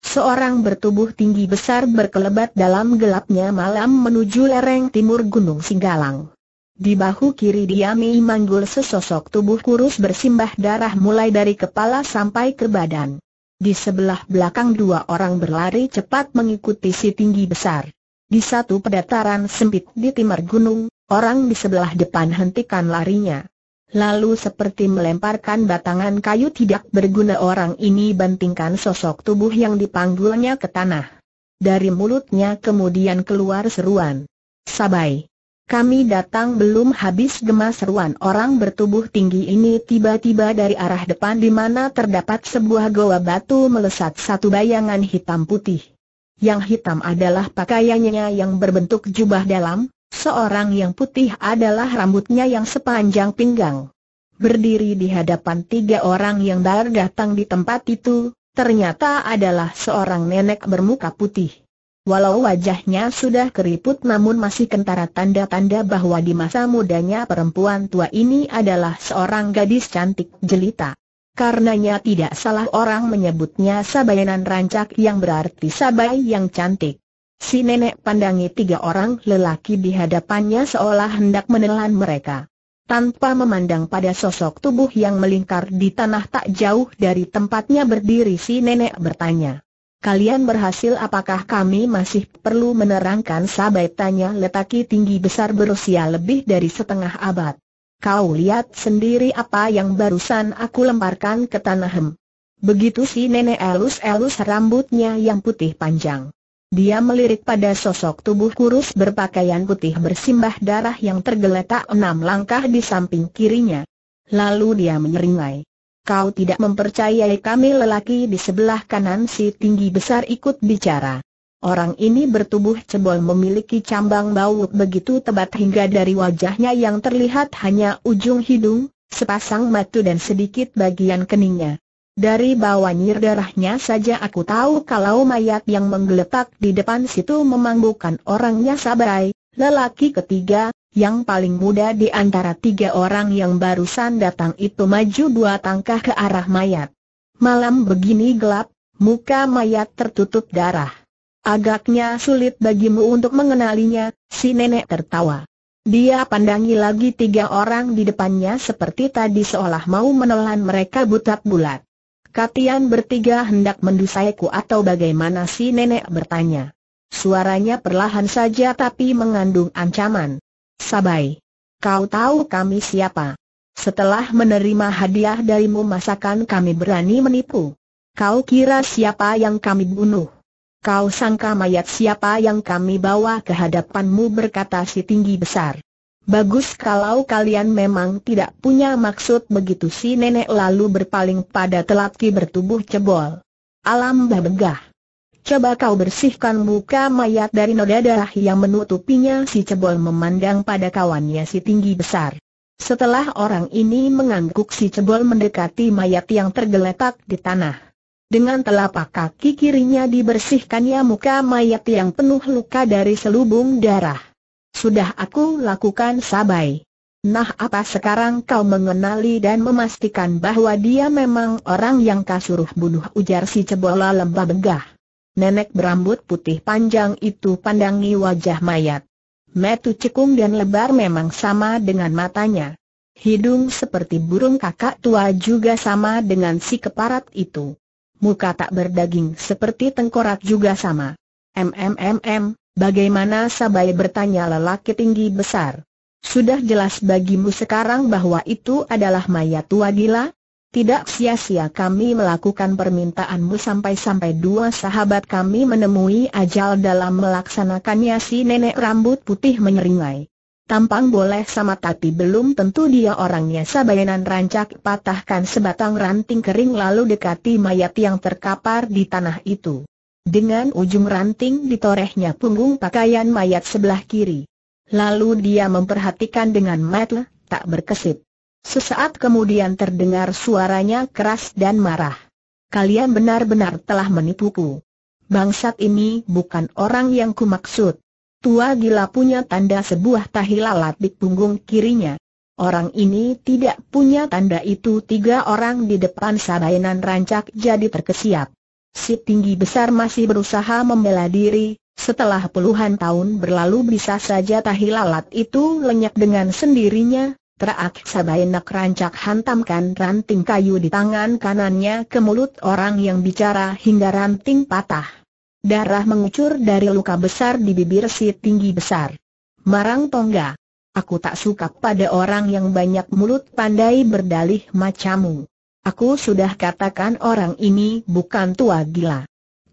Seorang bertubuh tinggi besar berkelebat dalam gelapnya malam menuju lereng timur Gunung Singgalang. Di bahu kiri Diami manggul sesosok tubuh kurus bersimbah darah mulai dari kepala sampai ke badan. Di sebelah belakang dua orang berlari cepat mengikuti si tinggi besar. Di satu pedataran sempit di timur gunung, orang di sebelah depan hentikan larinya lalu seperti melemparkan batangan kayu tidak berguna orang ini bantingkan sosok tubuh yang dipanggulnya ke tanah. Dari mulutnya kemudian keluar seruan. Sabai. Kami datang belum habis gemas seruan orang bertubuh tinggi ini tiba-tiba dari arah depan di mana terdapat sebuah goa batu melesat satu bayangan hitam putih. Yang hitam adalah pakaiannya yang berbentuk jubah dalam, Seorang yang putih adalah rambutnya yang sepanjang pinggang. Berdiri di hadapan tiga orang yang baru datang di tempat itu, ternyata adalah seorang nenek bermuka putih. Walau wajahnya sudah keriput namun masih kentara tanda-tanda bahwa di masa mudanya perempuan tua ini adalah seorang gadis cantik jelita. Karenanya tidak salah orang menyebutnya Sabayanan Rancak yang berarti Sabai yang cantik. Si nenek pandangi tiga orang lelaki di hadapannya seolah hendak menelan mereka. Tanpa memandang pada sosok tubuh yang melingkar di tanah tak jauh dari tempatnya berdiri si nenek bertanya. Kalian berhasil apakah kami masih perlu menerangkan sabai tanya letaki tinggi besar berusia lebih dari setengah abad. Kau lihat sendiri apa yang barusan aku lemparkan ke tanah hem. Begitu si nenek elus-elus rambutnya yang putih panjang. Dia melirik pada sosok tubuh kurus berpakaian putih bersimbah darah yang tergeletak enam langkah di samping kirinya. Lalu dia menyeringai. Kau tidak mempercayai kami lelaki di sebelah kanan si tinggi besar ikut bicara. Orang ini bertubuh cebol memiliki cambang bau begitu tebat hingga dari wajahnya yang terlihat hanya ujung hidung, sepasang mata dan sedikit bagian keningnya. Dari bawah nyir darahnya saja aku tahu kalau mayat yang menggeletak di depan situ memang bukan orangnya Sabarai, lelaki ketiga, yang paling muda di antara tiga orang yang barusan datang itu maju dua tangkah ke arah mayat. Malam begini gelap, muka mayat tertutup darah. Agaknya sulit bagimu untuk mengenalinya, si nenek tertawa. Dia pandangi lagi tiga orang di depannya seperti tadi seolah mau menelan mereka butat bulat. Katian bertiga hendak mendusaiku atau bagaimana si nenek bertanya. Suaranya perlahan saja tapi mengandung ancaman. Sabai. Kau tahu kami siapa? Setelah menerima hadiah darimu masakan kami berani menipu. Kau kira siapa yang kami bunuh? Kau sangka mayat siapa yang kami bawa ke hadapanmu berkata si tinggi besar. Bagus kalau kalian memang tidak punya maksud begitu si nenek lalu berpaling pada telaki bertubuh cebol. Alam babegah. Coba kau bersihkan muka mayat dari noda darah yang menutupinya si cebol memandang pada kawannya si tinggi besar. Setelah orang ini mengangguk si cebol mendekati mayat yang tergeletak di tanah. Dengan telapak kaki kirinya dibersihkannya muka mayat yang penuh luka dari selubung darah. Sudah aku lakukan sabai. Nah apa sekarang kau mengenali dan memastikan bahwa dia memang orang yang kasuruh bunuh ujar si cebola lembah begah. Nenek berambut putih panjang itu pandangi wajah mayat. Metu cekung dan lebar memang sama dengan matanya. Hidung seperti burung kakak tua juga sama dengan si keparat itu. Muka tak berdaging seperti tengkorak juga sama. MMMM, Bagaimana Sabai bertanya lelaki tinggi besar? Sudah jelas bagimu sekarang bahwa itu adalah mayat tua gila? Tidak sia-sia kami melakukan permintaanmu sampai-sampai dua sahabat kami menemui ajal dalam melaksanakannya si nenek rambut putih menyeringai. Tampang boleh sama tapi belum tentu dia orangnya sabayanan rancak patahkan sebatang ranting kering lalu dekati mayat yang terkapar di tanah itu. Dengan ujung ranting ditorehnya punggung pakaian mayat sebelah kiri. Lalu dia memperhatikan dengan mata, tak berkesip. Sesaat kemudian terdengar suaranya keras dan marah. Kalian benar-benar telah menipuku. Bangsat ini bukan orang yang kumaksud. Tua gila punya tanda sebuah tahi lalat di punggung kirinya. Orang ini tidak punya tanda itu tiga orang di depan sarainan rancak jadi terkesiap. Si tinggi besar masih berusaha membela diri, setelah puluhan tahun berlalu bisa saja tahi lalat itu lenyap dengan sendirinya, Sabai nak rancak hantamkan ranting kayu di tangan kanannya ke mulut orang yang bicara hingga ranting patah. Darah mengucur dari luka besar di bibir si tinggi besar. Marang Tongga. Aku tak suka pada orang yang banyak mulut pandai berdalih macamu. Aku sudah katakan orang ini bukan tua gila.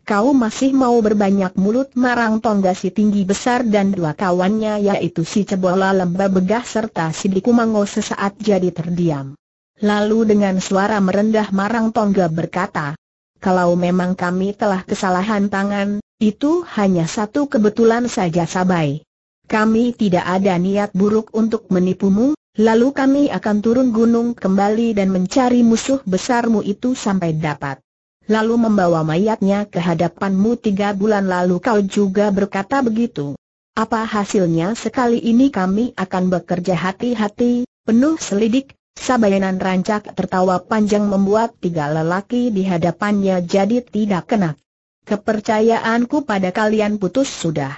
Kau masih mau berbanyak mulut marang tongga si tinggi besar dan dua kawannya yaitu si Cebola Lemba Begah serta si Dikumango sesaat jadi terdiam. Lalu dengan suara merendah marang tongga berkata, kalau memang kami telah kesalahan tangan, itu hanya satu kebetulan saja Sabai. Kami tidak ada niat buruk untuk menipumu, Lalu kami akan turun gunung kembali dan mencari musuh besarmu itu sampai dapat. Lalu membawa mayatnya ke hadapanmu tiga bulan lalu kau juga berkata begitu. Apa hasilnya sekali ini kami akan bekerja hati-hati, penuh selidik, sabayanan rancak tertawa panjang membuat tiga lelaki di hadapannya jadi tidak kena. Kepercayaanku pada kalian putus sudah.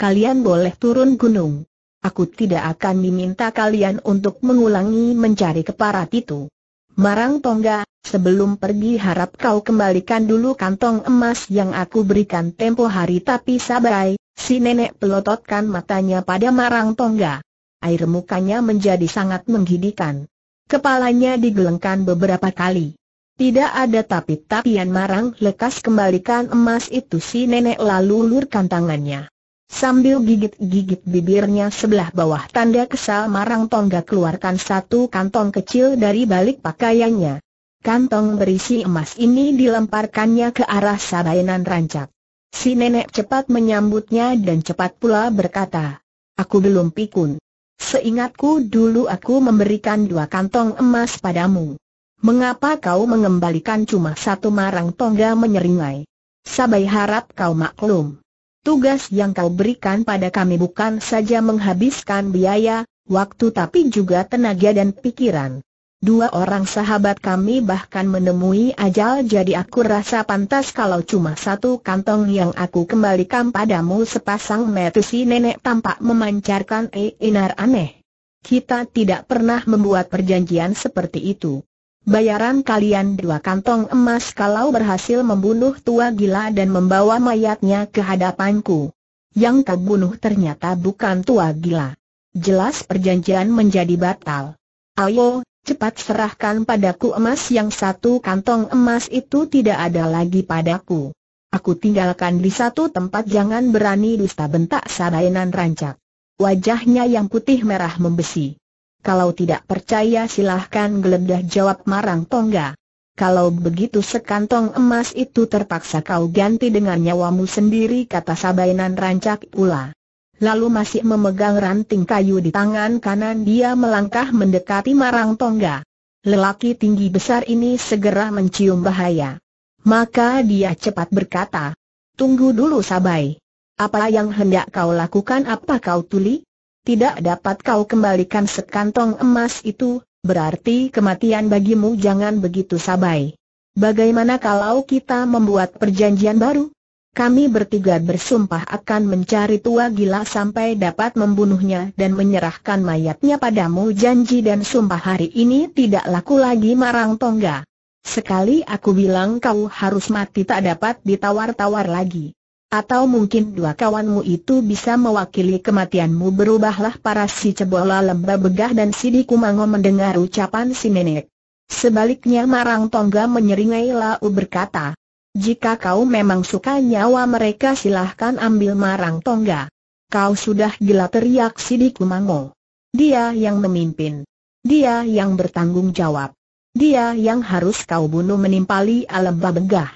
Kalian boleh turun gunung aku tidak akan diminta kalian untuk mengulangi mencari keparat itu. Marang Tongga, sebelum pergi harap kau kembalikan dulu kantong emas yang aku berikan tempo hari tapi sabarai. si nenek pelototkan matanya pada Marang Tongga. Air mukanya menjadi sangat menggigitkan. Kepalanya digelengkan beberapa kali. Tidak ada tapi-tapian Marang lekas kembalikan emas itu si nenek lalu lurkan tangannya. Sambil gigit-gigit bibirnya sebelah bawah tanda kesal marang Tongga keluarkan satu kantong kecil dari balik pakaiannya. Kantong berisi emas ini dilemparkannya ke arah sabainan rancak. Si nenek cepat menyambutnya dan cepat pula berkata, Aku belum pikun. Seingatku dulu aku memberikan dua kantong emas padamu. Mengapa kau mengembalikan cuma satu marang tongga menyeringai? Sabai harap kau maklum. Tugas yang kau berikan pada kami bukan saja menghabiskan biaya, waktu tapi juga tenaga dan pikiran. Dua orang sahabat kami bahkan menemui ajal jadi aku rasa pantas kalau cuma satu kantong yang aku kembalikan padamu sepasang metu nenek tampak memancarkan e inar aneh. Kita tidak pernah membuat perjanjian seperti itu. Bayaran kalian dua kantong emas kalau berhasil membunuh tua gila dan membawa mayatnya ke hadapanku. Yang kau bunuh ternyata bukan tua gila. Jelas perjanjian menjadi batal. Ayo, cepat serahkan padaku emas yang satu kantong emas itu tidak ada lagi padaku. Aku tinggalkan di satu tempat jangan berani dusta bentak Sadainan rancak. Wajahnya yang putih merah membesi. Kalau tidak percaya silahkan geledah jawab Marang Tongga. Kalau begitu sekantong emas itu terpaksa kau ganti dengan nyawamu sendiri kata Sabainan rancak pula. Lalu masih memegang ranting kayu di tangan kanan dia melangkah mendekati Marang Tongga. Lelaki tinggi besar ini segera mencium bahaya. Maka dia cepat berkata, Tunggu dulu Sabai. Apa yang hendak kau lakukan apa kau tuli? tidak dapat kau kembalikan sekantong emas itu, berarti kematian bagimu jangan begitu sabai. Bagaimana kalau kita membuat perjanjian baru? Kami bertiga bersumpah akan mencari tua gila sampai dapat membunuhnya dan menyerahkan mayatnya padamu janji dan sumpah hari ini tidak laku lagi marang tongga. Sekali aku bilang kau harus mati tak dapat ditawar-tawar lagi. Atau mungkin dua kawanmu itu bisa mewakili kematianmu berubahlah para si cebola lembah begah dan si dikumango mendengar ucapan si nenek. Sebaliknya Marang Tongga menyeringai lau berkata, jika kau memang suka nyawa mereka silahkan ambil Marang Tongga. Kau sudah gila teriak si dikumango. Dia yang memimpin. Dia yang bertanggung jawab. Dia yang harus kau bunuh menimpali alemba begah.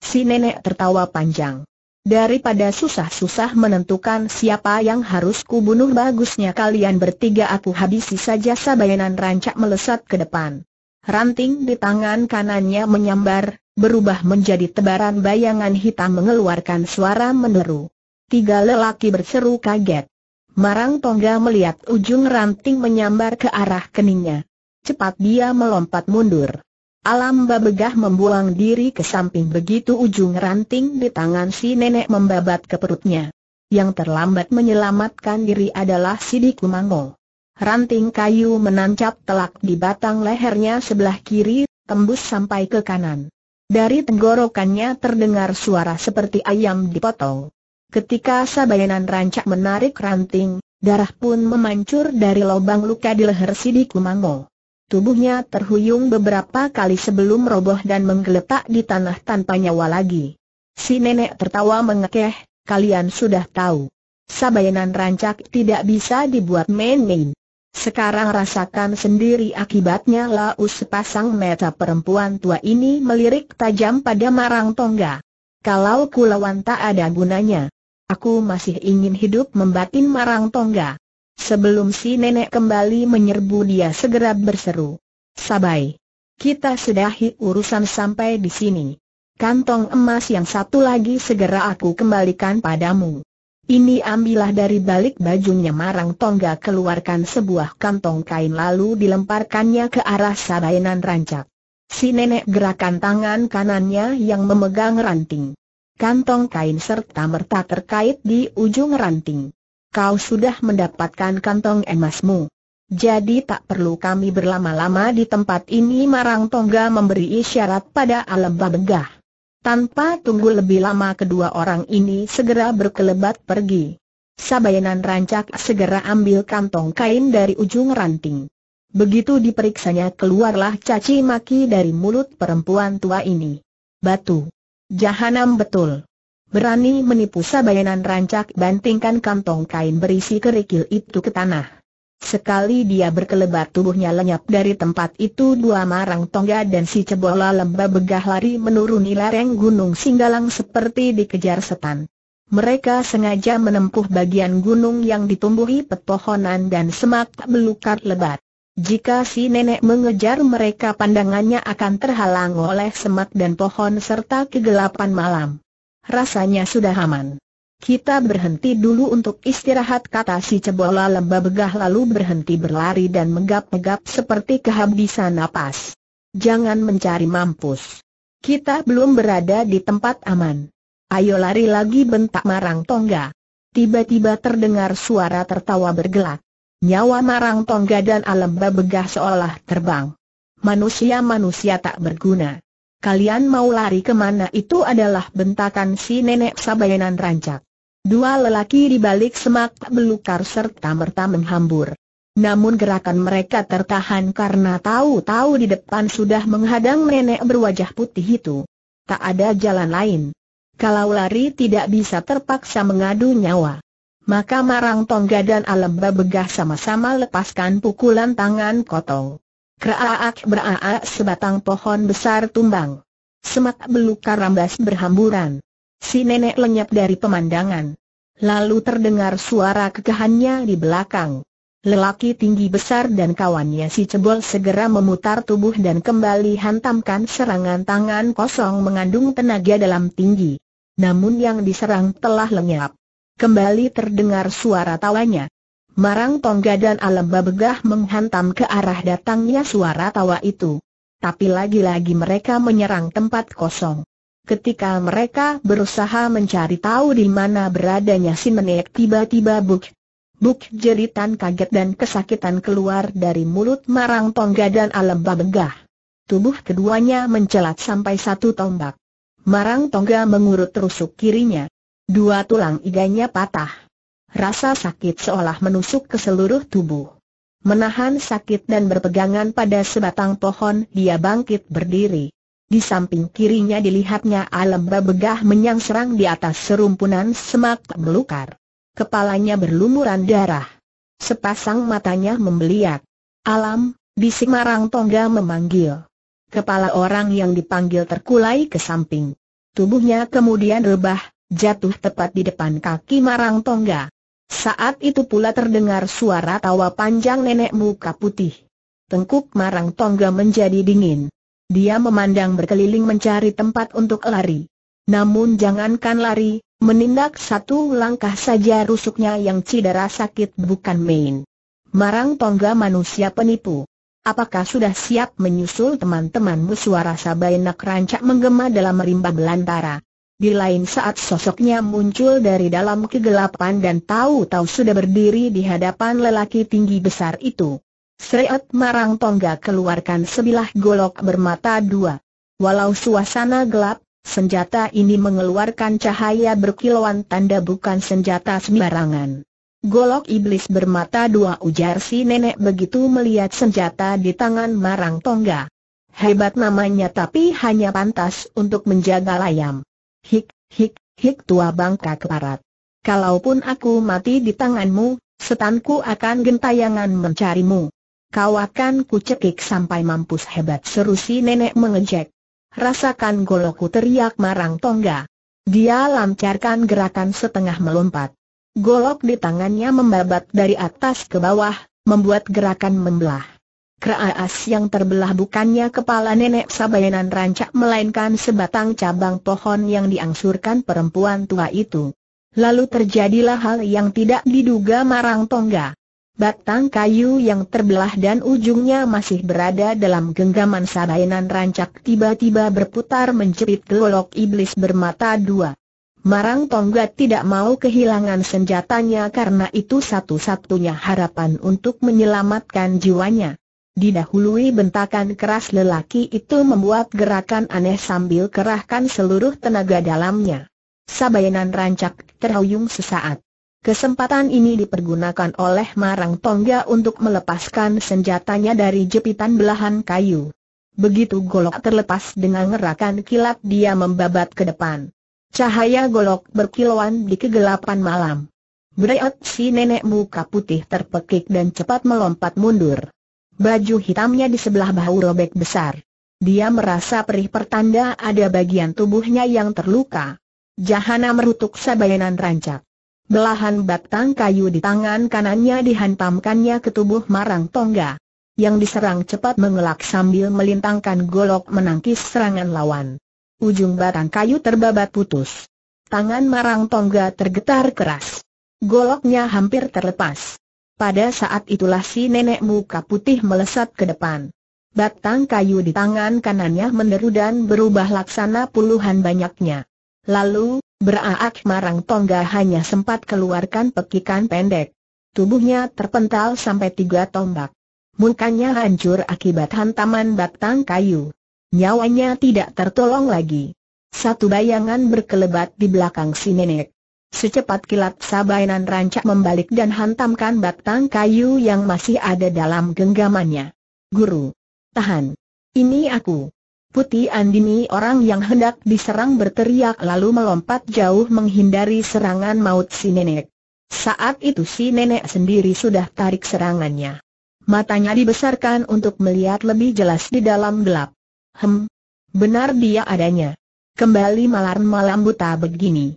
Si nenek tertawa panjang. Daripada susah-susah menentukan siapa yang harus kubunuh bagusnya kalian bertiga aku habisi saja sabayanan rancak melesat ke depan. Ranting di tangan kanannya menyambar, berubah menjadi tebaran bayangan hitam mengeluarkan suara meneru. Tiga lelaki berseru kaget. Marang Tongga melihat ujung ranting menyambar ke arah keningnya. Cepat dia melompat mundur. Alam babegah membuang diri ke samping begitu ujung ranting di tangan si nenek membabat ke perutnya. Yang terlambat menyelamatkan diri adalah Sidik Mango. Ranting kayu menancap telak di batang lehernya sebelah kiri, tembus sampai ke kanan. Dari tenggorokannya terdengar suara seperti ayam dipotong. Ketika sabayanan rancak menarik ranting, darah pun memancur dari lubang luka di leher Sidik Kumangol. Tubuhnya terhuyung beberapa kali sebelum roboh dan menggeletak di tanah tanpa nyawa lagi. Si nenek tertawa mengekeh, kalian sudah tahu. Sabayanan rancak tidak bisa dibuat main-main. Sekarang rasakan sendiri akibatnya laus sepasang mata perempuan tua ini melirik tajam pada marang tongga. Kalau kulawan tak ada gunanya. Aku masih ingin hidup membatin marang tongga. Sebelum si nenek kembali menyerbu dia segera berseru. Sabai. Kita sedahi urusan sampai di sini. Kantong emas yang satu lagi segera aku kembalikan padamu. Ini ambillah dari balik bajunya Marang Tongga keluarkan sebuah kantong kain lalu dilemparkannya ke arah sabainan rancak. Si nenek gerakan tangan kanannya yang memegang ranting. Kantong kain serta merta terkait di ujung ranting kau sudah mendapatkan kantong emasmu. Jadi tak perlu kami berlama-lama di tempat ini Marang Tongga memberi isyarat pada Alam Babegah. Tanpa tunggu lebih lama kedua orang ini segera berkelebat pergi. Sabayanan rancak segera ambil kantong kain dari ujung ranting. Begitu diperiksanya keluarlah caci maki dari mulut perempuan tua ini. Batu. Jahanam betul berani menipu sabayanan rancak bantingkan kantong kain berisi kerikil itu ke tanah. Sekali dia berkelebat tubuhnya lenyap dari tempat itu dua marang tongga dan si cebola lembah begah lari menuruni lereng gunung Singgalang seperti dikejar setan. Mereka sengaja menempuh bagian gunung yang ditumbuhi pepohonan dan semak belukar lebat. Jika si nenek mengejar mereka pandangannya akan terhalang oleh semak dan pohon serta kegelapan malam. Rasanya sudah aman. Kita berhenti dulu untuk istirahat kata si cebola lembah begah lalu berhenti berlari dan menggap-megap seperti kehabisan napas. Jangan mencari mampus. Kita belum berada di tempat aman. Ayo lari lagi bentak Marang Tongga. Tiba-tiba terdengar suara tertawa bergelak. Nyawa Marang Tongga dan alam Begah seolah terbang. Manusia-manusia tak berguna. Kalian mau lari kemana itu adalah bentakan si nenek sabayanan rancak. Dua lelaki di balik semak belukar serta merta menghambur. Namun gerakan mereka tertahan karena tahu-tahu di depan sudah menghadang nenek berwajah putih itu. Tak ada jalan lain. Kalau lari tidak bisa terpaksa mengadu nyawa. Maka Marang Tongga dan Alemba Begah sama-sama lepaskan pukulan tangan kotong. Keraak beraak sebatang pohon besar tumbang. Semak belukar rambas berhamburan. Si nenek lenyap dari pemandangan. Lalu terdengar suara kegahannya di belakang. Lelaki tinggi besar dan kawannya si cebol segera memutar tubuh dan kembali hantamkan serangan tangan kosong mengandung tenaga dalam tinggi. Namun yang diserang telah lenyap. Kembali terdengar suara tawanya. Marang Tongga dan alam babegah menghantam ke arah datangnya suara tawa itu. Tapi lagi-lagi mereka menyerang tempat kosong. Ketika mereka berusaha mencari tahu di mana beradanya si menek tiba-tiba Buk. Buk jeritan kaget dan kesakitan keluar dari mulut Marang Tongga dan alam babegah. Tubuh keduanya mencelat sampai satu tombak. Marang Tongga mengurut rusuk kirinya. Dua tulang iganya patah. Rasa sakit seolah menusuk ke seluruh tubuh. Menahan sakit dan berpegangan pada sebatang pohon, dia bangkit berdiri. Di samping kirinya dilihatnya alam babegah menyangserang di atas serumpunan semak belukar. Kepalanya berlumuran darah. Sepasang matanya membeliak. Alam, bisik marang tongga memanggil. Kepala orang yang dipanggil terkulai ke samping. Tubuhnya kemudian rebah, jatuh tepat di depan kaki marang tongga. Saat itu pula terdengar suara tawa panjang nenek muka putih. Tengkuk marang tongga menjadi dingin. Dia memandang berkeliling mencari tempat untuk lari. Namun jangankan lari, menindak satu langkah saja rusuknya yang cedera sakit bukan main. Marang tongga manusia penipu. Apakah sudah siap menyusul teman-temanmu suara nak rancak menggema dalam rimba belantara. Di lain saat sosoknya muncul dari dalam kegelapan dan tahu-tahu sudah berdiri di hadapan lelaki tinggi besar itu. Sreot Marang Tongga keluarkan sebilah golok bermata dua. Walau suasana gelap, senjata ini mengeluarkan cahaya berkilauan tanda bukan senjata sembarangan. Golok iblis bermata dua ujar si nenek begitu melihat senjata di tangan Marang Tongga. Hebat namanya tapi hanya pantas untuk menjaga layam. Hik, hik, hik tua bangka keparat. Kalaupun aku mati di tanganmu, setanku akan gentayangan mencarimu. Kau akan kucekik sampai mampus hebat seru si nenek mengejek. Rasakan goloku teriak marang tongga. Dia lancarkan gerakan setengah melompat. Golok di tangannya membabat dari atas ke bawah, membuat gerakan membelah. Keraas yang terbelah bukannya kepala nenek Sabayanan rancak melainkan sebatang cabang pohon yang diangsurkan perempuan tua itu. Lalu terjadilah hal yang tidak diduga marang Tongga. Batang kayu yang terbelah dan ujungnya masih berada dalam genggaman Sabayanan rancak tiba-tiba berputar menjerit gelolok iblis bermata dua. Marang Tongga tidak mau kehilangan senjatanya karena itu satu-satunya harapan untuk menyelamatkan jiwanya. Didahului bentakan keras lelaki itu membuat gerakan aneh sambil kerahkan seluruh tenaga dalamnya. Sabayanan rancak, terhuyung sesaat. Kesempatan ini dipergunakan oleh Marang Tongga untuk melepaskan senjatanya dari jepitan belahan kayu. Begitu golok terlepas dengan gerakan kilat dia membabat ke depan. Cahaya golok berkilauan di kegelapan malam. Bereot si nenek muka putih terpekik dan cepat melompat mundur. Baju hitamnya di sebelah bahu robek besar. Dia merasa perih pertanda ada bagian tubuhnya yang terluka. Jahana merutuk sabayanan rancak. Belahan batang kayu di tangan kanannya dihantamkannya ke tubuh Marang Tongga. Yang diserang cepat mengelak sambil melintangkan golok menangkis serangan lawan. Ujung batang kayu terbabat putus. Tangan Marang Tongga tergetar keras. Goloknya hampir terlepas. Pada saat itulah si nenek muka putih melesat ke depan. Batang kayu di tangan kanannya menderu dan berubah laksana puluhan banyaknya. Lalu, beraak marang tongga hanya sempat keluarkan pekikan pendek. Tubuhnya terpental sampai tiga tombak. Mukanya hancur akibat hantaman batang kayu. Nyawanya tidak tertolong lagi. Satu bayangan berkelebat di belakang si nenek. Secepat kilat Sabainan rancak membalik dan hantamkan batang kayu yang masih ada dalam genggamannya. Guru! Tahan! Ini aku! Putih Andini orang yang hendak diserang berteriak lalu melompat jauh menghindari serangan maut si nenek. Saat itu si nenek sendiri sudah tarik serangannya. Matanya dibesarkan untuk melihat lebih jelas di dalam gelap. Hem, benar dia adanya. Kembali malam malam buta begini.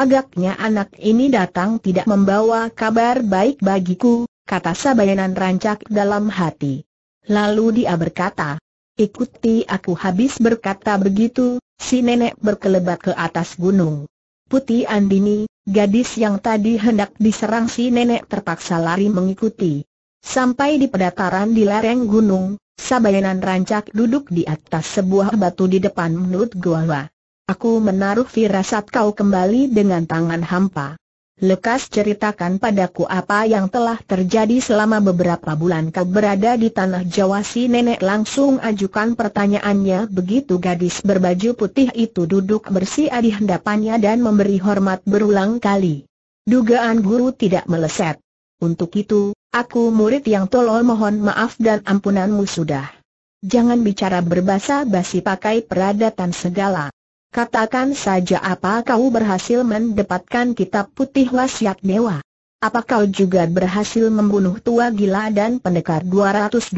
Agaknya anak ini datang tidak membawa kabar baik bagiku, kata Sabayanan rancak dalam hati. Lalu dia berkata, ikuti aku habis berkata begitu, si nenek berkelebat ke atas gunung. Putih Andini, gadis yang tadi hendak diserang si nenek terpaksa lari mengikuti. Sampai di pedataran di lereng gunung, Sabayanan rancak duduk di atas sebuah batu di depan menurut gua. Aku menaruh firasat kau kembali dengan tangan hampa. Lekas ceritakan padaku apa yang telah terjadi selama beberapa bulan kau berada di tanah Jawa si nenek langsung ajukan pertanyaannya begitu gadis berbaju putih itu duduk bersih di hendapannya dan memberi hormat berulang kali. Dugaan guru tidak meleset. Untuk itu, aku murid yang tolol mohon maaf dan ampunanmu sudah. Jangan bicara berbahasa basi pakai peradatan segala. Katakan saja apa kau berhasil mendapatkan kitab putih wasiat dewa. Apa kau juga berhasil membunuh tua gila dan pendekar 212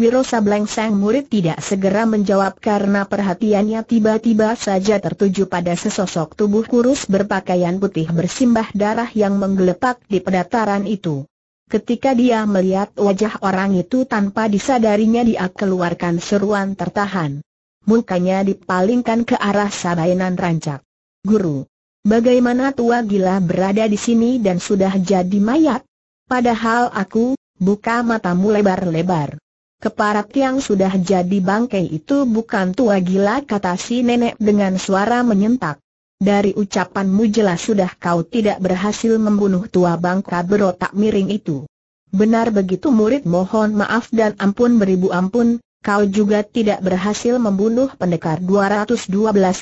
Wirosa Blengseng murid tidak segera menjawab karena perhatiannya tiba-tiba saja tertuju pada sesosok tubuh kurus berpakaian putih bersimbah darah yang menggelepak di pedataran itu. Ketika dia melihat wajah orang itu tanpa disadarinya dia keluarkan seruan tertahan mukanya dipalingkan ke arah sabainan rancak. Guru, bagaimana tua gila berada di sini dan sudah jadi mayat? Padahal aku, buka matamu lebar-lebar. Keparat yang sudah jadi bangkai itu bukan tua gila kata si nenek dengan suara menyentak. Dari ucapanmu jelas sudah kau tidak berhasil membunuh tua bangka berotak miring itu. Benar begitu murid mohon maaf dan ampun beribu ampun, Kau juga tidak berhasil membunuh pendekar 212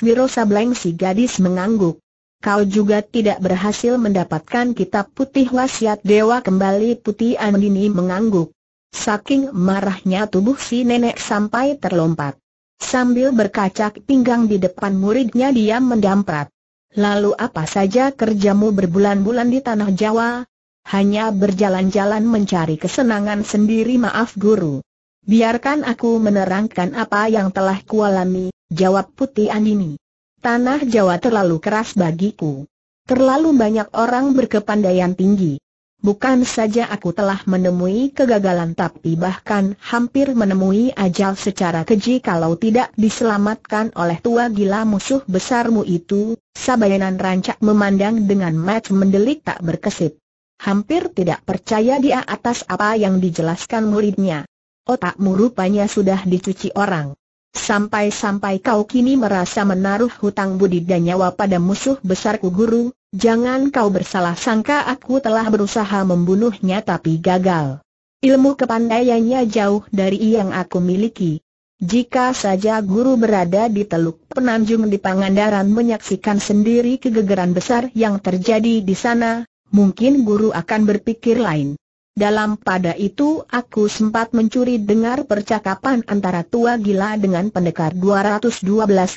Wiro Sableng si gadis mengangguk. Kau juga tidak berhasil mendapatkan kitab putih wasiat dewa kembali putih Andini mengangguk. Saking marahnya tubuh si nenek sampai terlompat. Sambil berkacak pinggang di depan muridnya dia mendamprat. Lalu apa saja kerjamu berbulan-bulan di tanah Jawa? Hanya berjalan-jalan mencari kesenangan sendiri maaf guru. Biarkan aku menerangkan apa yang telah kualami, jawab Putih Andini. Tanah Jawa terlalu keras bagiku. Terlalu banyak orang berkepandaian tinggi. Bukan saja aku telah menemui kegagalan tapi bahkan hampir menemui ajal secara keji kalau tidak diselamatkan oleh tua gila musuh besarmu itu, Sabayanan rancak memandang dengan mat mendelik tak berkesip. Hampir tidak percaya dia atas apa yang dijelaskan muridnya otakmu rupanya sudah dicuci orang. Sampai-sampai kau kini merasa menaruh hutang budi dan nyawa pada musuh besarku guru, jangan kau bersalah sangka aku telah berusaha membunuhnya tapi gagal. Ilmu kepandaiannya jauh dari yang aku miliki. Jika saja guru berada di Teluk Penanjung di Pangandaran menyaksikan sendiri kegegeran besar yang terjadi di sana, mungkin guru akan berpikir lain. Dalam pada itu aku sempat mencuri dengar percakapan antara tua gila dengan pendekar 212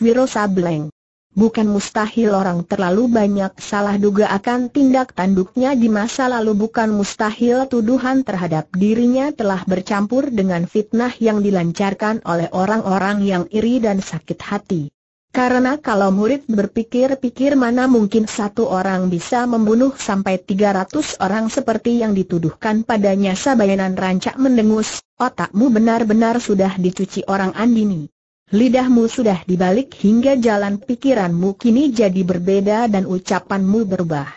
Wiro Sableng. Bukan mustahil orang terlalu banyak salah duga akan tindak tanduknya di masa lalu bukan mustahil tuduhan terhadap dirinya telah bercampur dengan fitnah yang dilancarkan oleh orang-orang yang iri dan sakit hati. Karena kalau murid berpikir-pikir mana mungkin satu orang bisa membunuh sampai 300 orang seperti yang dituduhkan padanya Sabayanan rancak mendengus, otakmu benar-benar sudah dicuci orang Andini. Lidahmu sudah dibalik hingga jalan pikiranmu kini jadi berbeda dan ucapanmu berubah.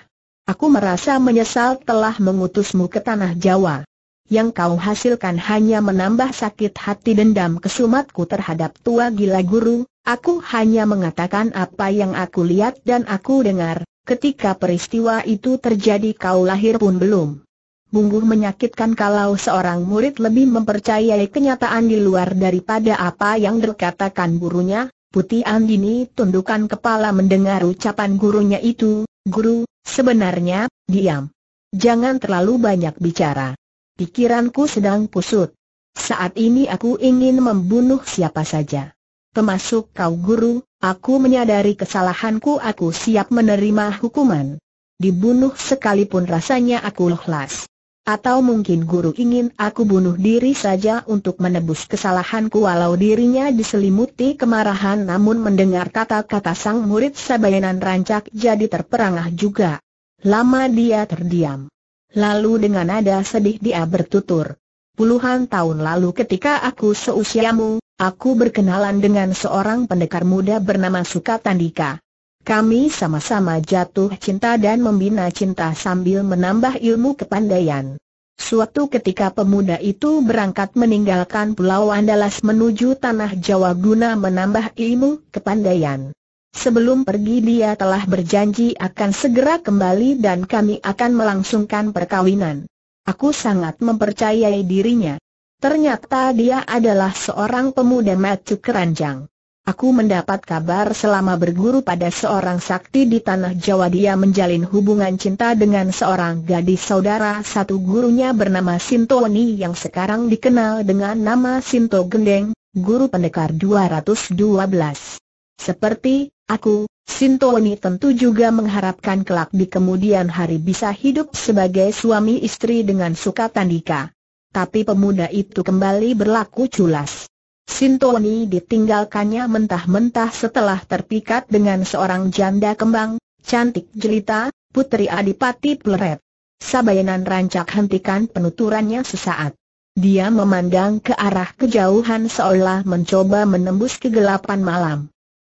Aku merasa menyesal telah mengutusmu ke tanah Jawa. Yang kau hasilkan hanya menambah sakit hati dendam kesumatku terhadap tua gila guru, Aku hanya mengatakan apa yang aku lihat dan aku dengar, ketika peristiwa itu terjadi kau lahir pun belum. Bungguh menyakitkan kalau seorang murid lebih mempercayai kenyataan di luar daripada apa yang dikatakan gurunya. Putih Andini tundukkan kepala mendengar ucapan gurunya itu, guru, sebenarnya, diam. Jangan terlalu banyak bicara. Pikiranku sedang pusut. Saat ini aku ingin membunuh siapa saja. Termasuk kau guru, aku menyadari kesalahanku aku siap menerima hukuman. Dibunuh sekalipun rasanya aku ikhlas. Atau mungkin guru ingin aku bunuh diri saja untuk menebus kesalahanku walau dirinya diselimuti kemarahan namun mendengar kata-kata sang murid Sabayanan rancak jadi terperangah juga. Lama dia terdiam. Lalu dengan nada sedih dia bertutur. Puluhan tahun lalu ketika aku seusiamu, Aku berkenalan dengan seorang pendekar muda bernama Sukatandika. Kami sama-sama jatuh cinta dan membina cinta sambil menambah ilmu kepandaian. Suatu ketika pemuda itu berangkat meninggalkan Pulau Andalas menuju Tanah Jawa guna menambah ilmu kepandaian. Sebelum pergi dia telah berjanji akan segera kembali dan kami akan melangsungkan perkawinan. Aku sangat mempercayai dirinya. Ternyata dia adalah seorang pemuda macu keranjang. Aku mendapat kabar selama berguru pada seorang sakti di tanah Jawa dia menjalin hubungan cinta dengan seorang gadis saudara satu gurunya bernama Sintoni yang sekarang dikenal dengan nama Sinto Gendeng, guru pendekar 212. Seperti, aku, Sintoni tentu juga mengharapkan kelak di kemudian hari bisa hidup sebagai suami istri dengan suka tandika. Tapi pemuda itu kembali berlaku culas. Sintoni ditinggalkannya mentah-mentah setelah terpikat dengan seorang janda kembang, cantik jelita, putri adipati pleret. Sabayanan rancak hentikan penuturannya sesaat. Dia memandang ke arah kejauhan seolah mencoba menembus kegelapan malam.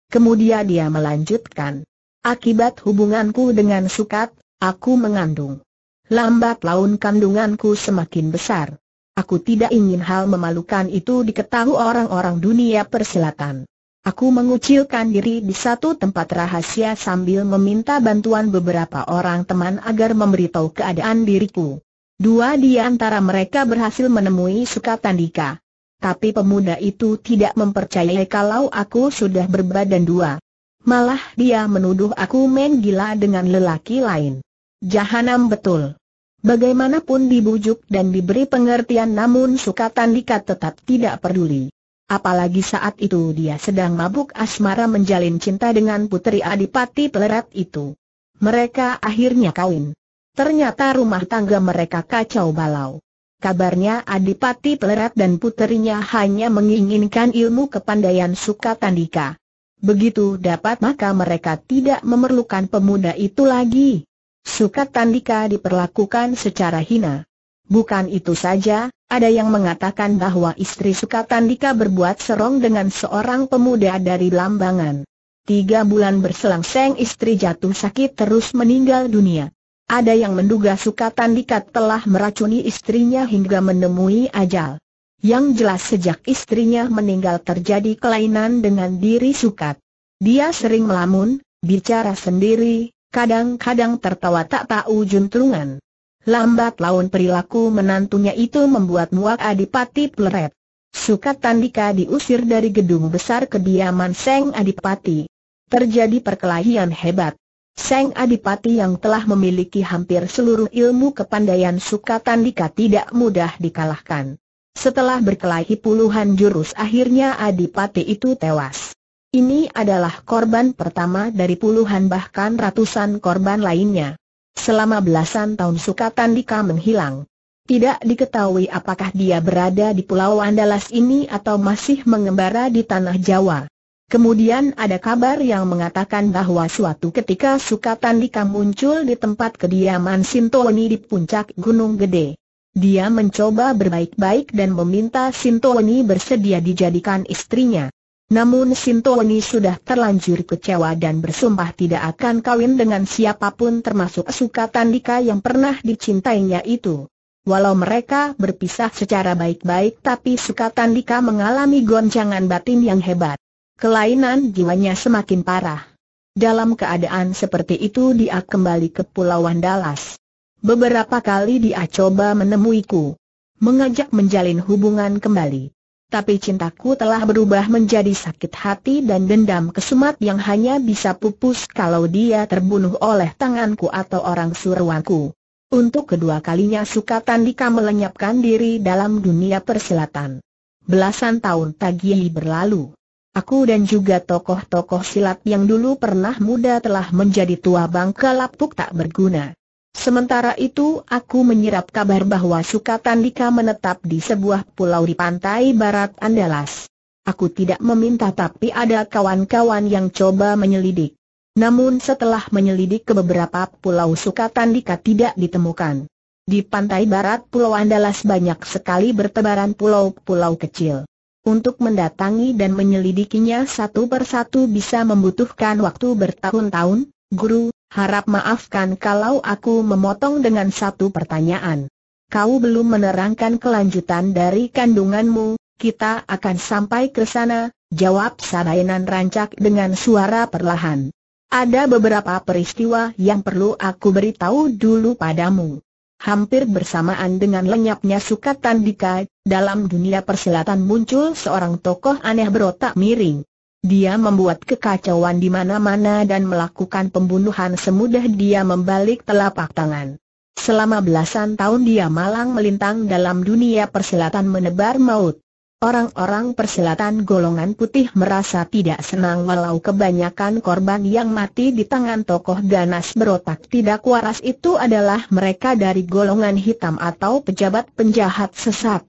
Kemudian dia melanjutkan. Akibat hubunganku dengan Sukat, aku mengandung. Lambat laun kandunganku semakin besar. Aku tidak ingin hal memalukan itu diketahui orang-orang dunia persilatan. Aku mengucilkan diri di satu tempat rahasia sambil meminta bantuan beberapa orang teman agar memberitahu keadaan diriku. Dua di antara mereka berhasil menemui Sukatandika. Tapi pemuda itu tidak mempercayai kalau aku sudah berbadan dua. Malah dia menuduh aku main gila dengan lelaki lain. Jahanam betul. Bagaimanapun dibujuk dan diberi pengertian namun Sukatandika tetap tidak peduli. Apalagi saat itu dia sedang mabuk asmara menjalin cinta dengan putri Adipati Pelerat itu. Mereka akhirnya kawin. Ternyata rumah tangga mereka kacau balau. Kabarnya Adipati Pelerat dan putrinya hanya menginginkan ilmu kepandaian Sukatandika. Begitu dapat maka mereka tidak memerlukan pemuda itu lagi. Sukat Tandika diperlakukan secara hina. Bukan itu saja, ada yang mengatakan bahwa istri Sukat Tandika berbuat serong dengan seorang pemuda dari Lambangan. Tiga bulan berselang Seng istri jatuh sakit terus meninggal dunia. Ada yang menduga Sukat Tandika telah meracuni istrinya hingga menemui ajal. Yang jelas sejak istrinya meninggal terjadi kelainan dengan diri Sukat. Dia sering melamun, bicara sendiri, kadang-kadang tertawa tak tahu juntrungan. Lambat laun perilaku menantunya itu membuat muak Adipati pleret. Sukat Tandika diusir dari gedung besar kediaman Seng Adipati. Terjadi perkelahian hebat. Seng Adipati yang telah memiliki hampir seluruh ilmu kepandaian Sukat Tandika tidak mudah dikalahkan. Setelah berkelahi puluhan jurus akhirnya Adipati itu tewas. Ini adalah korban pertama dari puluhan bahkan ratusan korban lainnya. Selama belasan tahun Sukatandika menghilang. Tidak diketahui apakah dia berada di Pulau Andalas ini atau masih mengembara di Tanah Jawa. Kemudian ada kabar yang mengatakan bahwa suatu ketika Sukatandika muncul di tempat kediaman Sintoni di puncak Gunung Gede. Dia mencoba berbaik-baik dan meminta Sintoni bersedia dijadikan istrinya. Namun Sintoni sudah terlanjur kecewa dan bersumpah tidak akan kawin dengan siapapun termasuk Suka Tandika yang pernah dicintainya itu. Walau mereka berpisah secara baik-baik tapi Suka Tandika mengalami goncangan batin yang hebat. Kelainan jiwanya semakin parah. Dalam keadaan seperti itu dia kembali ke Pulau Dallas. Beberapa kali dia coba menemuiku. Mengajak menjalin hubungan kembali tapi cintaku telah berubah menjadi sakit hati dan dendam kesumat yang hanya bisa pupus kalau dia terbunuh oleh tanganku atau orang suruanku. Untuk kedua kalinya Sukatan Dika melenyapkan diri dalam dunia persilatan. Belasan tahun tagihi berlalu. Aku dan juga tokoh-tokoh silat yang dulu pernah muda telah menjadi tua bangka lapuk tak berguna. Sementara itu aku menyerap kabar bahwa Sukatandika menetap di sebuah pulau di pantai barat Andalas. Aku tidak meminta tapi ada kawan-kawan yang coba menyelidik. Namun setelah menyelidik ke beberapa pulau Sukatandika tidak ditemukan. Di pantai barat Pulau Andalas banyak sekali bertebaran pulau-pulau kecil. Untuk mendatangi dan menyelidikinya satu persatu bisa membutuhkan waktu bertahun-tahun, Guru, harap maafkan kalau aku memotong dengan satu pertanyaan. Kau belum menerangkan kelanjutan dari kandunganmu, kita akan sampai ke sana, jawab Sarainan rancak dengan suara perlahan. Ada beberapa peristiwa yang perlu aku beritahu dulu padamu. Hampir bersamaan dengan lenyapnya Sukatandika, dalam dunia persilatan muncul seorang tokoh aneh berotak miring. Dia membuat kekacauan di mana-mana dan melakukan pembunuhan semudah dia membalik telapak tangan. Selama belasan tahun dia malang melintang dalam dunia persilatan menebar maut. Orang-orang persilatan golongan putih merasa tidak senang walau kebanyakan korban yang mati di tangan tokoh ganas berotak tidak waras itu adalah mereka dari golongan hitam atau pejabat penjahat sesat.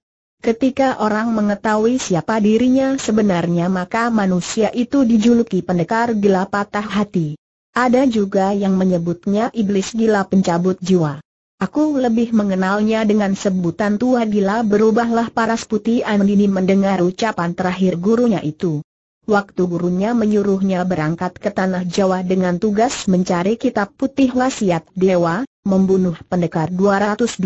Ketika orang mengetahui siapa dirinya sebenarnya maka manusia itu dijuluki pendekar gila patah hati. Ada juga yang menyebutnya iblis gila pencabut jiwa. Aku lebih mengenalnya dengan sebutan tua gila berubahlah paras putih Andini mendengar ucapan terakhir gurunya itu. Waktu gurunya menyuruhnya berangkat ke Tanah Jawa dengan tugas mencari kitab putih wasiat dewa, membunuh pendekar 212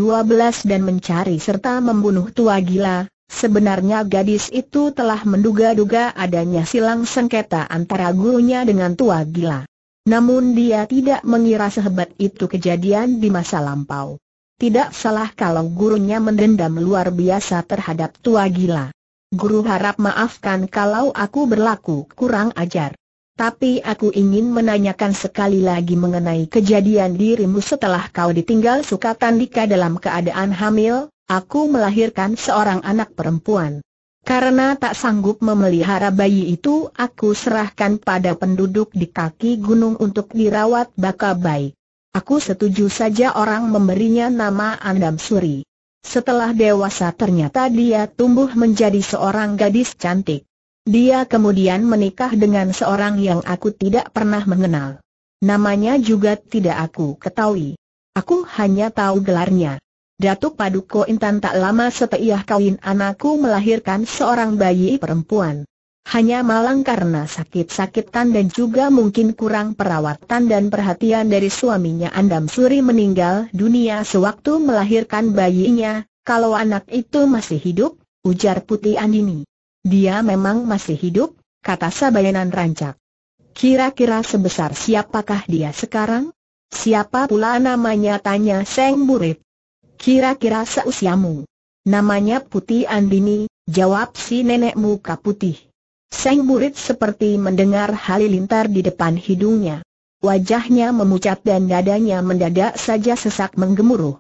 dan mencari serta membunuh tua gila, sebenarnya gadis itu telah menduga-duga adanya silang sengketa antara gurunya dengan tua gila. Namun dia tidak mengira sehebat itu kejadian di masa lampau. Tidak salah kalau gurunya mendendam luar biasa terhadap tua gila. Guru harap maafkan kalau aku berlaku kurang ajar. Tapi aku ingin menanyakan sekali lagi mengenai kejadian dirimu setelah kau ditinggal Sukatandika dalam keadaan hamil, aku melahirkan seorang anak perempuan. Karena tak sanggup memelihara bayi itu aku serahkan pada penduduk di kaki gunung untuk dirawat baka baik. Aku setuju saja orang memberinya nama Andam Suri. Setelah dewasa ternyata dia tumbuh menjadi seorang gadis cantik. Dia kemudian menikah dengan seorang yang aku tidak pernah mengenal. Namanya juga tidak aku ketahui. Aku hanya tahu gelarnya. Datuk Paduko Intan tak lama setelah kawin anakku melahirkan seorang bayi perempuan. Hanya malang karena sakit-sakitan dan juga mungkin kurang perawatan dan perhatian dari suaminya Andam Suri meninggal dunia sewaktu melahirkan bayinya, kalau anak itu masih hidup, ujar Putih Andini. Dia memang masih hidup, kata Sabayanan rancak. Kira-kira sebesar siapakah dia sekarang? Siapa pula namanya tanya Seng Burit? Kira-kira seusiamu. Namanya Putih Andini, jawab si nenek muka putih. Seng murid seperti mendengar halilintar di depan hidungnya. Wajahnya memucat dan dadanya mendadak saja sesak menggemuruh.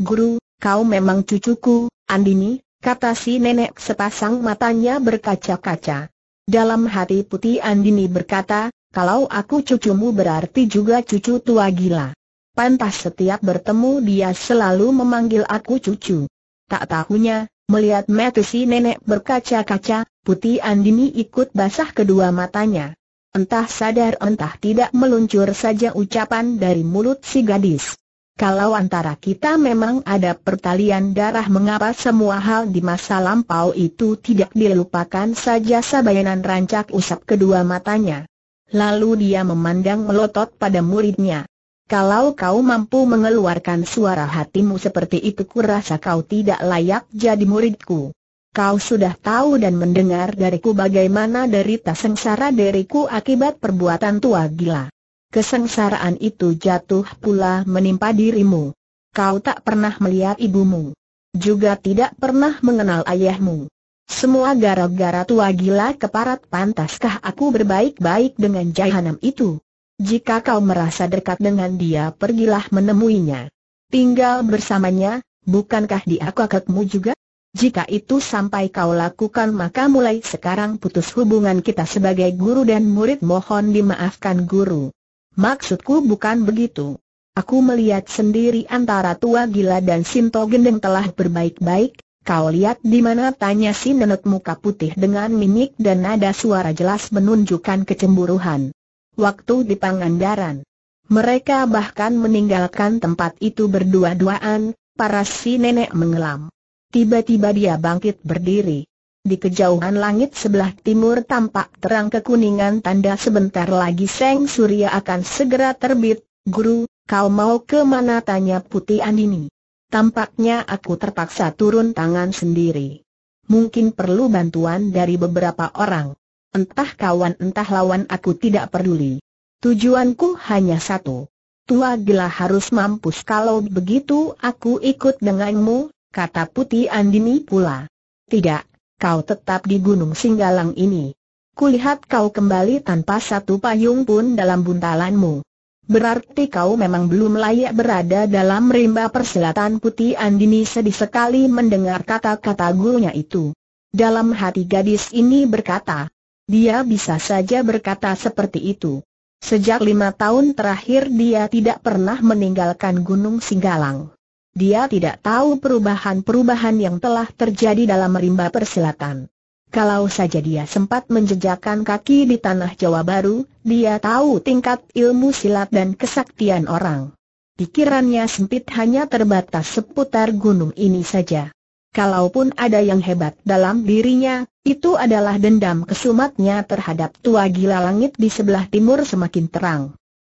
Guru, kau memang cucuku, Andini, kata si nenek sepasang matanya berkaca-kaca. Dalam hati putih Andini berkata, kalau aku cucumu berarti juga cucu tua gila. Pantas setiap bertemu dia selalu memanggil aku cucu. Tak tahunya, Melihat mata si nenek berkaca-kaca, putih Andini ikut basah kedua matanya. Entah sadar entah tidak meluncur saja ucapan dari mulut si gadis. Kalau antara kita memang ada pertalian darah mengapa semua hal di masa lampau itu tidak dilupakan saja sabayanan rancak usap kedua matanya. Lalu dia memandang melotot pada muridnya. Kalau kau mampu mengeluarkan suara hatimu seperti itu kurasa kau tidak layak jadi muridku. Kau sudah tahu dan mendengar dariku bagaimana derita sengsara dariku akibat perbuatan tua gila. Kesengsaraan itu jatuh pula menimpa dirimu. Kau tak pernah melihat ibumu. Juga tidak pernah mengenal ayahmu. Semua gara-gara tua gila keparat pantaskah aku berbaik-baik dengan jahanam itu? Jika kau merasa dekat dengan dia pergilah menemuinya. Tinggal bersamanya, bukankah dia kakakmu juga? Jika itu sampai kau lakukan maka mulai sekarang putus hubungan kita sebagai guru dan murid mohon dimaafkan guru. Maksudku bukan begitu. Aku melihat sendiri antara tua gila dan Sinto Gendeng telah berbaik-baik, kau lihat di mana tanya si nenek muka putih dengan mimik dan nada suara jelas menunjukkan kecemburuan waktu di Pangandaran. Mereka bahkan meninggalkan tempat itu berdua-duaan, para si nenek mengelam. Tiba-tiba dia bangkit berdiri. Di kejauhan langit sebelah timur tampak terang kekuningan tanda sebentar lagi Seng Surya akan segera terbit, Guru, kau mau ke mana tanya Putih Andini. Tampaknya aku terpaksa turun tangan sendiri. Mungkin perlu bantuan dari beberapa orang. Entah kawan entah lawan aku tidak peduli. Tujuanku hanya satu. Tua gila harus mampus kalau begitu aku ikut denganmu, kata Putih Andini pula. Tidak, kau tetap di Gunung Singgalang ini. Kulihat kau kembali tanpa satu payung pun dalam buntalanmu. Berarti kau memang belum layak berada dalam rimba perselatan. putih Andini sedih sekali mendengar kata-kata gurunya itu. Dalam hati gadis ini berkata, dia bisa saja berkata seperti itu. Sejak lima tahun terakhir dia tidak pernah meninggalkan Gunung Singgalang. Dia tidak tahu perubahan-perubahan yang telah terjadi dalam rimba persilatan. Kalau saja dia sempat menjejakkan kaki di tanah Jawa Baru, dia tahu tingkat ilmu silat dan kesaktian orang. Pikirannya sempit hanya terbatas seputar gunung ini saja. Kalaupun ada yang hebat dalam dirinya, itu adalah dendam kesumatnya terhadap tua gila langit di sebelah timur semakin terang.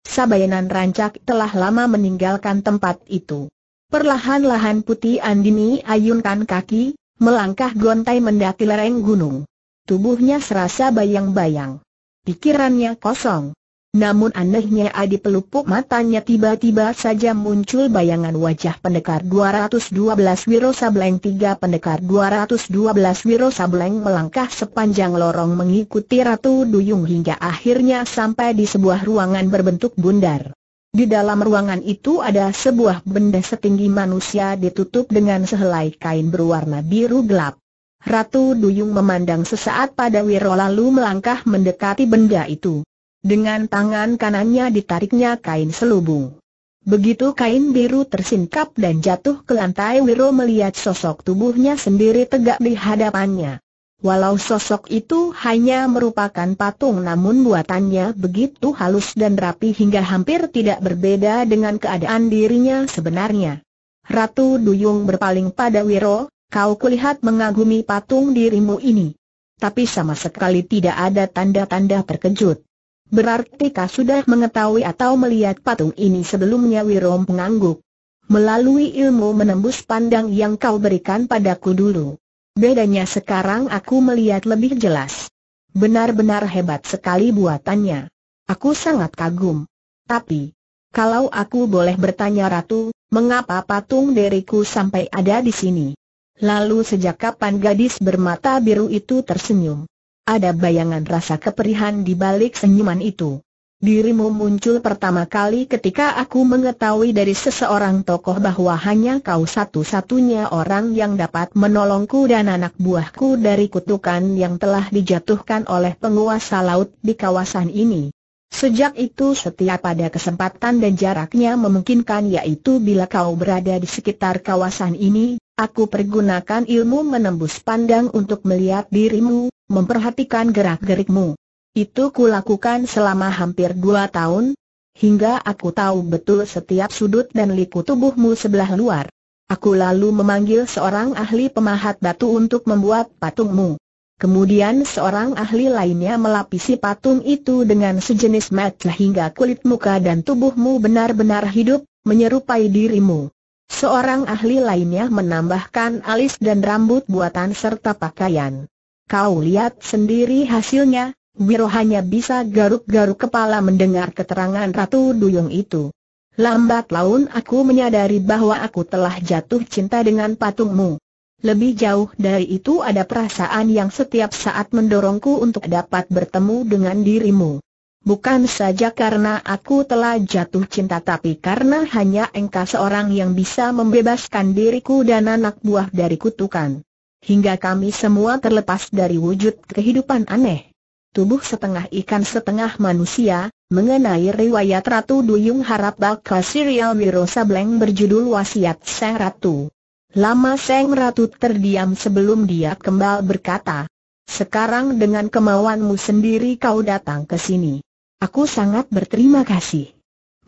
Sabayanan Rancak telah lama meninggalkan tempat itu. Perlahan-lahan Putih Andini ayunkan kaki, melangkah gontai mendaki lereng gunung. Tubuhnya serasa bayang-bayang. Pikirannya kosong, namun anehnya adi pelupuk matanya tiba-tiba saja muncul bayangan wajah pendekar 212 Wiro Sableng 3 pendekar 212 Wiro Sableng melangkah sepanjang lorong mengikuti Ratu Duyung hingga akhirnya sampai di sebuah ruangan berbentuk bundar. Di dalam ruangan itu ada sebuah benda setinggi manusia ditutup dengan sehelai kain berwarna biru gelap. Ratu Duyung memandang sesaat pada Wiro lalu melangkah mendekati benda itu. Dengan tangan kanannya ditariknya kain selubung. Begitu kain biru tersingkap dan jatuh ke lantai Wiro melihat sosok tubuhnya sendiri tegak di hadapannya. Walau sosok itu hanya merupakan patung namun buatannya begitu halus dan rapi hingga hampir tidak berbeda dengan keadaan dirinya sebenarnya. Ratu Duyung berpaling pada Wiro, kau kulihat mengagumi patung dirimu ini. Tapi sama sekali tidak ada tanda-tanda terkejut. Berarti kau sudah mengetahui atau melihat patung ini sebelumnya Wirom mengangguk. Melalui ilmu menembus pandang yang kau berikan padaku dulu. Bedanya sekarang aku melihat lebih jelas. Benar-benar hebat sekali buatannya. Aku sangat kagum. Tapi, kalau aku boleh bertanya Ratu, mengapa patung deriku sampai ada di sini? Lalu sejak kapan gadis bermata biru itu tersenyum? Ada bayangan rasa keperihan di balik senyuman itu. Dirimu muncul pertama kali ketika aku mengetahui dari seseorang tokoh bahwa hanya kau satu-satunya orang yang dapat menolongku dan anak buahku dari kutukan yang telah dijatuhkan oleh penguasa laut di kawasan ini. Sejak itu setiap ada kesempatan dan jaraknya memungkinkan yaitu bila kau berada di sekitar kawasan ini, Aku pergunakan ilmu menembus pandang untuk melihat dirimu, memperhatikan gerak-gerikmu. Itu kulakukan selama hampir dua tahun, hingga aku tahu betul setiap sudut dan liku tubuhmu sebelah luar. Aku lalu memanggil seorang ahli pemahat batu untuk membuat patungmu. Kemudian seorang ahli lainnya melapisi patung itu dengan sejenis mat sehingga kulit muka dan tubuhmu benar-benar hidup, menyerupai dirimu. Seorang ahli lainnya menambahkan alis dan rambut buatan serta pakaian. Kau lihat sendiri hasilnya, Wiro hanya bisa garuk-garuk kepala mendengar keterangan Ratu Duyung itu. Lambat laun aku menyadari bahwa aku telah jatuh cinta dengan patungmu. Lebih jauh dari itu ada perasaan yang setiap saat mendorongku untuk dapat bertemu dengan dirimu. Bukan saja karena aku telah jatuh cinta tapi karena hanya engkau seorang yang bisa membebaskan diriku dan anak buah dari kutukan. Hingga kami semua terlepas dari wujud kehidupan aneh. Tubuh setengah ikan setengah manusia, mengenai riwayat Ratu Duyung Harap Bakal serial Wiro Sableng berjudul Wasiat Sang Ratu. Lama Seng Ratu terdiam sebelum dia kembali berkata, sekarang dengan kemauanmu sendiri kau datang ke sini. Aku sangat berterima kasih.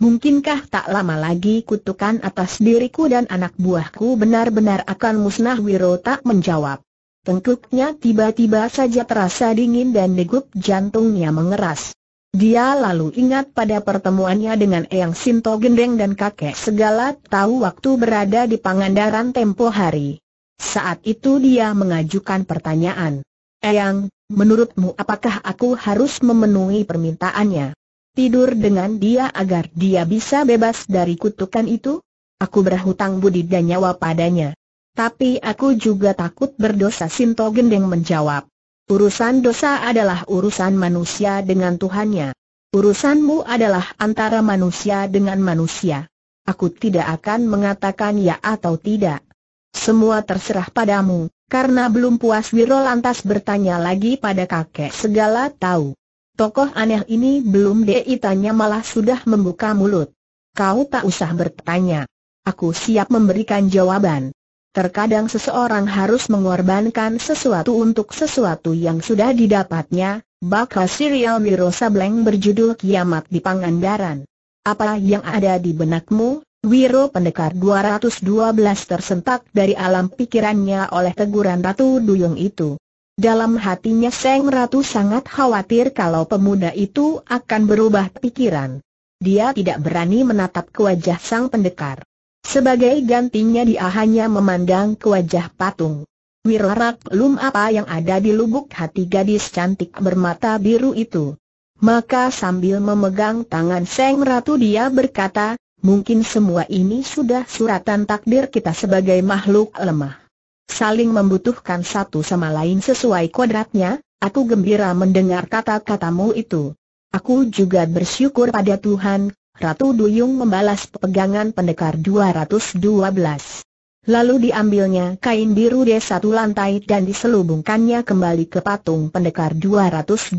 Mungkinkah tak lama lagi kutukan atas diriku dan anak buahku benar-benar akan musnah Wiro tak menjawab. Tengkuknya tiba-tiba saja terasa dingin dan degup jantungnya mengeras. Dia lalu ingat pada pertemuannya dengan Eyang Sinto Gendeng dan kakek segala tahu waktu berada di Pangandaran tempo hari. Saat itu dia mengajukan pertanyaan. Eyang, Menurutmu apakah aku harus memenuhi permintaannya? Tidur dengan dia agar dia bisa bebas dari kutukan itu? Aku berhutang budi dan nyawa padanya. Tapi aku juga takut berdosa Sinto Gendeng menjawab. Urusan dosa adalah urusan manusia dengan Tuhannya. Urusanmu adalah antara manusia dengan manusia. Aku tidak akan mengatakan ya atau tidak. Semua terserah padamu. Karena belum puas Wiro lantas bertanya lagi pada kakek segala tahu. Tokoh aneh ini belum dei tanya malah sudah membuka mulut. Kau tak usah bertanya. Aku siap memberikan jawaban. Terkadang seseorang harus mengorbankan sesuatu untuk sesuatu yang sudah didapatnya, bakal serial Wiro Sableng berjudul Kiamat di Pangandaran. Apa yang ada di benakmu, Wiro Pendekar 212 tersentak dari alam pikirannya oleh teguran Ratu Duyung itu. Dalam hatinya Seng Ratu sangat khawatir kalau pemuda itu akan berubah pikiran. Dia tidak berani menatap ke wajah sang pendekar. Sebagai gantinya dia hanya memandang ke wajah patung. Wirarak lum apa yang ada di lubuk hati gadis cantik bermata biru itu. Maka sambil memegang tangan Seng Ratu dia berkata, mungkin semua ini sudah suratan takdir kita sebagai makhluk lemah. Saling membutuhkan satu sama lain sesuai kodratnya, aku gembira mendengar kata-katamu itu. Aku juga bersyukur pada Tuhan, Ratu Duyung membalas pegangan pendekar 212. Lalu diambilnya kain biru di satu lantai dan diselubungkannya kembali ke patung pendekar 212.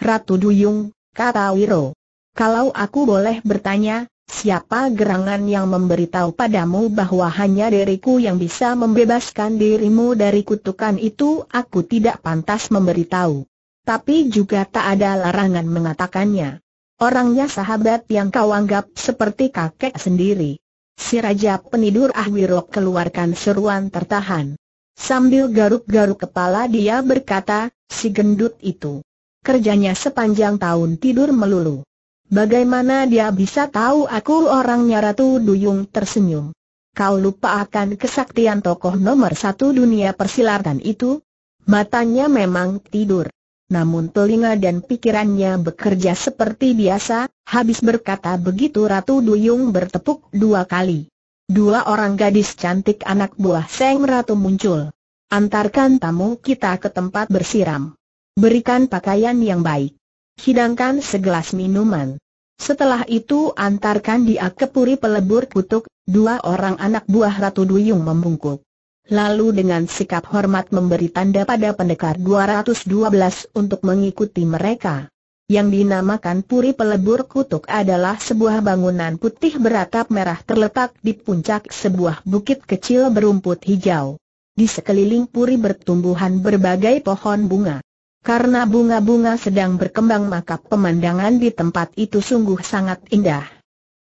Ratu Duyung, kata Wiro. Kalau aku boleh bertanya, siapa gerangan yang memberitahu padamu bahwa hanya diriku yang bisa membebaskan dirimu dari kutukan itu? Aku tidak pantas memberitahu. Tapi juga tak ada larangan mengatakannya. Orangnya sahabat yang kau anggap seperti kakek sendiri. Si Raja Penidur Ahwirok keluarkan seruan tertahan. Sambil garuk-garuk kepala dia berkata, si gendut itu. Kerjanya sepanjang tahun tidur melulu. Bagaimana dia bisa tahu aku orangnya Ratu Duyung tersenyum? Kau lupa akan kesaktian tokoh nomor satu dunia persilatan itu? Matanya memang tidur. Namun telinga dan pikirannya bekerja seperti biasa, habis berkata begitu Ratu Duyung bertepuk dua kali. Dua orang gadis cantik anak buah Seng Ratu muncul. Antarkan tamu kita ke tempat bersiram. Berikan pakaian yang baik hidangkan segelas minuman. Setelah itu antarkan dia ke puri pelebur kutuk, dua orang anak buah Ratu Duyung membungkuk. Lalu dengan sikap hormat memberi tanda pada pendekar 212 untuk mengikuti mereka. Yang dinamakan Puri Pelebur Kutuk adalah sebuah bangunan putih beratap merah terletak di puncak sebuah bukit kecil berumput hijau. Di sekeliling puri bertumbuhan berbagai pohon bunga. Karena bunga-bunga sedang berkembang maka pemandangan di tempat itu sungguh sangat indah.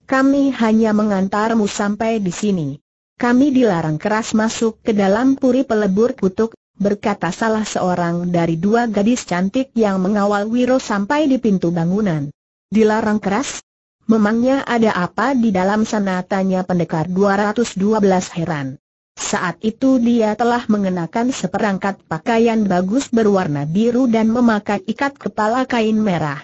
Kami hanya mengantarmu sampai di sini. Kami dilarang keras masuk ke dalam puri pelebur kutuk, berkata salah seorang dari dua gadis cantik yang mengawal Wiro sampai di pintu bangunan. Dilarang keras? Memangnya ada apa di dalam sana tanya pendekar 212 heran. Saat itu dia telah mengenakan seperangkat pakaian bagus berwarna biru dan memakai ikat kepala kain merah.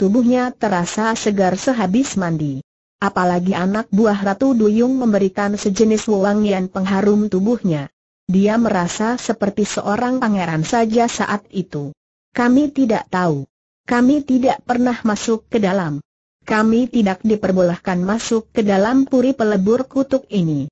Tubuhnya terasa segar sehabis mandi. Apalagi anak buah Ratu Duyung memberikan sejenis wewangian pengharum tubuhnya. Dia merasa seperti seorang pangeran saja saat itu. Kami tidak tahu. Kami tidak pernah masuk ke dalam. Kami tidak diperbolehkan masuk ke dalam puri pelebur kutuk ini.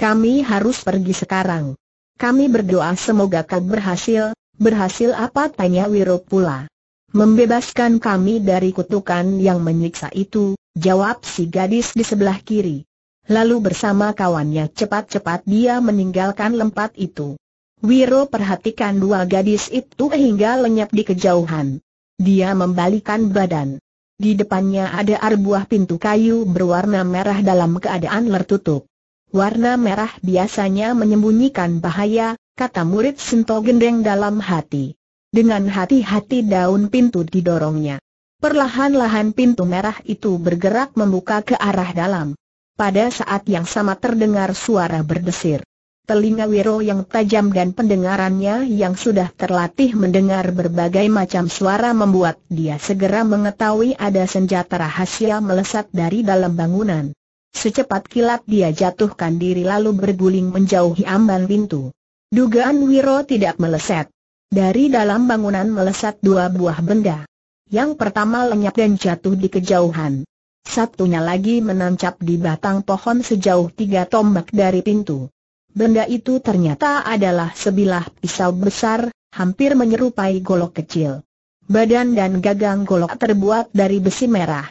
Kami harus pergi sekarang. Kami berdoa semoga kau berhasil, berhasil apa tanya Wiro pula. Membebaskan kami dari kutukan yang menyiksa itu, jawab si gadis di sebelah kiri. Lalu bersama kawannya cepat-cepat dia meninggalkan lempat itu. Wiro perhatikan dua gadis itu hingga lenyap di kejauhan. Dia membalikan badan. Di depannya ada arbuah pintu kayu berwarna merah dalam keadaan tertutup. Warna merah biasanya menyembunyikan bahaya, kata murid Sento Gendeng dalam hati. Dengan hati-hati daun pintu didorongnya. Perlahan-lahan pintu merah itu bergerak membuka ke arah dalam. Pada saat yang sama terdengar suara berdesir. Telinga Wiro yang tajam dan pendengarannya yang sudah terlatih mendengar berbagai macam suara membuat dia segera mengetahui ada senjata rahasia melesat dari dalam bangunan. Secepat kilat dia jatuhkan diri lalu berguling menjauhi amban pintu. Dugaan Wiro tidak meleset. Dari dalam bangunan melesat dua buah benda. Yang pertama lenyap dan jatuh di kejauhan. Satunya lagi menancap di batang pohon sejauh tiga tombak dari pintu. Benda itu ternyata adalah sebilah pisau besar, hampir menyerupai golok kecil. Badan dan gagang golok terbuat dari besi merah.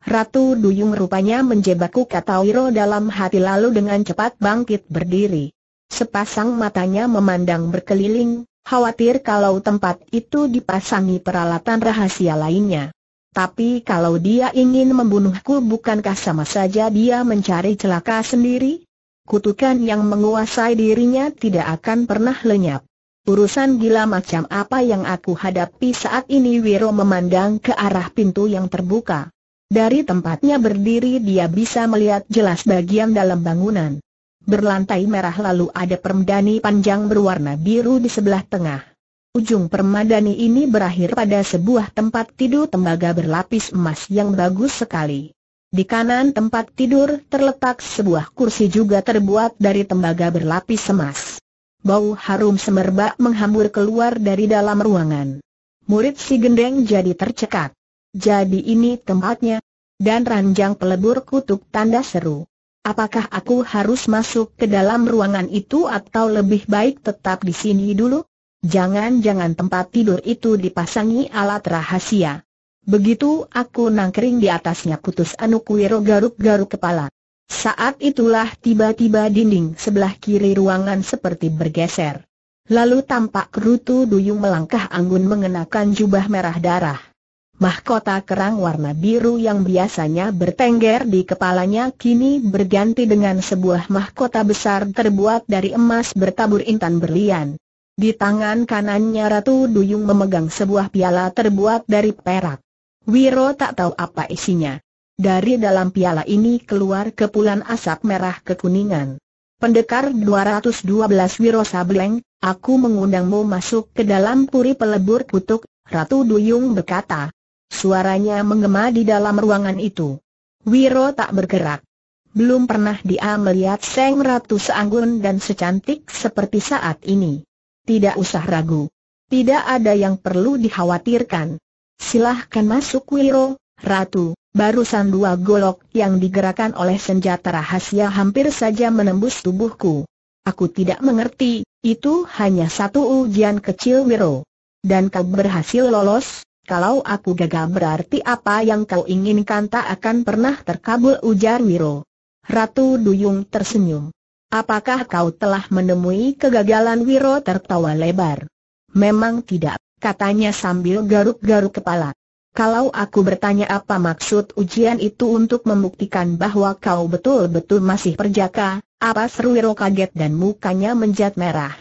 Ratu Duyung rupanya menjebakku kata Wiro dalam hati lalu dengan cepat bangkit berdiri. Sepasang matanya memandang berkeliling, khawatir kalau tempat itu dipasangi peralatan rahasia lainnya. Tapi kalau dia ingin membunuhku bukankah sama saja dia mencari celaka sendiri? Kutukan yang menguasai dirinya tidak akan pernah lenyap. Urusan gila macam apa yang aku hadapi saat ini Wiro memandang ke arah pintu yang terbuka. Dari tempatnya berdiri dia bisa melihat jelas bagian dalam bangunan. Berlantai merah lalu ada permadani panjang berwarna biru di sebelah tengah. Ujung permadani ini berakhir pada sebuah tempat tidur tembaga berlapis emas yang bagus sekali. Di kanan tempat tidur terletak sebuah kursi juga terbuat dari tembaga berlapis emas. Bau harum semerbak menghambur keluar dari dalam ruangan. Murid si gendeng jadi tercekat. Jadi ini tempatnya. Dan ranjang pelebur kutuk tanda seru. Apakah aku harus masuk ke dalam ruangan itu atau lebih baik tetap di sini dulu? Jangan-jangan tempat tidur itu dipasangi alat rahasia. Begitu aku nangkering di atasnya kutus Anukwiro garuk-garuk kepala. Saat itulah tiba-tiba dinding sebelah kiri ruangan seperti bergeser. Lalu tampak Kerutu Duyung melangkah anggun mengenakan jubah merah darah. Mahkota kerang warna biru yang biasanya bertengger di kepalanya kini berganti dengan sebuah mahkota besar terbuat dari emas bertabur intan berlian. Di tangan kanannya Ratu Duyung memegang sebuah piala terbuat dari perak. Wiro tak tahu apa isinya. Dari dalam piala ini keluar kepulan asap merah kekuningan. Pendekar 212 Wiro Sableng, aku mengundangmu masuk ke dalam puri pelebur kutuk, Ratu Duyung berkata. Suaranya menggema di dalam ruangan itu. Wiro tak bergerak. Belum pernah dia melihat Seng Ratu seanggun dan secantik seperti saat ini. Tidak usah ragu. Tidak ada yang perlu dikhawatirkan. Silahkan masuk Wiro, Ratu. Barusan dua golok yang digerakkan oleh senjata rahasia hampir saja menembus tubuhku. Aku tidak mengerti, itu hanya satu ujian kecil Wiro. Dan kau berhasil lolos, kalau aku gagal berarti apa yang kau inginkan tak akan pernah terkabul ujar Wiro. Ratu Duyung tersenyum. Apakah kau telah menemui kegagalan Wiro tertawa lebar? Memang tidak, katanya sambil garuk-garuk kepala. Kalau aku bertanya apa maksud ujian itu untuk membuktikan bahwa kau betul-betul masih perjaka, apa seru Wiro kaget dan mukanya menjadi merah.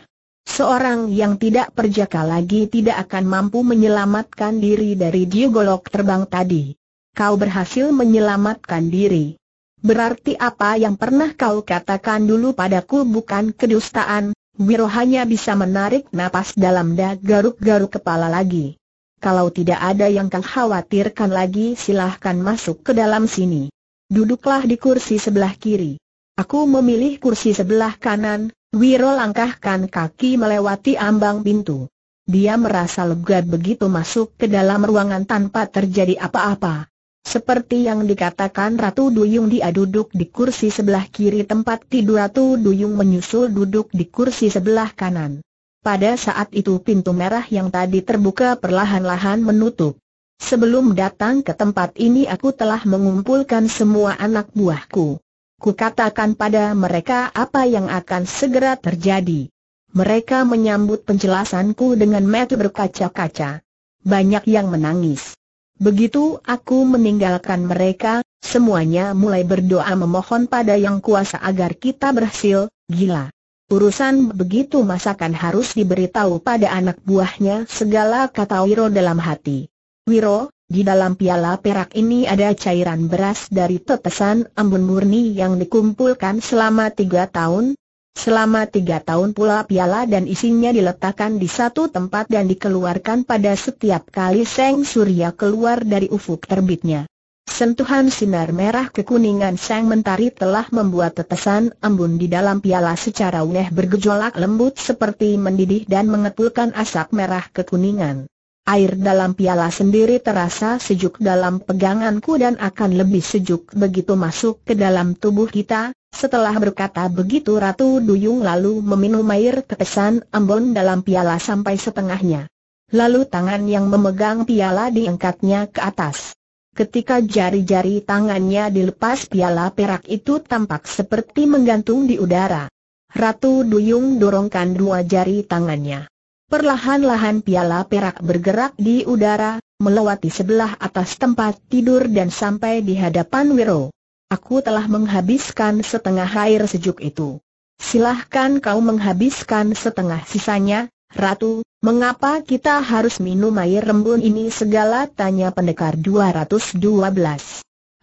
Seorang yang tidak perjaka lagi tidak akan mampu menyelamatkan diri dari diugolok terbang tadi. Kau berhasil menyelamatkan diri. Berarti apa yang pernah kau katakan dulu padaku bukan kedustaan, Wiro hanya bisa menarik napas dalam da garuk-garuk kepala lagi. Kalau tidak ada yang kau khawatirkan lagi silahkan masuk ke dalam sini. Duduklah di kursi sebelah kiri. Aku memilih kursi sebelah kanan, Wiro langkahkan kaki melewati ambang pintu. Dia merasa lega begitu masuk ke dalam ruangan tanpa terjadi apa-apa. Seperti yang dikatakan Ratu Duyung dia duduk di kursi sebelah kiri tempat tidur Ratu Duyung menyusul duduk di kursi sebelah kanan. Pada saat itu pintu merah yang tadi terbuka perlahan-lahan menutup. Sebelum datang ke tempat ini aku telah mengumpulkan semua anak buahku. Kukatakan pada mereka apa yang akan segera terjadi. Mereka menyambut penjelasanku dengan mata berkaca-kaca. Banyak yang menangis. Begitu aku meninggalkan mereka, semuanya mulai berdoa memohon pada yang kuasa agar kita berhasil, gila. Urusan begitu masakan harus diberitahu pada anak buahnya segala kata Wiro dalam hati. Wiro, di dalam piala perak ini ada cairan beras dari tetesan embun murni yang dikumpulkan selama tiga tahun. Selama tiga tahun pula piala dan isinya diletakkan di satu tempat dan dikeluarkan pada setiap kali sang surya keluar dari ufuk terbitnya. Sentuhan sinar merah kekuningan sang mentari telah membuat tetesan embun di dalam piala secara uneh bergejolak lembut seperti mendidih dan mengepulkan asap merah kekuningan. Air dalam piala sendiri terasa sejuk dalam peganganku dan akan lebih sejuk begitu masuk ke dalam tubuh kita. Setelah berkata begitu Ratu Duyung lalu meminum air tetesan ambon dalam piala sampai setengahnya. Lalu tangan yang memegang piala diangkatnya ke atas. Ketika jari-jari tangannya dilepas piala perak itu tampak seperti menggantung di udara. Ratu Duyung dorongkan dua jari tangannya. Perlahan-lahan piala perak bergerak di udara, melewati sebelah atas tempat tidur dan sampai di hadapan Wiro. Aku telah menghabiskan setengah air sejuk itu. Silahkan kau menghabiskan setengah sisanya, Ratu, mengapa kita harus minum air rembun ini segala tanya pendekar 212.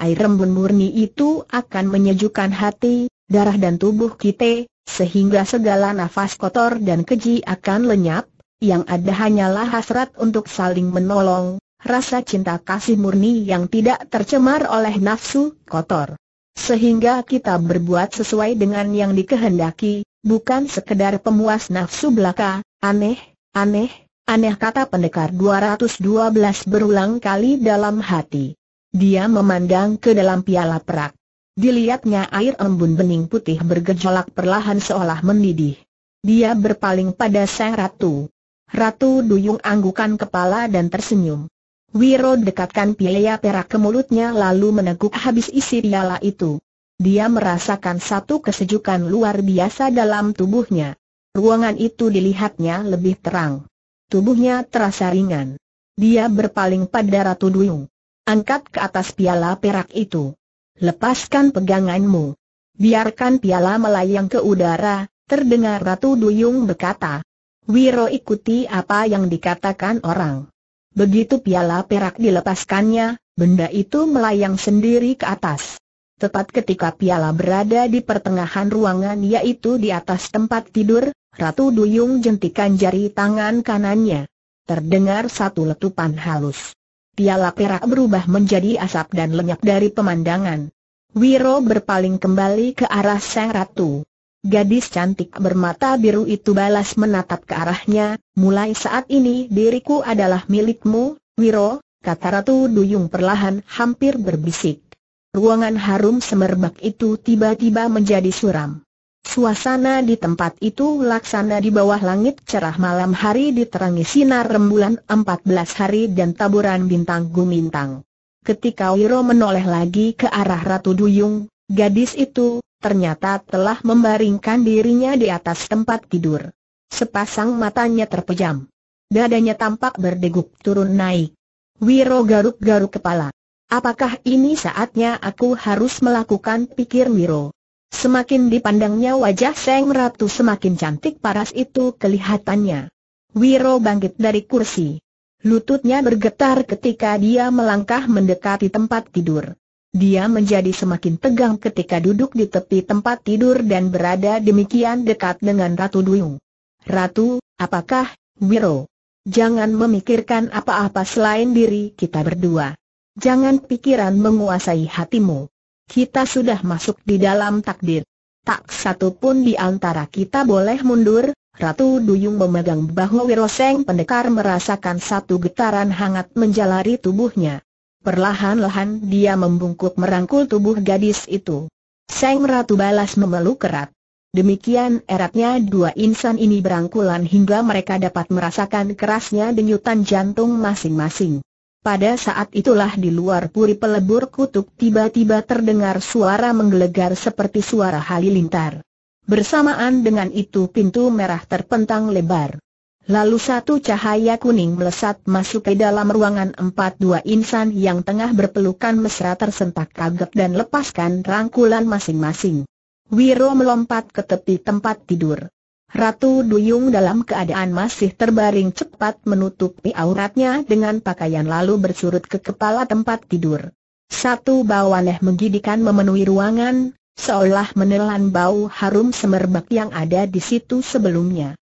Air rembun murni itu akan menyejukkan hati, darah dan tubuh kita, sehingga segala nafas kotor dan keji akan lenyap, yang ada hanyalah hasrat untuk saling menolong, rasa cinta kasih murni yang tidak tercemar oleh nafsu kotor. Sehingga kita berbuat sesuai dengan yang dikehendaki, bukan sekedar pemuas nafsu belaka, aneh, aneh, aneh kata pendekar 212 berulang kali dalam hati. Dia memandang ke dalam piala perak. Dilihatnya air embun bening putih bergejolak perlahan seolah mendidih. Dia berpaling pada sang ratu. Ratu Duyung anggukan kepala dan tersenyum. Wiro dekatkan piala perak ke mulutnya lalu meneguk habis isi piala itu. Dia merasakan satu kesejukan luar biasa dalam tubuhnya. Ruangan itu dilihatnya lebih terang. Tubuhnya terasa ringan. Dia berpaling pada Ratu Duyung. Angkat ke atas piala perak itu. Lepaskan peganganmu. Biarkan piala melayang ke udara, terdengar Ratu Duyung berkata. Wiro ikuti apa yang dikatakan orang. Begitu piala perak dilepaskannya, benda itu melayang sendiri ke atas. Tepat ketika piala berada di pertengahan ruangan yaitu di atas tempat tidur, Ratu Duyung jentikan jari tangan kanannya. Terdengar satu letupan halus. Piala perak berubah menjadi asap dan lenyap dari pemandangan. Wiro berpaling kembali ke arah sang ratu. Gadis cantik bermata biru itu balas menatap ke arahnya, mulai saat ini diriku adalah milikmu, Wiro, kata Ratu Duyung perlahan hampir berbisik. Ruangan harum semerbak itu tiba-tiba menjadi suram. Suasana di tempat itu laksana di bawah langit cerah malam hari diterangi sinar rembulan 14 hari dan taburan bintang gumintang. Ketika Wiro menoleh lagi ke arah Ratu Duyung, gadis itu ternyata telah membaringkan dirinya di atas tempat tidur. Sepasang matanya terpejam. Dadanya tampak berdegup turun naik. Wiro garuk-garuk kepala. Apakah ini saatnya aku harus melakukan pikir Wiro? Semakin dipandangnya wajah Seng Ratu semakin cantik paras itu kelihatannya. Wiro bangkit dari kursi. Lututnya bergetar ketika dia melangkah mendekati tempat tidur. Dia menjadi semakin tegang ketika duduk di tepi tempat tidur dan berada demikian dekat dengan Ratu Duyung. Ratu, apakah, Wiro? Jangan memikirkan apa-apa selain diri kita berdua. Jangan pikiran menguasai hatimu. Kita sudah masuk di dalam takdir. Tak satu pun di antara kita boleh mundur, Ratu Duyung memegang bahu Wiroseng pendekar merasakan satu getaran hangat menjalari tubuhnya. Perlahan-lahan dia membungkuk merangkul tubuh gadis itu. Sang Ratu balas memeluk erat. Demikian eratnya dua insan ini berangkulan hingga mereka dapat merasakan kerasnya denyutan jantung masing-masing. Pada saat itulah di luar puri pelebur kutuk tiba-tiba terdengar suara menggelegar seperti suara halilintar. Bersamaan dengan itu pintu merah terpentang lebar. Lalu satu cahaya kuning melesat masuk ke dalam ruangan empat dua insan yang tengah berpelukan mesra tersentak kaget dan lepaskan rangkulan masing-masing. Wiro melompat ke tepi tempat tidur. Ratu Duyung dalam keadaan masih terbaring cepat menutupi auratnya dengan pakaian lalu bersurut ke kepala tempat tidur. Satu bau aneh menggidikan memenuhi ruangan, seolah menelan bau harum semerbak yang ada di situ sebelumnya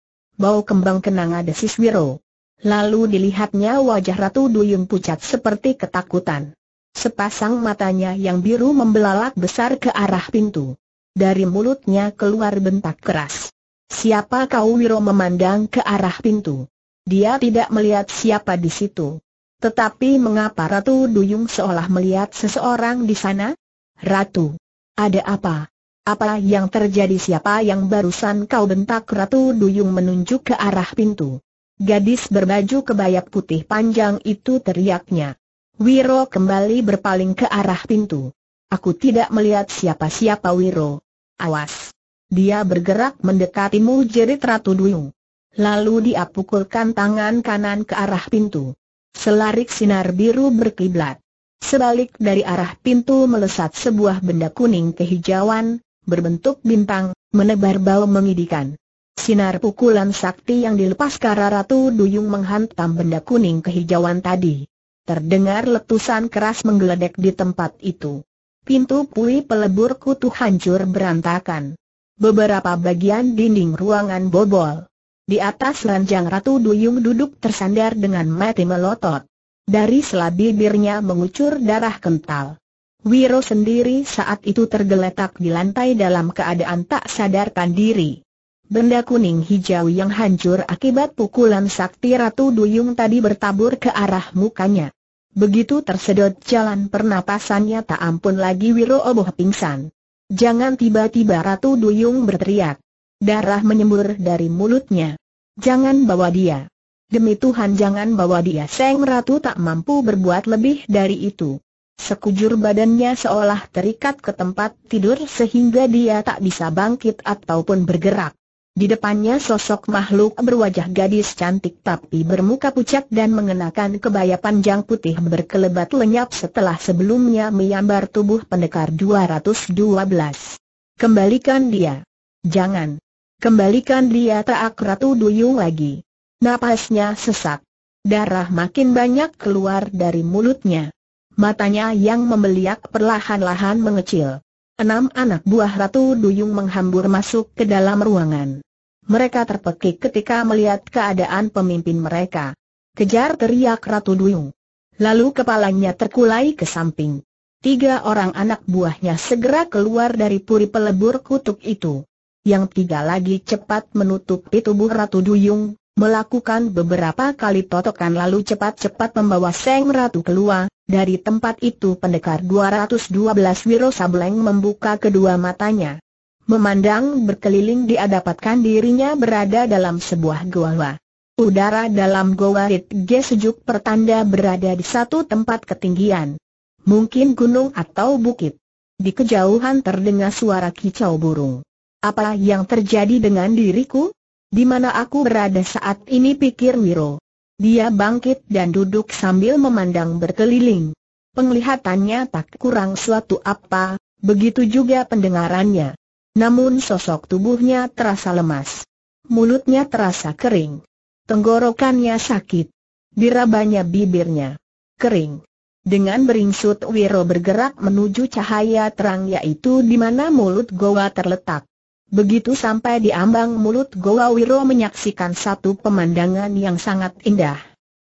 bau kembang kenanga desis Wiro. Lalu dilihatnya wajah Ratu Duyung pucat seperti ketakutan. Sepasang matanya yang biru membelalak besar ke arah pintu. Dari mulutnya keluar bentak keras. Siapa kau Wiro memandang ke arah pintu? Dia tidak melihat siapa di situ. Tetapi mengapa Ratu Duyung seolah melihat seseorang di sana? Ratu, ada apa? Apa yang terjadi siapa yang barusan kau bentak Ratu Duyung menunjuk ke arah pintu. Gadis berbaju kebaya putih panjang itu teriaknya. Wiro kembali berpaling ke arah pintu. Aku tidak melihat siapa-siapa Wiro. Awas! Dia bergerak mendekatimu jerit Ratu Duyung. Lalu dia pukulkan tangan kanan ke arah pintu. Selarik sinar biru berkiblat. Sebalik dari arah pintu melesat sebuah benda kuning kehijauan, berbentuk bintang, menebar bau mengidikan. Sinar pukulan sakti yang dilepas Kara Ratu Duyung menghantam benda kuning kehijauan tadi. Terdengar letusan keras menggeledek di tempat itu. Pintu pui pelebur kutu hancur berantakan. Beberapa bagian dinding ruangan bobol. Di atas ranjang Ratu Duyung duduk tersandar dengan mati melotot. Dari selabi birnya mengucur darah kental. Wiro sendiri saat itu tergeletak di lantai dalam keadaan tak sadarkan diri. Benda kuning hijau yang hancur akibat pukulan sakti Ratu Duyung tadi bertabur ke arah mukanya. Begitu tersedot jalan pernapasannya tak ampun lagi Wiro Oboh pingsan. Jangan tiba-tiba Ratu Duyung berteriak. Darah menyembur dari mulutnya. Jangan bawa dia. Demi Tuhan jangan bawa dia Seng Ratu tak mampu berbuat lebih dari itu. Sekujur badannya seolah terikat ke tempat tidur sehingga dia tak bisa bangkit ataupun bergerak. Di depannya sosok makhluk berwajah gadis cantik tapi bermuka pucat dan mengenakan kebaya panjang putih berkelebat lenyap setelah sebelumnya menyambar tubuh pendekar 212. Kembalikan dia. Jangan. Kembalikan dia tak Ratu Duyung lagi. Napasnya sesak. Darah makin banyak keluar dari mulutnya. Matanya yang membeliak perlahan-lahan mengecil. Enam anak buah Ratu Duyung menghambur masuk ke dalam ruangan. Mereka terpekik ketika melihat keadaan pemimpin mereka. Kejar teriak Ratu Duyung. Lalu kepalanya terkulai ke samping. Tiga orang anak buahnya segera keluar dari puri pelebur kutuk itu. Yang tiga lagi cepat menutupi tubuh Ratu Duyung, melakukan beberapa kali totokan lalu cepat-cepat membawa Seng Ratu keluar, dari tempat itu pendekar 212 Wiro Sableng membuka kedua matanya. Memandang berkeliling dia dapatkan dirinya berada dalam sebuah goa. Udara dalam goa Ritge sejuk pertanda berada di satu tempat ketinggian. Mungkin gunung atau bukit. Di kejauhan terdengar suara kicau burung. Apa yang terjadi dengan diriku? Di mana aku berada saat ini pikir Wiro. Dia bangkit dan duduk sambil memandang berkeliling. Penglihatannya tak kurang suatu apa, begitu juga pendengarannya. Namun sosok tubuhnya terasa lemas. Mulutnya terasa kering. Tenggorokannya sakit. Dirabanya bibirnya. Kering. Dengan beringsut Wiro bergerak menuju cahaya terang yaitu di mana mulut goa terletak. Begitu sampai di ambang mulut Goa Wiro menyaksikan satu pemandangan yang sangat indah.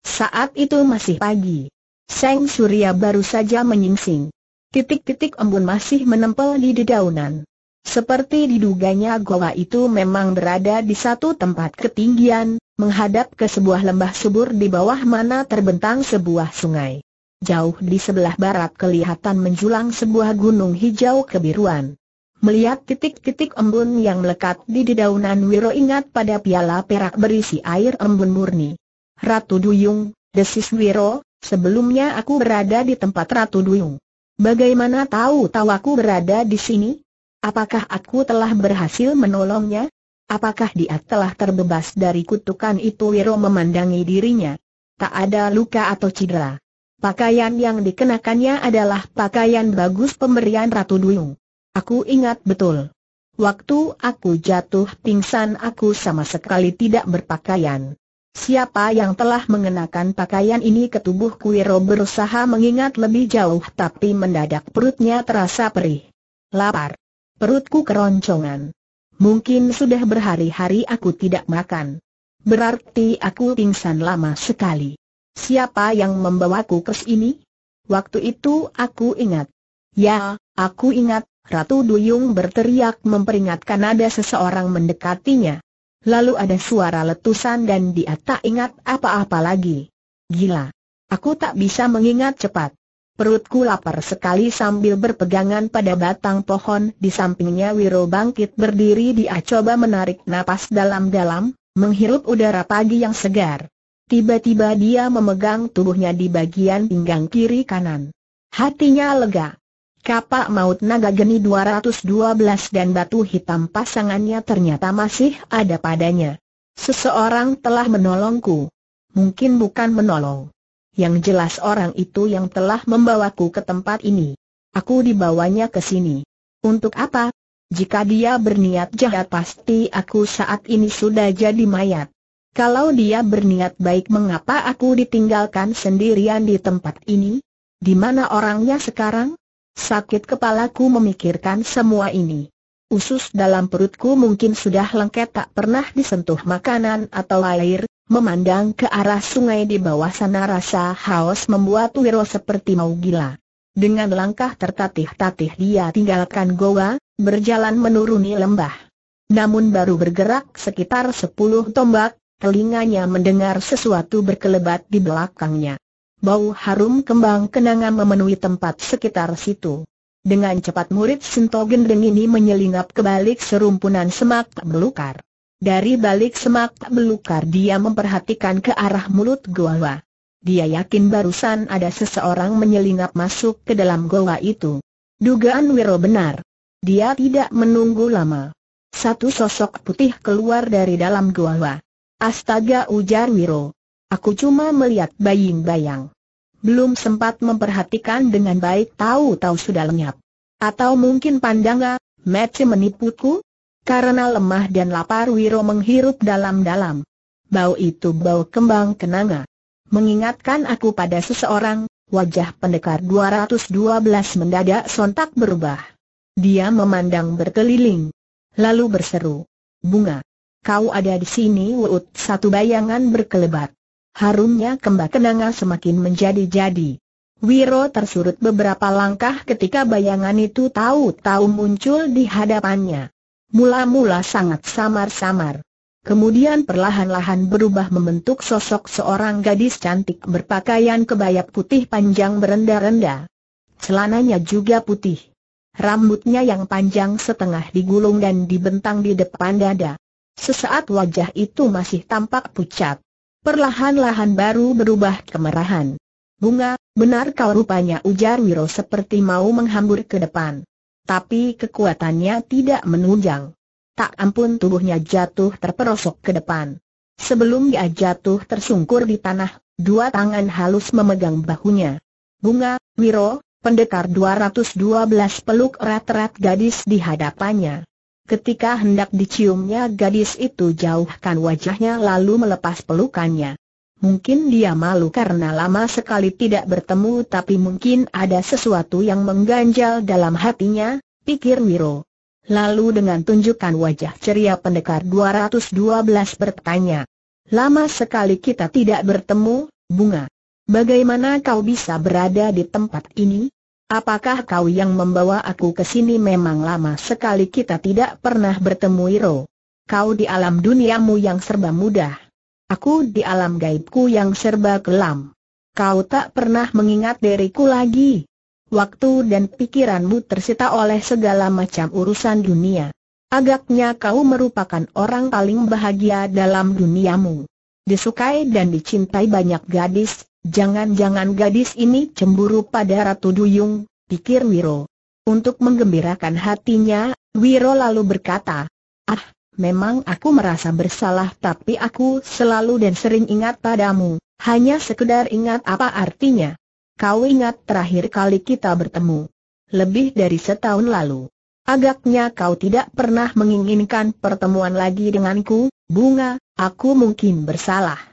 Saat itu masih pagi. Seng Surya baru saja menyingsing. Titik-titik embun masih menempel di dedaunan. Seperti diduganya goa itu memang berada di satu tempat ketinggian, menghadap ke sebuah lembah subur di bawah mana terbentang sebuah sungai. Jauh di sebelah barat kelihatan menjulang sebuah gunung hijau kebiruan. Melihat titik-titik embun yang melekat di dedaunan Wiro ingat pada piala perak berisi air embun murni. Ratu Duyung, desis Wiro, sebelumnya aku berada di tempat Ratu Duyung. Bagaimana tahu tawaku berada di sini? Apakah aku telah berhasil menolongnya? Apakah dia telah terbebas dari kutukan itu Wiro memandangi dirinya? Tak ada luka atau cedera. Pakaian yang dikenakannya adalah pakaian bagus pemberian Ratu Duyung. Aku ingat betul. Waktu aku jatuh pingsan aku sama sekali tidak berpakaian. Siapa yang telah mengenakan pakaian ini ke tubuh Kuiro berusaha mengingat lebih jauh tapi mendadak perutnya terasa perih. Lapar. Perutku keroncongan. Mungkin sudah berhari-hari aku tidak makan. Berarti aku pingsan lama sekali. Siapa yang membawaku ke sini? Waktu itu aku ingat. Ya, aku ingat, Ratu Duyung berteriak memperingatkan ada seseorang mendekatinya. Lalu ada suara letusan dan dia tak ingat apa-apa lagi. Gila. Aku tak bisa mengingat cepat. Perutku lapar sekali sambil berpegangan pada batang pohon di sampingnya Wiro bangkit berdiri dia coba menarik napas dalam-dalam, menghirup udara pagi yang segar. Tiba-tiba dia memegang tubuhnya di bagian pinggang kiri kanan. Hatinya lega. Kapak maut naga geni 212 dan batu hitam pasangannya ternyata masih ada padanya. Seseorang telah menolongku. Mungkin bukan menolong. Yang jelas orang itu yang telah membawaku ke tempat ini. Aku dibawanya ke sini. Untuk apa? Jika dia berniat jahat pasti aku saat ini sudah jadi mayat. Kalau dia berniat baik mengapa aku ditinggalkan sendirian di tempat ini? Di mana orangnya sekarang? Sakit kepalaku memikirkan semua ini. Usus dalam perutku mungkin sudah lengket tak pernah disentuh makanan atau air, memandang ke arah sungai di bawah sana rasa haus membuat Wiro seperti mau gila. Dengan langkah tertatih-tatih dia tinggalkan goa, berjalan menuruni lembah. Namun baru bergerak sekitar sepuluh tombak, telinganya mendengar sesuatu berkelebat di belakangnya. Bau harum kembang kenangan memenuhi tempat sekitar situ. Dengan cepat murid Sinto Gendeng ini menyelinap ke balik serumpunan semak belukar. Dari balik semak belukar dia memperhatikan ke arah mulut goa. Dia yakin barusan ada seseorang menyelinap masuk ke dalam goa itu. Dugaan Wiro benar. Dia tidak menunggu lama. Satu sosok putih keluar dari dalam goa. Astaga ujar Wiro. Aku cuma melihat bayang-bayang. Belum sempat memperhatikan dengan baik tahu-tahu sudah lenyap. Atau mungkin pandangnya, Mece menipuku? Karena lemah dan lapar Wiro menghirup dalam-dalam. Bau itu bau kembang kenanga. Mengingatkan aku pada seseorang, wajah pendekar 212 mendadak sontak berubah. Dia memandang berkeliling. Lalu berseru. Bunga. Kau ada di sini wut. satu bayangan berkelebat harumnya kembak kenanga semakin menjadi-jadi. Wiro tersurut beberapa langkah ketika bayangan itu tahu-tahu muncul di hadapannya. Mula-mula sangat samar-samar. Kemudian perlahan-lahan berubah membentuk sosok seorang gadis cantik berpakaian kebaya putih panjang berenda-renda. Celananya juga putih. Rambutnya yang panjang setengah digulung dan dibentang di depan dada. Sesaat wajah itu masih tampak pucat perlahan-lahan baru berubah kemerahan. Bunga, benar kau rupanya ujar Wiro seperti mau menghambur ke depan. Tapi kekuatannya tidak menunjang. Tak ampun tubuhnya jatuh terperosok ke depan. Sebelum dia jatuh tersungkur di tanah, dua tangan halus memegang bahunya. Bunga, Wiro, pendekar 212 peluk erat-erat gadis di hadapannya. Ketika hendak diciumnya gadis itu jauhkan wajahnya lalu melepas pelukannya. Mungkin dia malu karena lama sekali tidak bertemu tapi mungkin ada sesuatu yang mengganjal dalam hatinya, pikir Wiro. Lalu dengan tunjukkan wajah ceria pendekar 212 bertanya. Lama sekali kita tidak bertemu, Bunga. Bagaimana kau bisa berada di tempat ini? Apakah kau yang membawa aku ke sini memang lama sekali kita tidak pernah bertemu Iro? Kau di alam duniamu yang serba mudah. Aku di alam gaibku yang serba kelam. Kau tak pernah mengingat diriku lagi. Waktu dan pikiranmu tersita oleh segala macam urusan dunia. Agaknya kau merupakan orang paling bahagia dalam duniamu. Disukai dan dicintai banyak gadis, Jangan-jangan gadis ini cemburu pada Ratu Duyung, pikir Wiro. Untuk menggembirakan hatinya, Wiro lalu berkata, Ah, memang aku merasa bersalah tapi aku selalu dan sering ingat padamu, hanya sekedar ingat apa artinya. Kau ingat terakhir kali kita bertemu. Lebih dari setahun lalu. Agaknya kau tidak pernah menginginkan pertemuan lagi denganku, bunga, aku mungkin bersalah.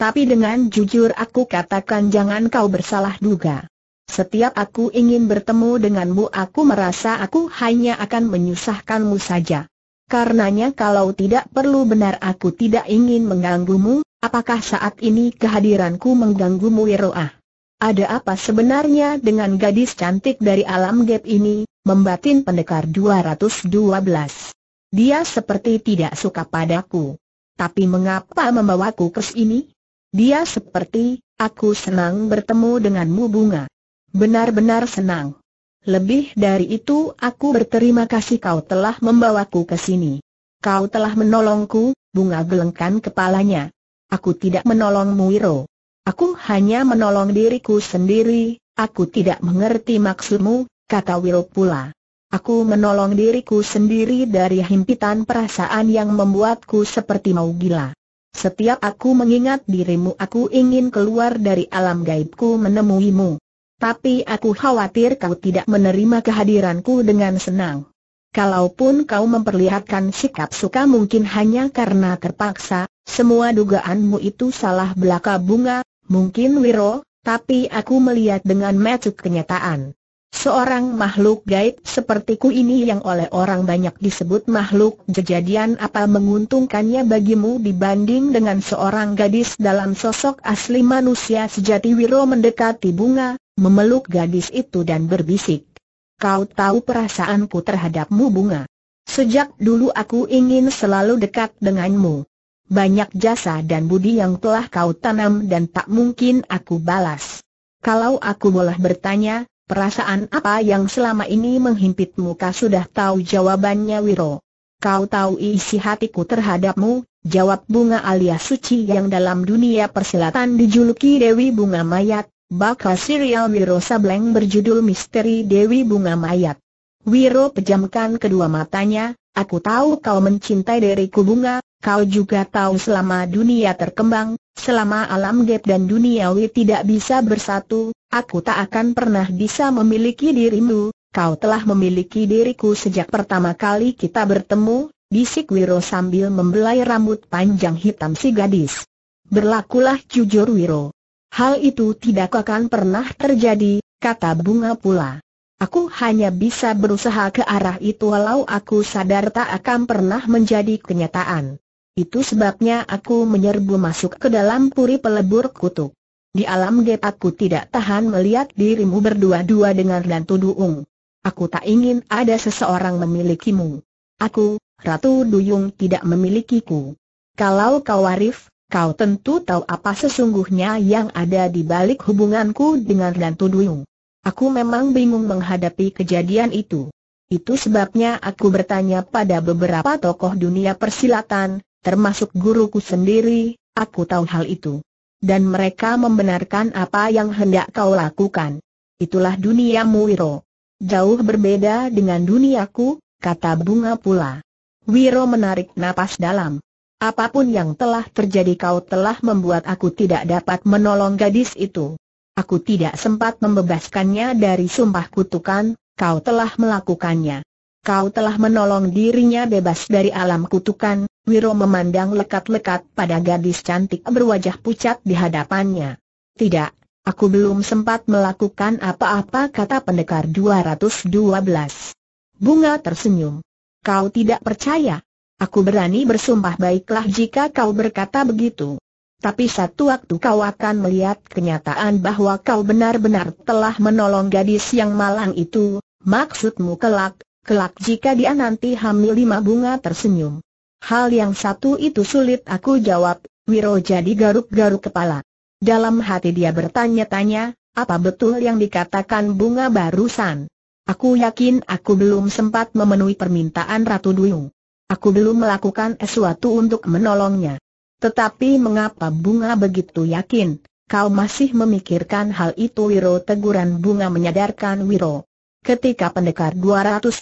Tapi dengan jujur aku katakan jangan kau bersalah duga. Setiap aku ingin bertemu denganmu aku merasa aku hanya akan menyusahkanmu saja. Karenanya kalau tidak perlu benar aku tidak ingin mengganggumu, apakah saat ini kehadiranku mengganggumu Wiroah? Ada apa sebenarnya dengan gadis cantik dari alam gap ini, membatin pendekar 212? Dia seperti tidak suka padaku. Tapi mengapa membawaku ke sini? Dia seperti, aku senang bertemu denganmu bunga. Benar-benar senang. Lebih dari itu aku berterima kasih kau telah membawaku ke sini. Kau telah menolongku, bunga gelengkan kepalanya. Aku tidak menolongmu Wiro. Aku hanya menolong diriku sendiri, aku tidak mengerti maksudmu, kata Wiro pula. Aku menolong diriku sendiri dari himpitan perasaan yang membuatku seperti mau gila. Setiap aku mengingat dirimu aku ingin keluar dari alam gaibku menemuimu. Tapi aku khawatir kau tidak menerima kehadiranku dengan senang. Kalaupun kau memperlihatkan sikap suka mungkin hanya karena terpaksa, semua dugaanmu itu salah belaka bunga, mungkin Wiro, tapi aku melihat dengan mecuk kenyataan. Seorang makhluk gaib sepertiku ini yang oleh orang banyak disebut makhluk kejadian apa menguntungkannya bagimu dibanding dengan seorang gadis dalam sosok asli manusia sejati Wiro mendekati bunga, memeluk gadis itu dan berbisik. Kau tahu perasaanku terhadapmu bunga. Sejak dulu aku ingin selalu dekat denganmu. Banyak jasa dan budi yang telah kau tanam dan tak mungkin aku balas. Kalau aku boleh bertanya, Perasaan apa yang selama ini menghimpit muka sudah tahu jawabannya Wiro. Kau tahu isi hatiku terhadapmu, jawab bunga alias suci yang dalam dunia persilatan dijuluki Dewi Bunga Mayat, bakal serial Wiro Sableng berjudul Misteri Dewi Bunga Mayat. Wiro pejamkan kedua matanya, aku tahu kau mencintai diriku bunga, kau juga tahu selama dunia terkembang, selama alam gap dan duniawi tidak bisa bersatu, Aku tak akan pernah bisa memiliki dirimu, kau telah memiliki diriku sejak pertama kali kita bertemu, bisik Wiro sambil membelai rambut panjang hitam si gadis. Berlakulah jujur Wiro. Hal itu tidak akan pernah terjadi, kata bunga pula. Aku hanya bisa berusaha ke arah itu walau aku sadar tak akan pernah menjadi kenyataan. Itu sebabnya aku menyerbu masuk ke dalam puri pelebur kutuk. Di alam gap aku tidak tahan melihat dirimu berdua-dua dengan Ratu Duyung. Aku tak ingin ada seseorang memilikimu. Aku, Ratu Duyung tidak memilikiku. Kalau kau arif, kau tentu tahu apa sesungguhnya yang ada di balik hubunganku dengan Ratu Duyung. Aku memang bingung menghadapi kejadian itu. Itu sebabnya aku bertanya pada beberapa tokoh dunia persilatan, termasuk guruku sendiri, aku tahu hal itu dan mereka membenarkan apa yang hendak kau lakukan. Itulah dunia Wiro. Jauh berbeda dengan duniaku, kata bunga pula. Wiro menarik napas dalam. Apapun yang telah terjadi kau telah membuat aku tidak dapat menolong gadis itu. Aku tidak sempat membebaskannya dari sumpah kutukan, kau telah melakukannya. Kau telah menolong dirinya bebas dari alam kutukan, Wiro memandang lekat-lekat pada gadis cantik berwajah pucat di hadapannya. Tidak, aku belum sempat melakukan apa-apa kata pendekar 212. Bunga tersenyum. Kau tidak percaya? Aku berani bersumpah baiklah jika kau berkata begitu. Tapi satu waktu kau akan melihat kenyataan bahwa kau benar-benar telah menolong gadis yang malang itu, maksudmu kelak, kelak jika dia nanti hamil lima bunga tersenyum. Hal yang satu itu sulit aku jawab, Wiro jadi garuk-garuk kepala. Dalam hati dia bertanya-tanya, apa betul yang dikatakan bunga barusan? Aku yakin aku belum sempat memenuhi permintaan Ratu Duyung. Aku belum melakukan sesuatu untuk menolongnya. Tetapi mengapa bunga begitu yakin? Kau masih memikirkan hal itu Wiro teguran bunga menyadarkan Wiro. Ketika pendekar 212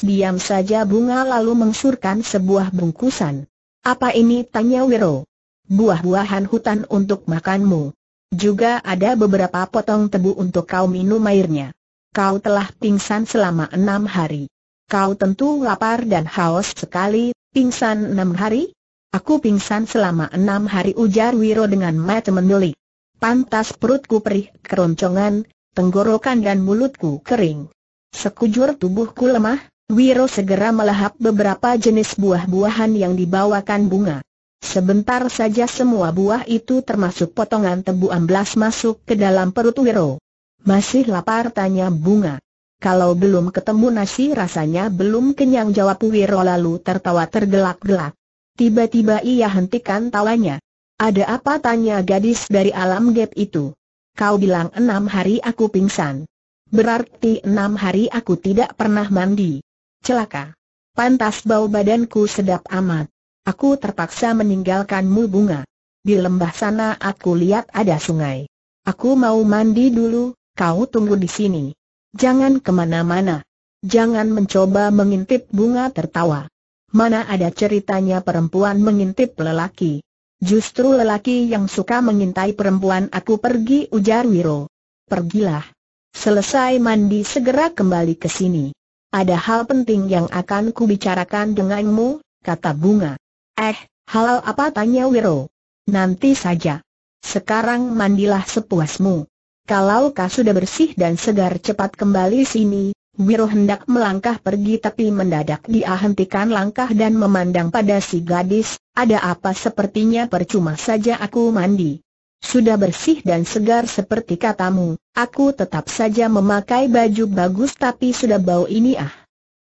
diam saja bunga lalu mengsurkan sebuah bungkusan. Apa ini tanya Wiro? Buah-buahan hutan untuk makanmu. Juga ada beberapa potong tebu untuk kau minum airnya. Kau telah pingsan selama enam hari. Kau tentu lapar dan haus sekali, pingsan enam hari? Aku pingsan selama enam hari ujar Wiro dengan mata mendelik. Pantas perutku perih keroncongan, tenggorokan dan mulutku kering. Sekujur tubuhku lemah, Wiro segera melahap beberapa jenis buah-buahan yang dibawakan bunga. Sebentar saja semua buah itu termasuk potongan tebu amblas masuk ke dalam perut Wiro. Masih lapar tanya bunga. Kalau belum ketemu nasi rasanya belum kenyang jawab Wiro lalu tertawa tergelak-gelak. Tiba-tiba ia hentikan tawanya. Ada apa tanya gadis dari alam gap itu? Kau bilang enam hari aku pingsan. Berarti enam hari aku tidak pernah mandi. Celaka. Pantas bau badanku sedap amat. Aku terpaksa meninggalkanmu bunga. Di lembah sana aku lihat ada sungai. Aku mau mandi dulu, kau tunggu di sini. Jangan kemana-mana. Jangan mencoba mengintip bunga tertawa. Mana ada ceritanya perempuan mengintip lelaki. Justru lelaki yang suka mengintai perempuan aku pergi ujar Wiro. Pergilah. Selesai mandi segera kembali ke sini. Ada hal penting yang akan kubicarakan denganmu, kata Bunga. Eh, hal apa tanya Wiro? Nanti saja. Sekarang mandilah sepuasmu. Kalau kau sudah bersih dan segar cepat kembali sini, Wiro hendak melangkah pergi tapi mendadak dia hentikan langkah dan memandang pada si gadis, ada apa sepertinya percuma saja aku mandi. Sudah bersih dan segar seperti katamu, aku tetap saja memakai baju bagus tapi sudah bau ini ah.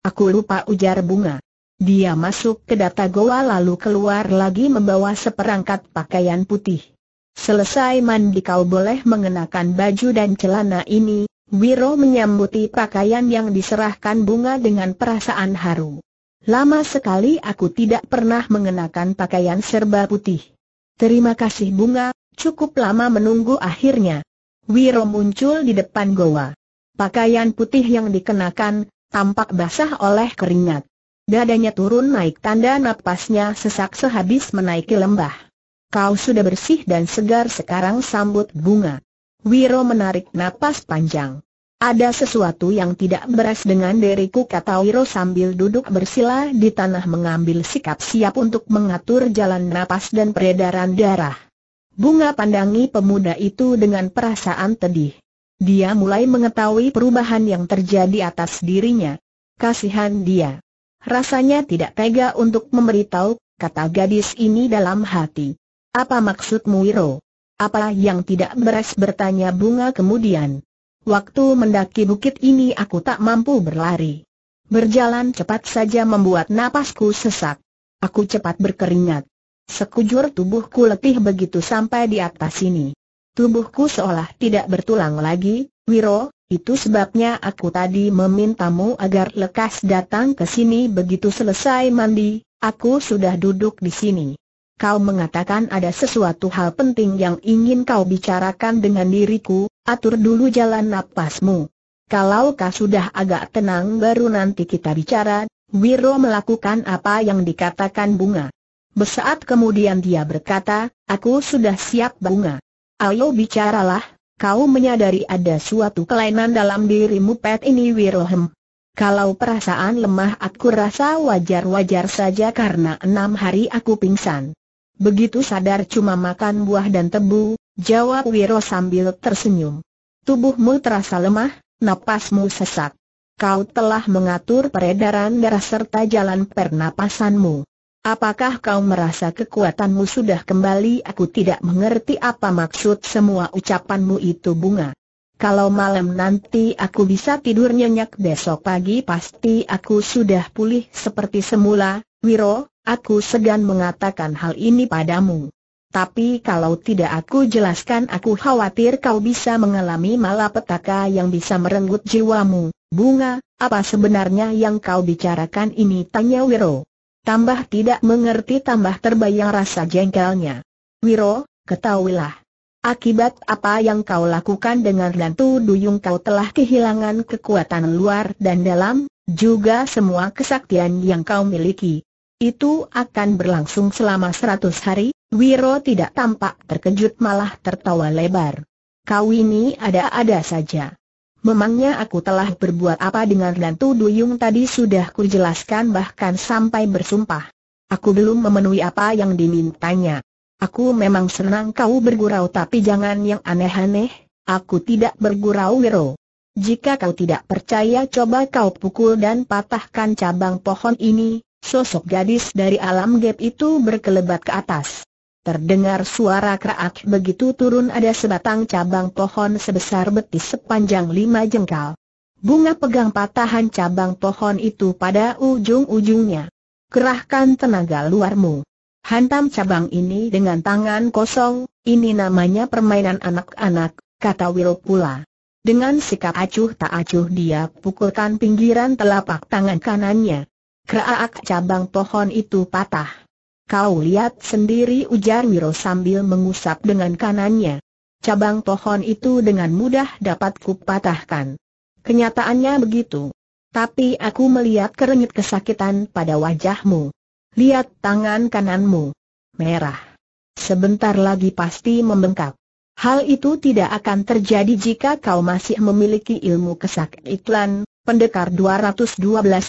Aku lupa ujar bunga. Dia masuk ke data goa lalu keluar lagi membawa seperangkat pakaian putih. Selesai mandi kau boleh mengenakan baju dan celana ini, Wiro menyambuti pakaian yang diserahkan bunga dengan perasaan haru. Lama sekali aku tidak pernah mengenakan pakaian serba putih. Terima kasih bunga, cukup lama menunggu akhirnya. Wiro muncul di depan goa. Pakaian putih yang dikenakan, tampak basah oleh keringat. Dadanya turun naik tanda napasnya sesak sehabis menaiki lembah. Kau sudah bersih dan segar sekarang sambut bunga. Wiro menarik napas panjang. Ada sesuatu yang tidak beres dengan diriku kata Wiro sambil duduk bersila di tanah mengambil sikap siap untuk mengatur jalan napas dan peredaran darah. Bunga pandangi pemuda itu dengan perasaan tedih. Dia mulai mengetahui perubahan yang terjadi atas dirinya. Kasihan dia. Rasanya tidak tega untuk memberitahu, kata gadis ini dalam hati. Apa maksudmu Wiro? Apa yang tidak beres bertanya bunga kemudian. Waktu mendaki bukit ini aku tak mampu berlari. Berjalan cepat saja membuat napasku sesak. Aku cepat berkeringat. Sekujur tubuhku letih begitu sampai di atas sini. Tubuhku seolah tidak bertulang lagi, Wiro, itu sebabnya aku tadi memintamu agar lekas datang ke sini begitu selesai mandi, aku sudah duduk di sini kau mengatakan ada sesuatu hal penting yang ingin kau bicarakan dengan diriku, atur dulu jalan napasmu. Kalau kau sudah agak tenang baru nanti kita bicara, Wiro melakukan apa yang dikatakan bunga. Besaat kemudian dia berkata, aku sudah siap bunga. Ayo bicaralah, kau menyadari ada suatu kelainan dalam dirimu pet ini Wiro Kalau perasaan lemah aku rasa wajar-wajar saja karena enam hari aku pingsan. Begitu sadar cuma makan buah dan tebu, jawab Wiro sambil tersenyum. Tubuhmu terasa lemah, napasmu sesak. Kau telah mengatur peredaran darah serta jalan pernapasanmu. Apakah kau merasa kekuatanmu sudah kembali? Aku tidak mengerti apa maksud semua ucapanmu itu bunga. Kalau malam nanti aku bisa tidur nyenyak besok pagi pasti aku sudah pulih seperti semula, Wiro, Aku segan mengatakan hal ini padamu. Tapi kalau tidak aku jelaskan aku khawatir kau bisa mengalami malapetaka yang bisa merenggut jiwamu. Bunga, apa sebenarnya yang kau bicarakan ini? Tanya Wiro. Tambah tidak mengerti tambah terbayang rasa jengkelnya. Wiro, ketahuilah. Akibat apa yang kau lakukan dengan Nantu Duyung kau telah kehilangan kekuatan luar dan dalam, juga semua kesaktian yang kau miliki. Itu akan berlangsung selama seratus hari, Wiro tidak tampak terkejut malah tertawa lebar. Kau ini ada-ada saja. Memangnya aku telah berbuat apa dengan Nantu Duyung tadi sudah kujelaskan bahkan sampai bersumpah. Aku belum memenuhi apa yang dimintanya. Aku memang senang kau bergurau tapi jangan yang aneh-aneh, aku tidak bergurau Wiro. Jika kau tidak percaya coba kau pukul dan patahkan cabang pohon ini, Sosok gadis dari alam gap itu berkelebat ke atas. Terdengar suara kerak begitu turun ada sebatang cabang pohon sebesar betis sepanjang lima jengkal. Bunga pegang patahan cabang pohon itu pada ujung-ujungnya. Kerahkan tenaga luarmu. Hantam cabang ini dengan tangan kosong, ini namanya permainan anak-anak, kata Will pula. Dengan sikap acuh tak acuh dia pukulkan pinggiran telapak tangan kanannya. Keraak cabang pohon itu patah. Kau lihat sendiri ujar Wiro sambil mengusap dengan kanannya. Cabang pohon itu dengan mudah dapat kupatahkan. Kenyataannya begitu. Tapi aku melihat kerenyit kesakitan pada wajahmu. Lihat tangan kananmu. Merah. Sebentar lagi pasti membengkak. Hal itu tidak akan terjadi jika kau masih memiliki ilmu kesakitan. Pendekar 212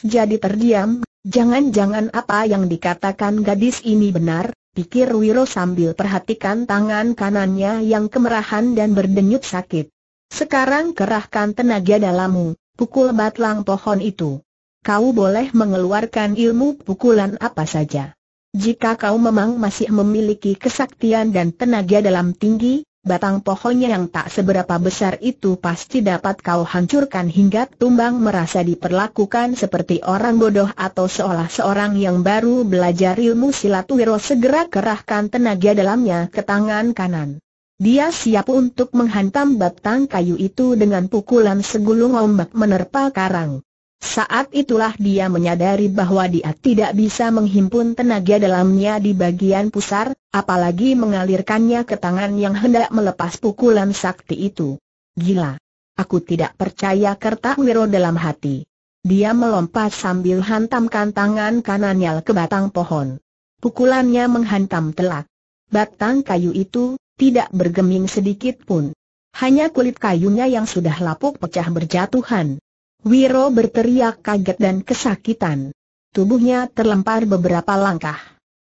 jadi terdiam Jangan-jangan apa yang dikatakan gadis ini benar, pikir Wiro sambil perhatikan tangan kanannya yang kemerahan dan berdenyut sakit. Sekarang kerahkan tenaga dalammu, pukul batlang pohon itu. Kau boleh mengeluarkan ilmu pukulan apa saja. Jika kau memang masih memiliki kesaktian dan tenaga dalam tinggi, batang pohonnya yang tak seberapa besar itu pasti dapat kau hancurkan hingga tumbang merasa diperlakukan seperti orang bodoh atau seolah seorang yang baru belajar ilmu silat Wiro segera kerahkan tenaga dalamnya ke tangan kanan. Dia siap untuk menghantam batang kayu itu dengan pukulan segulung ombak menerpa karang. Saat itulah dia menyadari bahwa dia tidak bisa menghimpun tenaga dalamnya di bagian pusar, apalagi mengalirkannya ke tangan yang hendak melepas pukulan sakti itu. Gila! Aku tidak percaya kertak Wiro dalam hati. Dia melompat sambil hantamkan tangan kanannya ke batang pohon. Pukulannya menghantam telak. Batang kayu itu tidak bergeming sedikit pun. Hanya kulit kayunya yang sudah lapuk pecah berjatuhan. Wiro berteriak kaget dan kesakitan. Tubuhnya terlempar beberapa langkah.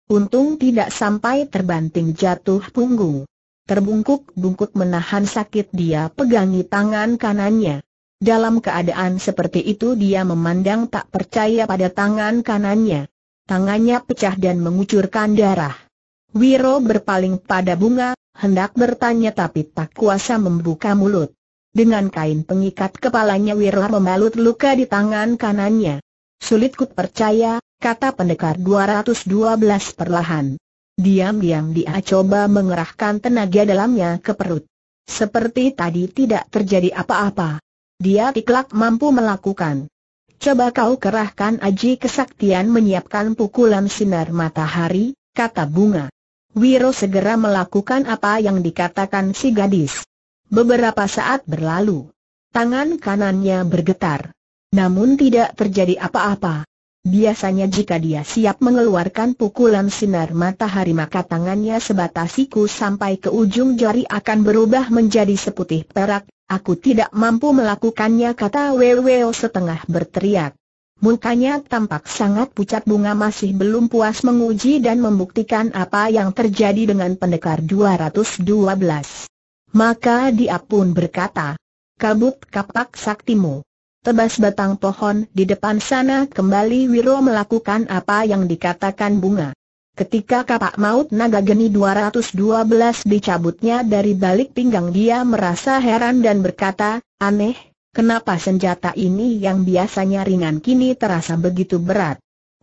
Untung tidak sampai terbanting jatuh punggung. Terbungkuk-bungkuk menahan sakit dia pegangi tangan kanannya. Dalam keadaan seperti itu dia memandang tak percaya pada tangan kanannya. Tangannya pecah dan mengucurkan darah. Wiro berpaling pada bunga, hendak bertanya tapi tak kuasa membuka mulut. Dengan kain pengikat kepalanya Wirla membalut luka di tangan kanannya. Sulit kut percaya, kata pendekar 212 perlahan. Diam-diam dia coba mengerahkan tenaga dalamnya ke perut. Seperti tadi tidak terjadi apa-apa. Dia tiklak mampu melakukan. Coba kau kerahkan aji kesaktian menyiapkan pukulan sinar matahari, kata bunga. Wiro segera melakukan apa yang dikatakan si gadis. Beberapa saat berlalu. Tangan kanannya bergetar. Namun tidak terjadi apa-apa. Biasanya jika dia siap mengeluarkan pukulan sinar matahari maka tangannya sebatas siku sampai ke ujung jari akan berubah menjadi seputih perak, aku tidak mampu melakukannya kata Weweo setengah berteriak. Mukanya tampak sangat pucat bunga masih belum puas menguji dan membuktikan apa yang terjadi dengan pendekar 212. Maka dia pun berkata, kabut kapak saktimu. Tebas batang pohon di depan sana kembali Wiro melakukan apa yang dikatakan bunga. Ketika kapak maut naga geni 212 dicabutnya dari balik pinggang dia merasa heran dan berkata, aneh, kenapa senjata ini yang biasanya ringan kini terasa begitu berat.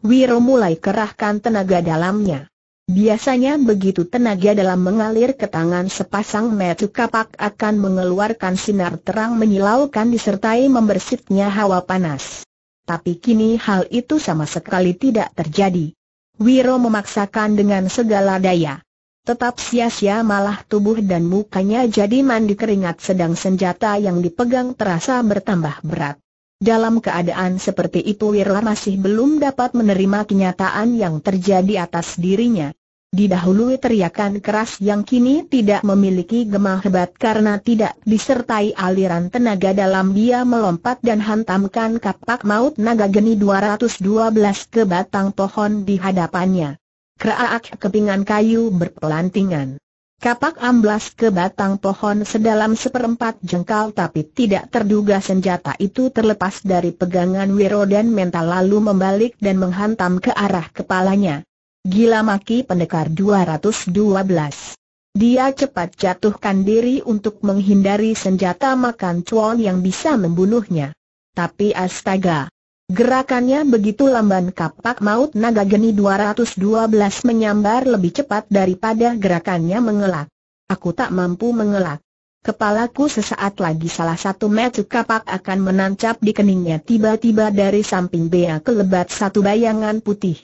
Wiro mulai kerahkan tenaga dalamnya. Biasanya begitu tenaga dalam mengalir ke tangan sepasang metu kapak akan mengeluarkan sinar terang menyilaukan disertai membersitnya hawa panas. Tapi kini hal itu sama sekali tidak terjadi. Wiro memaksakan dengan segala daya. Tetap sia-sia malah tubuh dan mukanya jadi mandi keringat sedang senjata yang dipegang terasa bertambah berat. Dalam keadaan seperti itu Wirla masih belum dapat menerima kenyataan yang terjadi atas dirinya. Didahului teriakan keras yang kini tidak memiliki gemah hebat karena tidak disertai aliran tenaga dalam dia melompat dan hantamkan kapak maut naga geni 212 ke batang pohon di hadapannya. Keraak kepingan kayu berpelantingan. Kapak amblas ke batang pohon sedalam seperempat jengkal tapi tidak terduga senjata itu terlepas dari pegangan Wiro dan mental lalu membalik dan menghantam ke arah kepalanya. Gila maki pendekar 212. Dia cepat jatuhkan diri untuk menghindari senjata makan cuan yang bisa membunuhnya. Tapi astaga, Gerakannya begitu lamban kapak maut naga geni 212 menyambar lebih cepat daripada gerakannya mengelak. Aku tak mampu mengelak. Kepalaku sesaat lagi salah satu metu kapak akan menancap di keningnya tiba-tiba dari samping bea kelebat satu bayangan putih.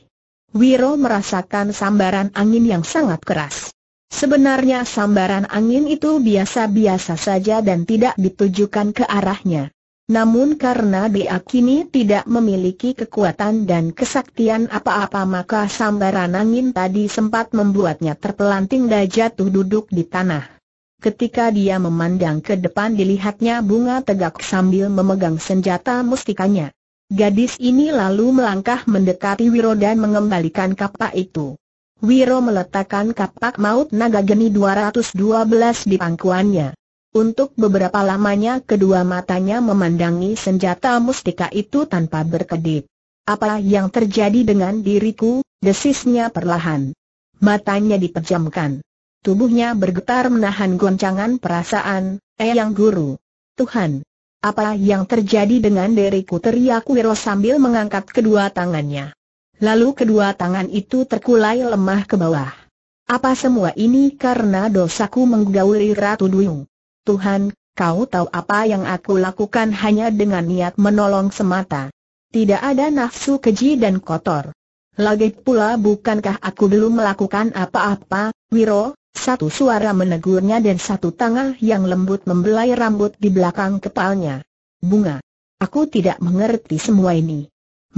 Wiro merasakan sambaran angin yang sangat keras. Sebenarnya sambaran angin itu biasa-biasa saja dan tidak ditujukan ke arahnya. Namun karena diakini tidak memiliki kekuatan dan kesaktian apa-apa maka sambaran angin tadi sempat membuatnya terpelanting dan jatuh duduk di tanah. Ketika dia memandang ke depan dilihatnya bunga tegak sambil memegang senjata mustikanya. Gadis ini lalu melangkah mendekati Wiro dan mengembalikan kapak itu. Wiro meletakkan kapak maut naga geni 212 di pangkuannya. Untuk beberapa lamanya kedua matanya memandangi senjata mustika itu tanpa berkedip. Apa yang terjadi dengan diriku, desisnya perlahan. Matanya dipejamkan. Tubuhnya bergetar menahan goncangan perasaan, Eh yang Guru. Tuhan, apa yang terjadi dengan diriku teriak Wiro sambil mengangkat kedua tangannya. Lalu kedua tangan itu terkulai lemah ke bawah. Apa semua ini karena dosaku menggauli Ratu Duyung? Tuhan, kau tahu apa yang aku lakukan hanya dengan niat menolong semata. Tidak ada nafsu keji dan kotor. Lagi pula bukankah aku belum melakukan apa-apa, Wiro? Satu suara menegurnya dan satu tangan yang lembut membelai rambut di belakang kepalanya. Bunga. Aku tidak mengerti semua ini.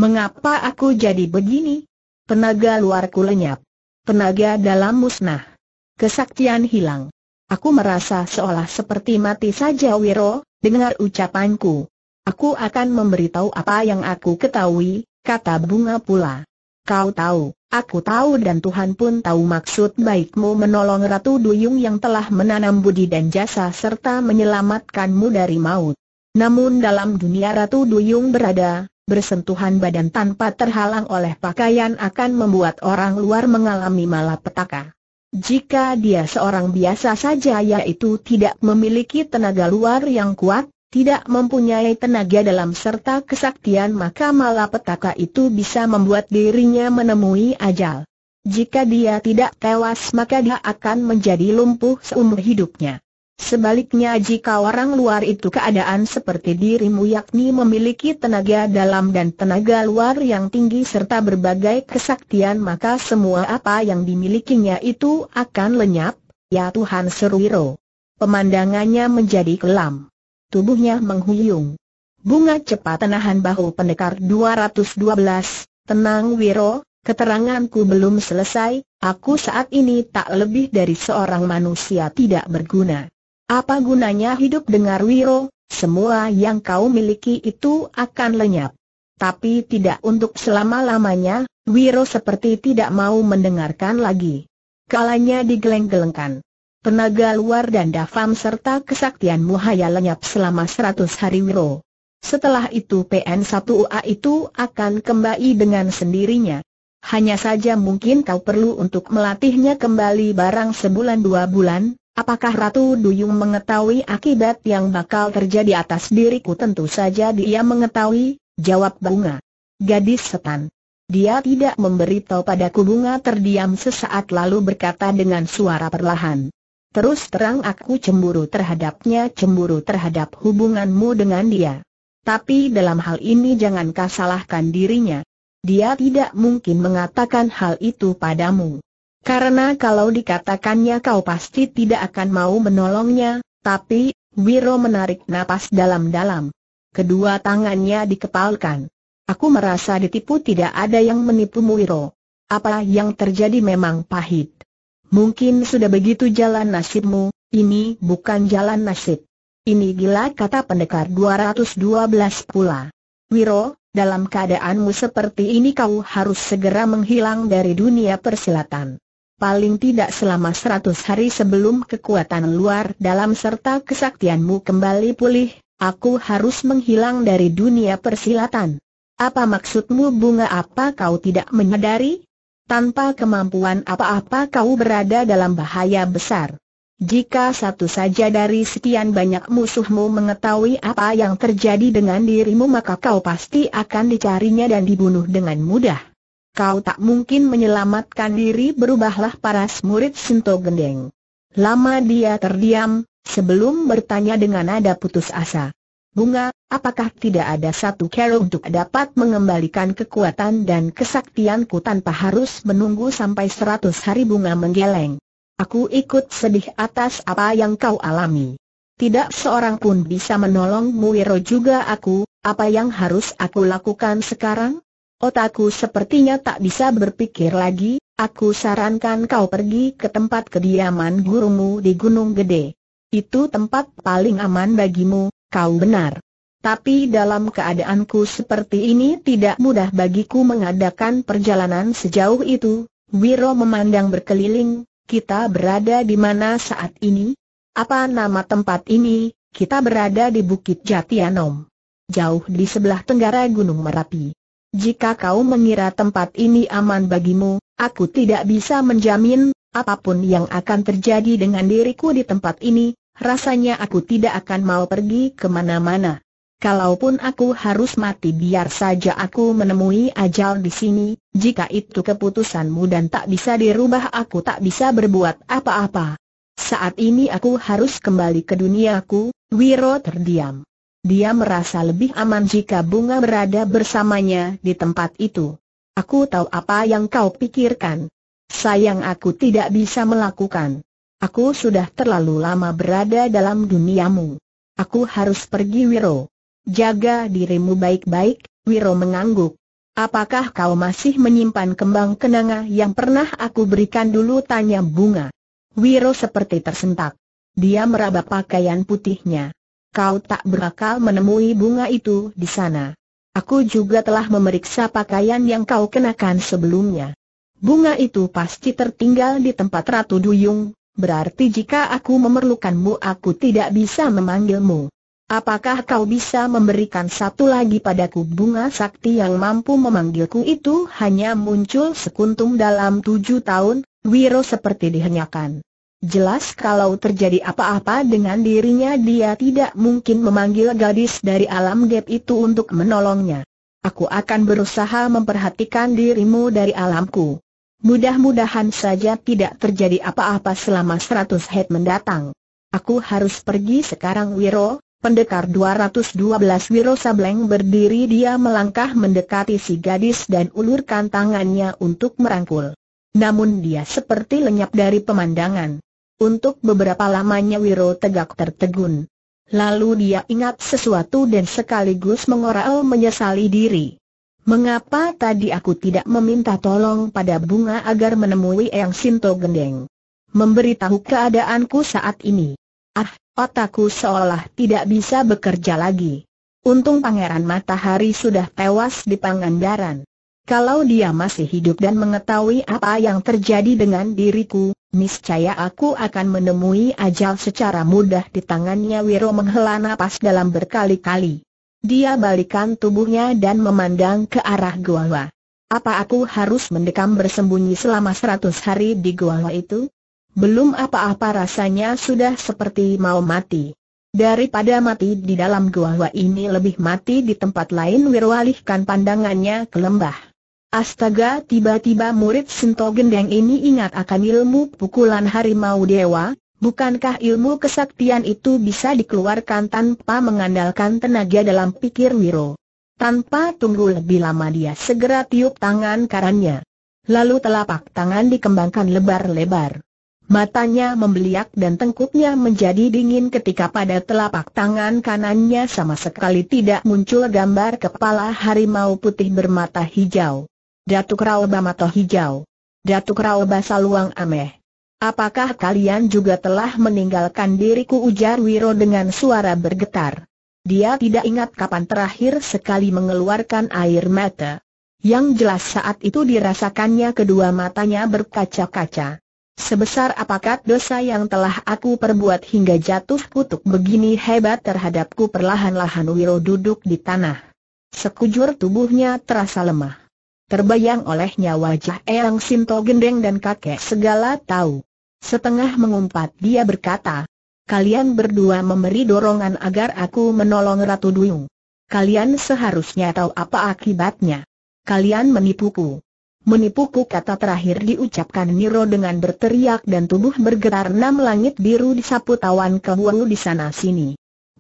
Mengapa aku jadi begini? Tenaga luarku lenyap. Tenaga dalam musnah. Kesaktian hilang. Aku merasa seolah seperti mati saja Wiro, dengar ucapanku. Aku akan memberitahu apa yang aku ketahui, kata bunga pula. Kau tahu, aku tahu dan Tuhan pun tahu maksud baikmu menolong Ratu Duyung yang telah menanam budi dan jasa serta menyelamatkanmu dari maut. Namun dalam dunia Ratu Duyung berada, bersentuhan badan tanpa terhalang oleh pakaian akan membuat orang luar mengalami malapetaka. Jika dia seorang biasa saja yaitu tidak memiliki tenaga luar yang kuat, tidak mempunyai tenaga dalam serta kesaktian maka malapetaka itu bisa membuat dirinya menemui ajal. Jika dia tidak tewas maka dia akan menjadi lumpuh seumur hidupnya. Sebaliknya jika orang luar itu keadaan seperti dirimu yakni memiliki tenaga dalam dan tenaga luar yang tinggi serta berbagai kesaktian maka semua apa yang dimilikinya itu akan lenyap, ya Tuhan Seruiro. Pemandangannya menjadi kelam. Tubuhnya menghuyung. Bunga cepat menahan bahu pendekar 212, tenang Wiro, keteranganku belum selesai, aku saat ini tak lebih dari seorang manusia tidak berguna. Apa gunanya hidup dengar Wiro, semua yang kau miliki itu akan lenyap. Tapi tidak untuk selama-lamanya, Wiro seperti tidak mau mendengarkan lagi. Kalanya digeleng-gelengkan. Tenaga luar dan dafam serta kesaktian muhaya lenyap selama seratus hari Wiro. Setelah itu pn 1 ua itu akan kembali dengan sendirinya. Hanya saja mungkin kau perlu untuk melatihnya kembali barang sebulan dua bulan, Apakah Ratu Duyung mengetahui akibat yang bakal terjadi atas diriku? Tentu saja dia mengetahui, jawab Bunga. Gadis setan. Dia tidak memberitahu padaku Bunga terdiam sesaat lalu berkata dengan suara perlahan. Terus terang aku cemburu terhadapnya, cemburu terhadap hubunganmu dengan dia. Tapi dalam hal ini jangan salahkan dirinya. Dia tidak mungkin mengatakan hal itu padamu. Karena kalau dikatakannya kau pasti tidak akan mau menolongnya, tapi, Wiro menarik napas dalam-dalam. Kedua tangannya dikepalkan. Aku merasa ditipu tidak ada yang menipu Wiro. Apa yang terjadi memang pahit. Mungkin sudah begitu jalan nasibmu, ini bukan jalan nasib. Ini gila kata pendekar 212 pula. Wiro, dalam keadaanmu seperti ini kau harus segera menghilang dari dunia persilatan paling tidak selama seratus hari sebelum kekuatan luar dalam serta kesaktianmu kembali pulih, aku harus menghilang dari dunia persilatan. Apa maksudmu bunga apa kau tidak menyadari? Tanpa kemampuan apa-apa kau berada dalam bahaya besar. Jika satu saja dari sekian banyak musuhmu mengetahui apa yang terjadi dengan dirimu maka kau pasti akan dicarinya dan dibunuh dengan mudah kau tak mungkin menyelamatkan diri berubahlah paras murid Sinto Gendeng. Lama dia terdiam, sebelum bertanya dengan nada putus asa. Bunga, apakah tidak ada satu cara untuk dapat mengembalikan kekuatan dan kesaktianku tanpa harus menunggu sampai seratus hari bunga menggeleng? Aku ikut sedih atas apa yang kau alami. Tidak seorang pun bisa menolongmu Wiro juga aku, apa yang harus aku lakukan sekarang? Otakku sepertinya tak bisa berpikir lagi, aku sarankan kau pergi ke tempat kediaman gurumu di Gunung Gede. Itu tempat paling aman bagimu, kau benar. Tapi dalam keadaanku seperti ini tidak mudah bagiku mengadakan perjalanan sejauh itu. Wiro memandang berkeliling, kita berada di mana saat ini? Apa nama tempat ini? Kita berada di Bukit Jatianom. Jauh di sebelah tenggara Gunung Merapi. Jika kau mengira tempat ini aman bagimu, aku tidak bisa menjamin, apapun yang akan terjadi dengan diriku di tempat ini, rasanya aku tidak akan mau pergi kemana-mana. Kalaupun aku harus mati biar saja aku menemui ajal di sini, jika itu keputusanmu dan tak bisa dirubah aku tak bisa berbuat apa-apa. Saat ini aku harus kembali ke duniaku, Wiro terdiam. Dia merasa lebih aman jika bunga berada bersamanya di tempat itu. Aku tahu apa yang kau pikirkan. Sayang aku tidak bisa melakukan. Aku sudah terlalu lama berada dalam duniamu. Aku harus pergi Wiro. Jaga dirimu baik-baik, Wiro mengangguk. Apakah kau masih menyimpan kembang kenanga yang pernah aku berikan dulu tanya bunga? Wiro seperti tersentak. Dia meraba pakaian putihnya kau tak berakal menemui bunga itu di sana. Aku juga telah memeriksa pakaian yang kau kenakan sebelumnya. Bunga itu pasti tertinggal di tempat Ratu Duyung, berarti jika aku memerlukanmu aku tidak bisa memanggilmu. Apakah kau bisa memberikan satu lagi padaku bunga sakti yang mampu memanggilku itu hanya muncul sekuntum dalam tujuh tahun, Wiro seperti dihenyakan. Jelas kalau terjadi apa-apa dengan dirinya dia tidak mungkin memanggil gadis dari alam gap itu untuk menolongnya. Aku akan berusaha memperhatikan dirimu dari alamku. Mudah-mudahan saja tidak terjadi apa-apa selama seratus head mendatang. Aku harus pergi sekarang Wiro, pendekar 212 Wiro Sableng berdiri dia melangkah mendekati si gadis dan ulurkan tangannya untuk merangkul. Namun dia seperti lenyap dari pemandangan. Untuk beberapa lamanya Wiro tegak tertegun. Lalu dia ingat sesuatu dan sekaligus mengoral menyesali diri. Mengapa tadi aku tidak meminta tolong pada bunga agar menemui Eyang Sinto Gendeng? Memberitahu keadaanku saat ini. Ah, otakku seolah tidak bisa bekerja lagi. Untung Pangeran Matahari sudah tewas di Pangandaran. Kalau dia masih hidup dan mengetahui apa yang terjadi dengan diriku, Niscaya aku akan menemui ajal secara mudah di tangannya Wiro menghela napas dalam berkali-kali. Dia balikan tubuhnya dan memandang ke arah gua. Apa aku harus mendekam bersembunyi selama seratus hari di gua itu? Belum apa-apa rasanya sudah seperti mau mati. Daripada mati di dalam gua ini lebih mati di tempat lain Wiro alihkan pandangannya ke lembah. Astaga tiba-tiba murid Sinto Gendeng ini ingat akan ilmu pukulan harimau dewa, bukankah ilmu kesaktian itu bisa dikeluarkan tanpa mengandalkan tenaga dalam pikir Wiro. Tanpa tunggu lebih lama dia segera tiup tangan karannya. Lalu telapak tangan dikembangkan lebar-lebar. Matanya membeliak dan tengkuknya menjadi dingin ketika pada telapak tangan kanannya sama sekali tidak muncul gambar kepala harimau putih bermata hijau. Datuk Ralba Mato Hijau, Datuk Ralba Saluang Ameh. Apakah kalian juga telah meninggalkan diriku ujar Wiro dengan suara bergetar. Dia tidak ingat kapan terakhir sekali mengeluarkan air mata. Yang jelas saat itu dirasakannya kedua matanya berkaca-kaca. Sebesar apakah dosa yang telah aku perbuat hingga jatuh kutuk begini hebat terhadapku perlahan-lahan Wiro duduk di tanah. Sekujur tubuhnya terasa lemah. Terbayang olehnya wajah Eyang Sinto gendeng dan kakek segala tahu. Setengah mengumpat dia berkata, Kalian berdua memberi dorongan agar aku menolong Ratu Duyung. Kalian seharusnya tahu apa akibatnya. Kalian menipuku. Menipuku kata terakhir diucapkan Niro dengan berteriak dan tubuh bergetar enam langit biru disapu tawan kehuau di sana sini.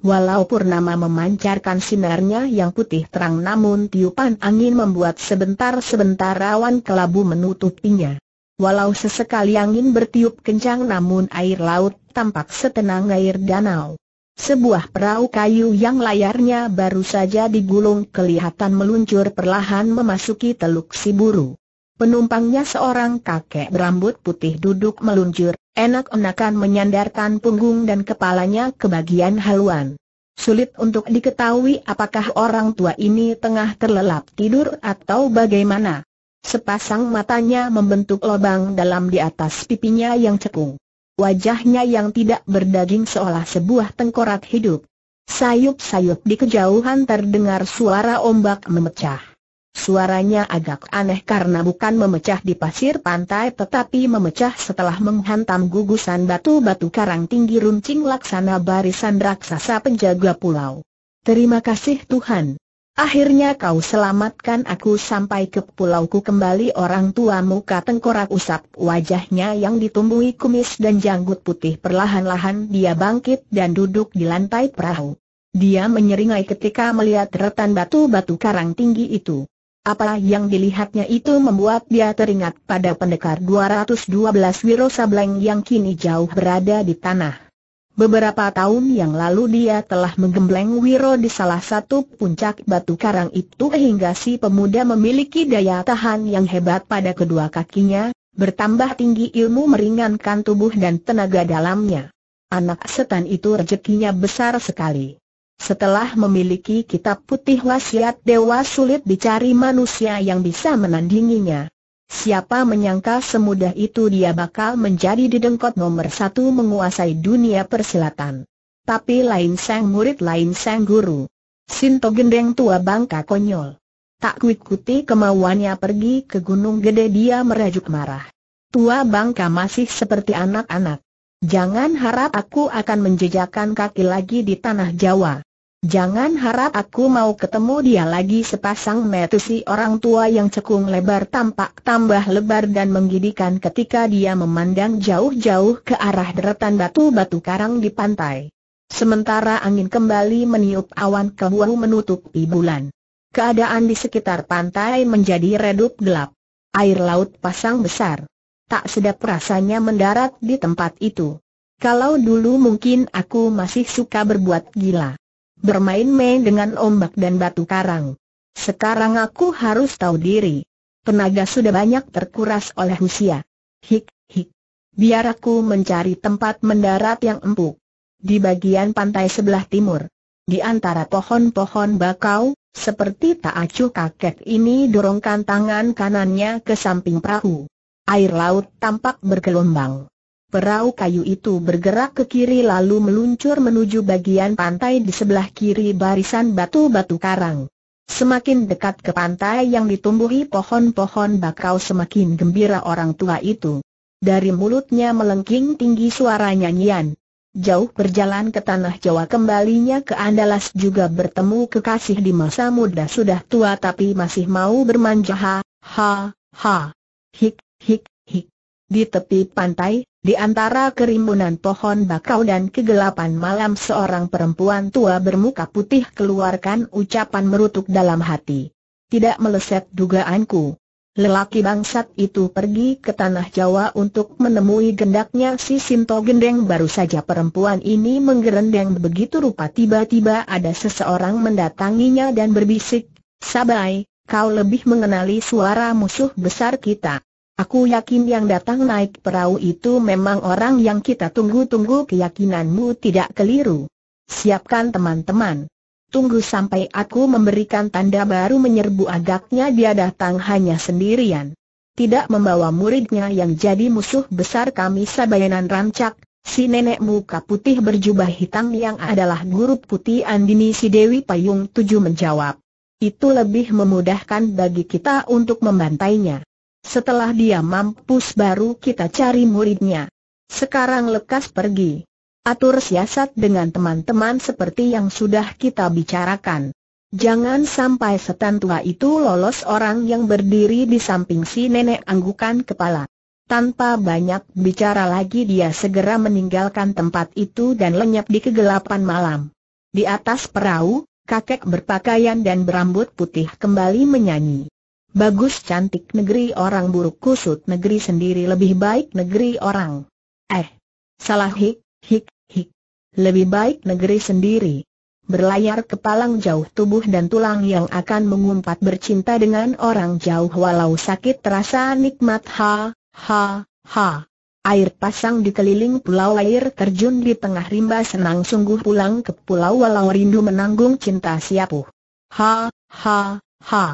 Walau Purnama memancarkan sinarnya yang putih terang namun tiupan angin membuat sebentar-sebentar rawan kelabu menutupinya. Walau sesekali angin bertiup kencang namun air laut tampak setenang air danau. Sebuah perahu kayu yang layarnya baru saja digulung kelihatan meluncur perlahan memasuki teluk Siburu. Penumpangnya seorang kakek berambut putih duduk meluncur, enak-enakan menyandarkan punggung dan kepalanya ke bagian haluan. Sulit untuk diketahui apakah orang tua ini tengah terlelap tidur atau bagaimana. Sepasang matanya membentuk lubang dalam di atas pipinya yang cekung. Wajahnya yang tidak berdaging seolah sebuah tengkorak hidup. Sayup-sayup di kejauhan terdengar suara ombak memecah. Suaranya agak aneh karena bukan memecah di pasir pantai tetapi memecah setelah menghantam gugusan batu-batu karang tinggi runcing laksana barisan raksasa penjaga pulau. Terima kasih Tuhan. Akhirnya kau selamatkan aku sampai ke pulauku kembali orang tua muka tengkorak usap wajahnya yang ditumbuhi kumis dan janggut putih perlahan-lahan dia bangkit dan duduk di lantai perahu. Dia menyeringai ketika melihat retan batu-batu karang tinggi itu. Apa yang dilihatnya itu membuat dia teringat pada pendekar 212 Wiro Sableng yang kini jauh berada di tanah. Beberapa tahun yang lalu dia telah menggembleng Wiro di salah satu puncak batu karang itu hingga si pemuda memiliki daya tahan yang hebat pada kedua kakinya, bertambah tinggi ilmu meringankan tubuh dan tenaga dalamnya. Anak setan itu rezekinya besar sekali. Setelah memiliki kitab putih wasiat dewa sulit dicari manusia yang bisa menandinginya. Siapa menyangka semudah itu dia bakal menjadi didengkot nomor satu menguasai dunia persilatan. Tapi lain sang murid lain sang guru. Sinto gendeng tua bangka konyol. Tak kuikuti kemauannya pergi ke gunung gede dia merajuk marah. Tua bangka masih seperti anak-anak. Jangan harap aku akan menjejakkan kaki lagi di tanah Jawa. Jangan harap aku mau ketemu dia lagi sepasang metu si orang tua yang cekung lebar tampak tambah lebar dan menggidikan ketika dia memandang jauh-jauh ke arah deretan batu-batu karang di pantai. Sementara angin kembali meniup awan kehuau menutupi bulan. Keadaan di sekitar pantai menjadi redup gelap. Air laut pasang besar. Tak sedap rasanya mendarat di tempat itu. Kalau dulu mungkin aku masih suka berbuat gila bermain-main dengan ombak dan batu karang. Sekarang aku harus tahu diri. Tenaga sudah banyak terkuras oleh usia. Hik, hik. Biar aku mencari tempat mendarat yang empuk. Di bagian pantai sebelah timur. Di antara pohon-pohon bakau, seperti tak acuh kakek ini dorongkan tangan kanannya ke samping perahu. Air laut tampak bergelombang. Perahu kayu itu bergerak ke kiri lalu meluncur menuju bagian pantai di sebelah kiri barisan batu-batu karang. Semakin dekat ke pantai yang ditumbuhi pohon-pohon bakau semakin gembira orang tua itu. Dari mulutnya melengking tinggi suara nyanyian. Jauh berjalan ke tanah Jawa kembalinya ke Andalas juga bertemu kekasih di masa muda sudah tua tapi masih mau bermanja ha, ha, ha. Hik, di tepi pantai, di antara kerimbunan pohon bakau dan kegelapan malam seorang perempuan tua bermuka putih keluarkan ucapan merutuk dalam hati. Tidak meleset dugaanku. Lelaki bangsat itu pergi ke tanah Jawa untuk menemui gendaknya si Sinto Gendeng baru saja perempuan ini menggerendeng begitu rupa tiba-tiba ada seseorang mendatanginya dan berbisik, Sabai, kau lebih mengenali suara musuh besar kita. Aku yakin yang datang naik perahu itu memang orang yang kita tunggu-tunggu keyakinanmu tidak keliru. Siapkan teman-teman. Tunggu sampai aku memberikan tanda baru menyerbu agaknya dia datang hanya sendirian. Tidak membawa muridnya yang jadi musuh besar kami Sabayanan Rancak, si nenek muka putih berjubah hitam yang adalah guru putih Andini si Dewi Payung Tujuh menjawab. Itu lebih memudahkan bagi kita untuk membantainya. Setelah dia mampus baru kita cari muridnya. Sekarang lekas pergi. Atur siasat dengan teman-teman seperti yang sudah kita bicarakan. Jangan sampai setan tua itu lolos orang yang berdiri di samping si nenek anggukan kepala. Tanpa banyak bicara lagi dia segera meninggalkan tempat itu dan lenyap di kegelapan malam. Di atas perahu, kakek berpakaian dan berambut putih kembali menyanyi. Bagus cantik negeri orang buruk kusut negeri sendiri lebih baik negeri orang. Eh. Salah hik, hik, hik. Lebih baik negeri sendiri. Berlayar ke Palang jauh tubuh dan tulang yang akan mengumpat bercinta dengan orang jauh walau sakit terasa nikmat ha, ha, ha. Air pasang di keliling pulau air terjun di tengah rimba senang sungguh pulang ke pulau walau rindu menanggung cinta siapuh. Ha, ha, ha.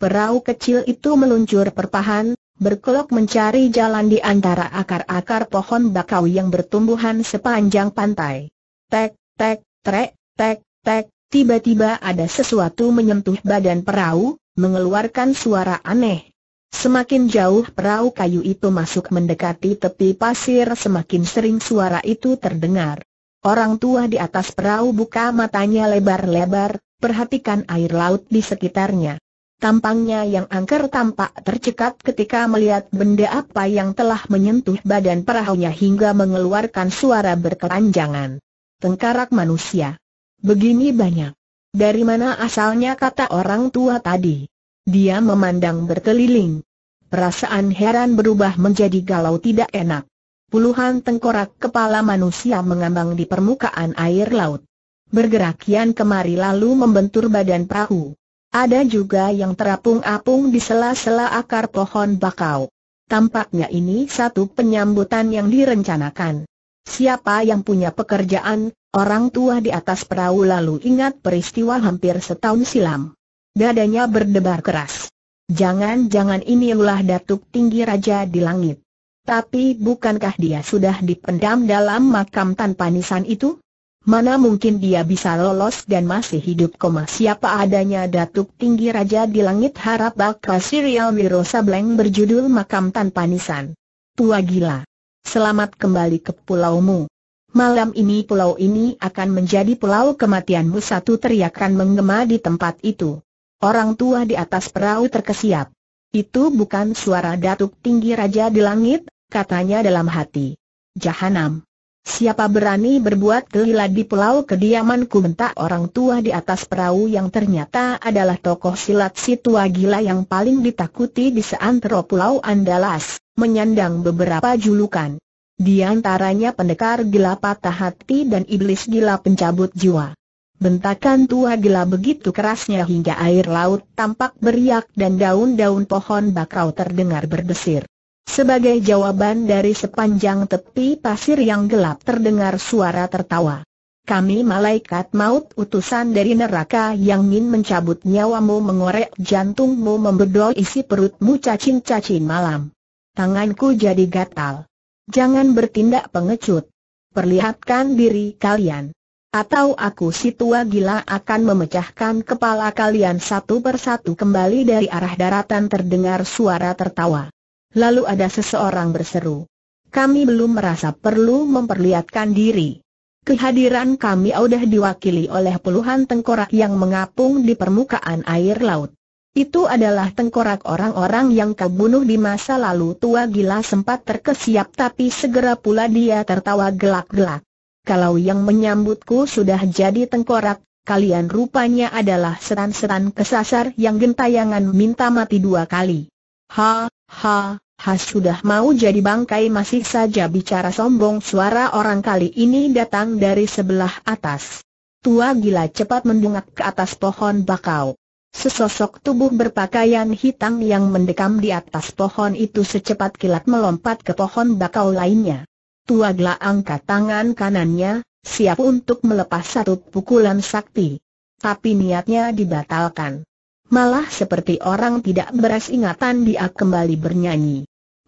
Perahu kecil itu meluncur perpahan, berkelok mencari jalan di antara akar-akar pohon bakau yang bertumbuhan sepanjang pantai. Tek, tek, trek, tek, tek, tiba-tiba ada sesuatu menyentuh badan perahu, mengeluarkan suara aneh. Semakin jauh perahu kayu itu masuk mendekati tepi pasir semakin sering suara itu terdengar. Orang tua di atas perahu buka matanya lebar-lebar, perhatikan air laut di sekitarnya. Tampangnya yang angker tampak tercekat ketika melihat benda apa yang telah menyentuh badan perahunya hingga mengeluarkan suara berkeranjangan. Tengkarak manusia. Begini banyak. Dari mana asalnya kata orang tua tadi? Dia memandang berkeliling. Perasaan heran berubah menjadi galau tidak enak. Puluhan tengkorak kepala manusia mengambang di permukaan air laut. Bergerakian kemari lalu membentur badan perahu. Ada juga yang terapung-apung di sela-sela akar pohon bakau. Tampaknya ini satu penyambutan yang direncanakan. Siapa yang punya pekerjaan, orang tua di atas perahu lalu ingat peristiwa hampir setahun silam. Dadanya berdebar keras. Jangan-jangan ini ulah datuk tinggi raja di langit. Tapi bukankah dia sudah dipendam dalam makam tanpa nisan itu? Mana mungkin dia bisa lolos dan masih hidup koma siapa adanya datuk tinggi raja di langit harap bakal serial Wiro Sableng berjudul Makam Tanpa Nisan. Tua gila. Selamat kembali ke pulaumu. Malam ini pulau ini akan menjadi pulau kematianmu satu teriakan menggema di tempat itu. Orang tua di atas perahu terkesiap. Itu bukan suara datuk tinggi raja di langit, katanya dalam hati. Jahanam. Siapa berani berbuat gelila di pulau kediamanku bentak orang tua di atas perahu yang ternyata adalah tokoh silat si tua gila yang paling ditakuti di seantero pulau Andalas, menyandang beberapa julukan. Di antaranya pendekar gila patah hati dan iblis gila pencabut jiwa. Bentakan tua gila begitu kerasnya hingga air laut tampak beriak dan daun-daun pohon bakau terdengar berdesir. Sebagai jawaban dari sepanjang tepi pasir yang gelap terdengar suara tertawa. Kami malaikat maut utusan dari neraka yang ingin mencabut nyawamu mengorek jantungmu membedol isi perutmu cacing-cacing malam. Tanganku jadi gatal. Jangan bertindak pengecut. Perlihatkan diri kalian. Atau aku si tua gila akan memecahkan kepala kalian satu persatu kembali dari arah daratan terdengar suara tertawa. Lalu ada seseorang berseru. Kami belum merasa perlu memperlihatkan diri. Kehadiran kami sudah diwakili oleh puluhan tengkorak yang mengapung di permukaan air laut. Itu adalah tengkorak orang-orang yang kau di masa lalu tua gila sempat terkesiap tapi segera pula dia tertawa gelak-gelak. Kalau yang menyambutku sudah jadi tengkorak, kalian rupanya adalah setan-setan kesasar yang gentayangan minta mati dua kali. Ha, ha, ha sudah mau jadi bangkai masih saja bicara sombong suara orang kali ini datang dari sebelah atas. Tua gila cepat mendungak ke atas pohon bakau. Sesosok tubuh berpakaian hitam yang mendekam di atas pohon itu secepat kilat melompat ke pohon bakau lainnya. Tua gila angkat tangan kanannya, siap untuk melepas satu pukulan sakti. Tapi niatnya dibatalkan. Malah seperti orang tidak beras ingatan dia kembali bernyanyi.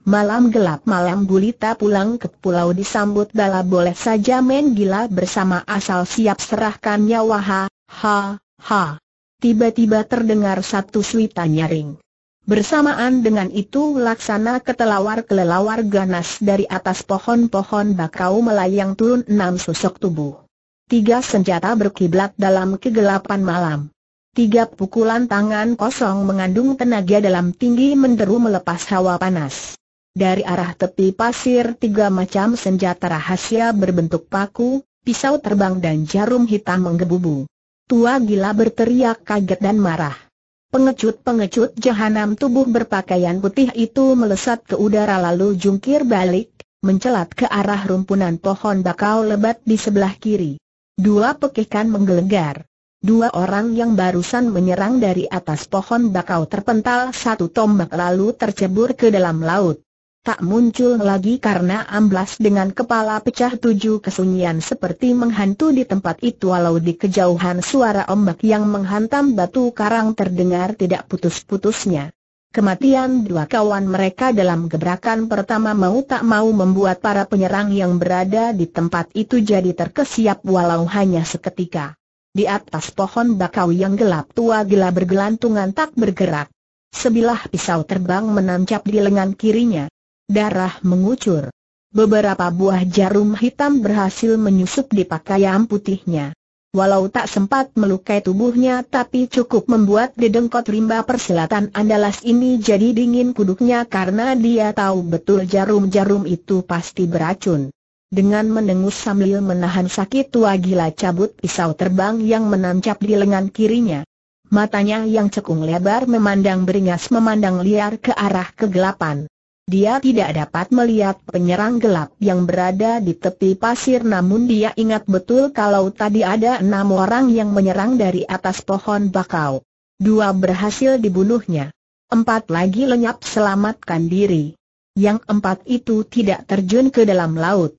Malam gelap malam gulita pulang ke pulau disambut bala boleh saja men gila bersama asal siap serahkan nyawa ha, ha, ha. Tiba-tiba terdengar satu suita nyaring. Bersamaan dengan itu laksana ketelawar-kelelawar ganas dari atas pohon-pohon bakau melayang turun enam sosok tubuh. Tiga senjata berkiblat dalam kegelapan malam. Tiga pukulan tangan kosong mengandung tenaga dalam tinggi menderu melepas hawa panas. Dari arah tepi pasir tiga macam senjata rahasia berbentuk paku, pisau terbang dan jarum hitam menggebu menggebubu. Tua gila berteriak kaget dan marah. Pengecut-pengecut jahanam tubuh berpakaian putih itu melesat ke udara lalu jungkir balik, mencelat ke arah rumpunan pohon bakau lebat di sebelah kiri. Dua pekikan menggelegar. Dua orang yang barusan menyerang dari atas pohon bakau terpental satu tombak lalu tercebur ke dalam laut. Tak muncul lagi karena amblas dengan kepala pecah tujuh kesunyian seperti menghantu di tempat itu walau di kejauhan suara ombak yang menghantam batu karang terdengar tidak putus-putusnya. Kematian dua kawan mereka dalam gebrakan pertama mau tak mau membuat para penyerang yang berada di tempat itu jadi terkesiap walau hanya seketika. Di atas pohon bakau yang gelap tua gila bergelantungan tak bergerak. Sebilah pisau terbang menancap di lengan kirinya. Darah mengucur. Beberapa buah jarum hitam berhasil menyusup di pakaian putihnya. Walau tak sempat melukai tubuhnya tapi cukup membuat dedengkot rimba persilatan andalas ini jadi dingin kuduknya karena dia tahu betul jarum-jarum itu pasti beracun. Dengan mendengus sambil menahan sakit tua gila cabut pisau terbang yang menancap di lengan kirinya. Matanya yang cekung lebar memandang beringas memandang liar ke arah kegelapan. Dia tidak dapat melihat penyerang gelap yang berada di tepi pasir namun dia ingat betul kalau tadi ada enam orang yang menyerang dari atas pohon bakau. Dua berhasil dibunuhnya. Empat lagi lenyap selamatkan diri. Yang empat itu tidak terjun ke dalam laut.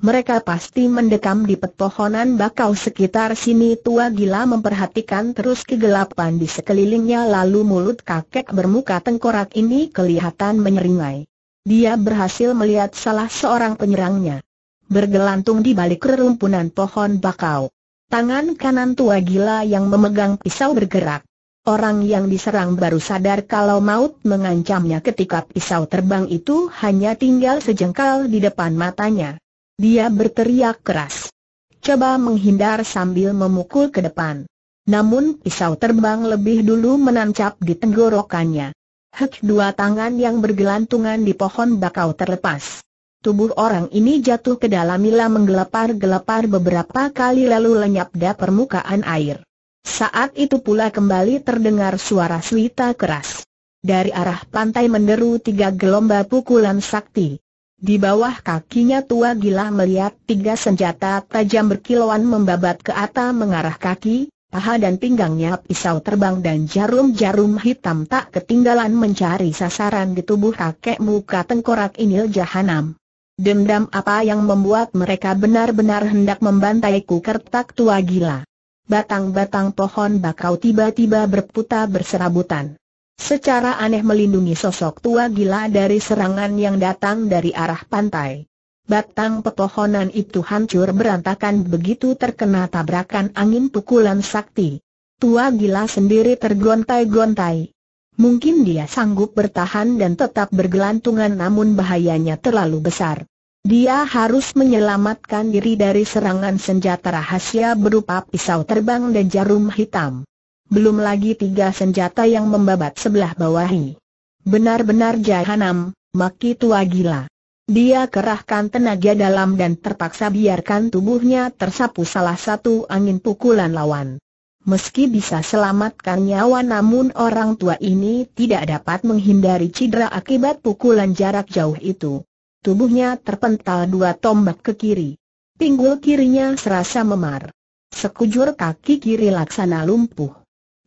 Mereka pasti mendekam di pepohonan bakau sekitar sini tua gila memperhatikan terus kegelapan di sekelilingnya lalu mulut kakek bermuka tengkorak ini kelihatan menyeringai. Dia berhasil melihat salah seorang penyerangnya. Bergelantung di balik rerumpunan pohon bakau. Tangan kanan tua gila yang memegang pisau bergerak. Orang yang diserang baru sadar kalau maut mengancamnya ketika pisau terbang itu hanya tinggal sejengkal di depan matanya. Dia berteriak keras. Coba menghindar sambil memukul ke depan. Namun pisau terbang lebih dulu menancap di tenggorokannya. Hek dua tangan yang bergelantungan di pohon bakau terlepas. Tubuh orang ini jatuh ke dalam mila menggelepar-gelepar beberapa kali lalu lenyap di permukaan air. Saat itu pula kembali terdengar suara swita keras. Dari arah pantai menderu tiga gelombang pukulan sakti. Di bawah kakinya tua gila melihat tiga senjata tajam berkilauan membabat ke atas mengarah kaki, paha dan pinggangnya pisau terbang dan jarum-jarum hitam tak ketinggalan mencari sasaran di tubuh kakek muka tengkorak Inil Jahanam. Dendam apa yang membuat mereka benar-benar hendak membantaiku kertak tua gila. Batang-batang pohon bakau tiba-tiba berputar berserabutan secara aneh melindungi sosok tua gila dari serangan yang datang dari arah pantai. Batang pepohonan itu hancur berantakan begitu terkena tabrakan angin pukulan sakti. Tua gila sendiri tergontai-gontai. Mungkin dia sanggup bertahan dan tetap bergelantungan namun bahayanya terlalu besar. Dia harus menyelamatkan diri dari serangan senjata rahasia berupa pisau terbang dan jarum hitam belum lagi tiga senjata yang membabat sebelah bawahi. Benar-benar jahanam, maki tua gila. Dia kerahkan tenaga dalam dan terpaksa biarkan tubuhnya tersapu salah satu angin pukulan lawan. Meski bisa selamatkan nyawa namun orang tua ini tidak dapat menghindari cedera akibat pukulan jarak jauh itu. Tubuhnya terpental dua tombak ke kiri. Pinggul kirinya serasa memar. Sekujur kaki kiri laksana lumpuh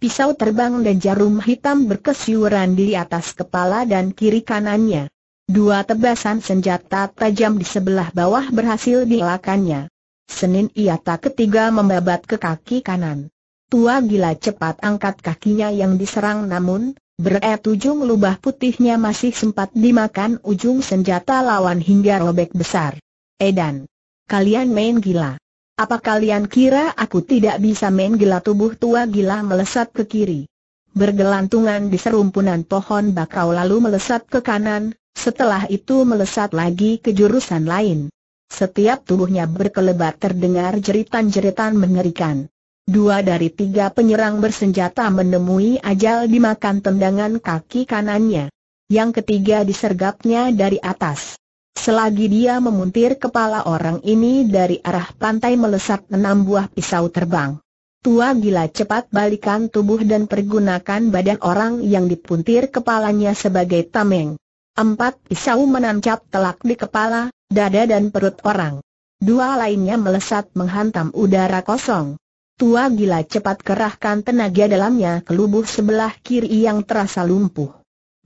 pisau terbang dan jarum hitam berkesiuran di atas kepala dan kiri kanannya. Dua tebasan senjata tajam di sebelah bawah berhasil dielakannya. Senin ia tak ketiga membabat ke kaki kanan. Tua gila cepat angkat kakinya yang diserang namun, beret ujung lubah putihnya masih sempat dimakan ujung senjata lawan hingga robek besar. Edan, kalian main gila. Apa kalian kira aku tidak bisa main gila tubuh tua gila melesat ke kiri? Bergelantungan di serumpunan pohon bakau lalu melesat ke kanan, setelah itu melesat lagi ke jurusan lain. Setiap tubuhnya berkelebat terdengar jeritan-jeritan mengerikan. Dua dari tiga penyerang bersenjata menemui ajal dimakan tendangan kaki kanannya. Yang ketiga disergapnya dari atas. Selagi dia memuntir kepala orang ini dari arah pantai melesat enam buah pisau terbang. Tua gila cepat balikan tubuh dan pergunakan badan orang yang dipuntir kepalanya sebagai tameng. Empat pisau menancap telak di kepala, dada dan perut orang. Dua lainnya melesat menghantam udara kosong. Tua gila cepat kerahkan tenaga dalamnya ke lubuh sebelah kiri yang terasa lumpuh.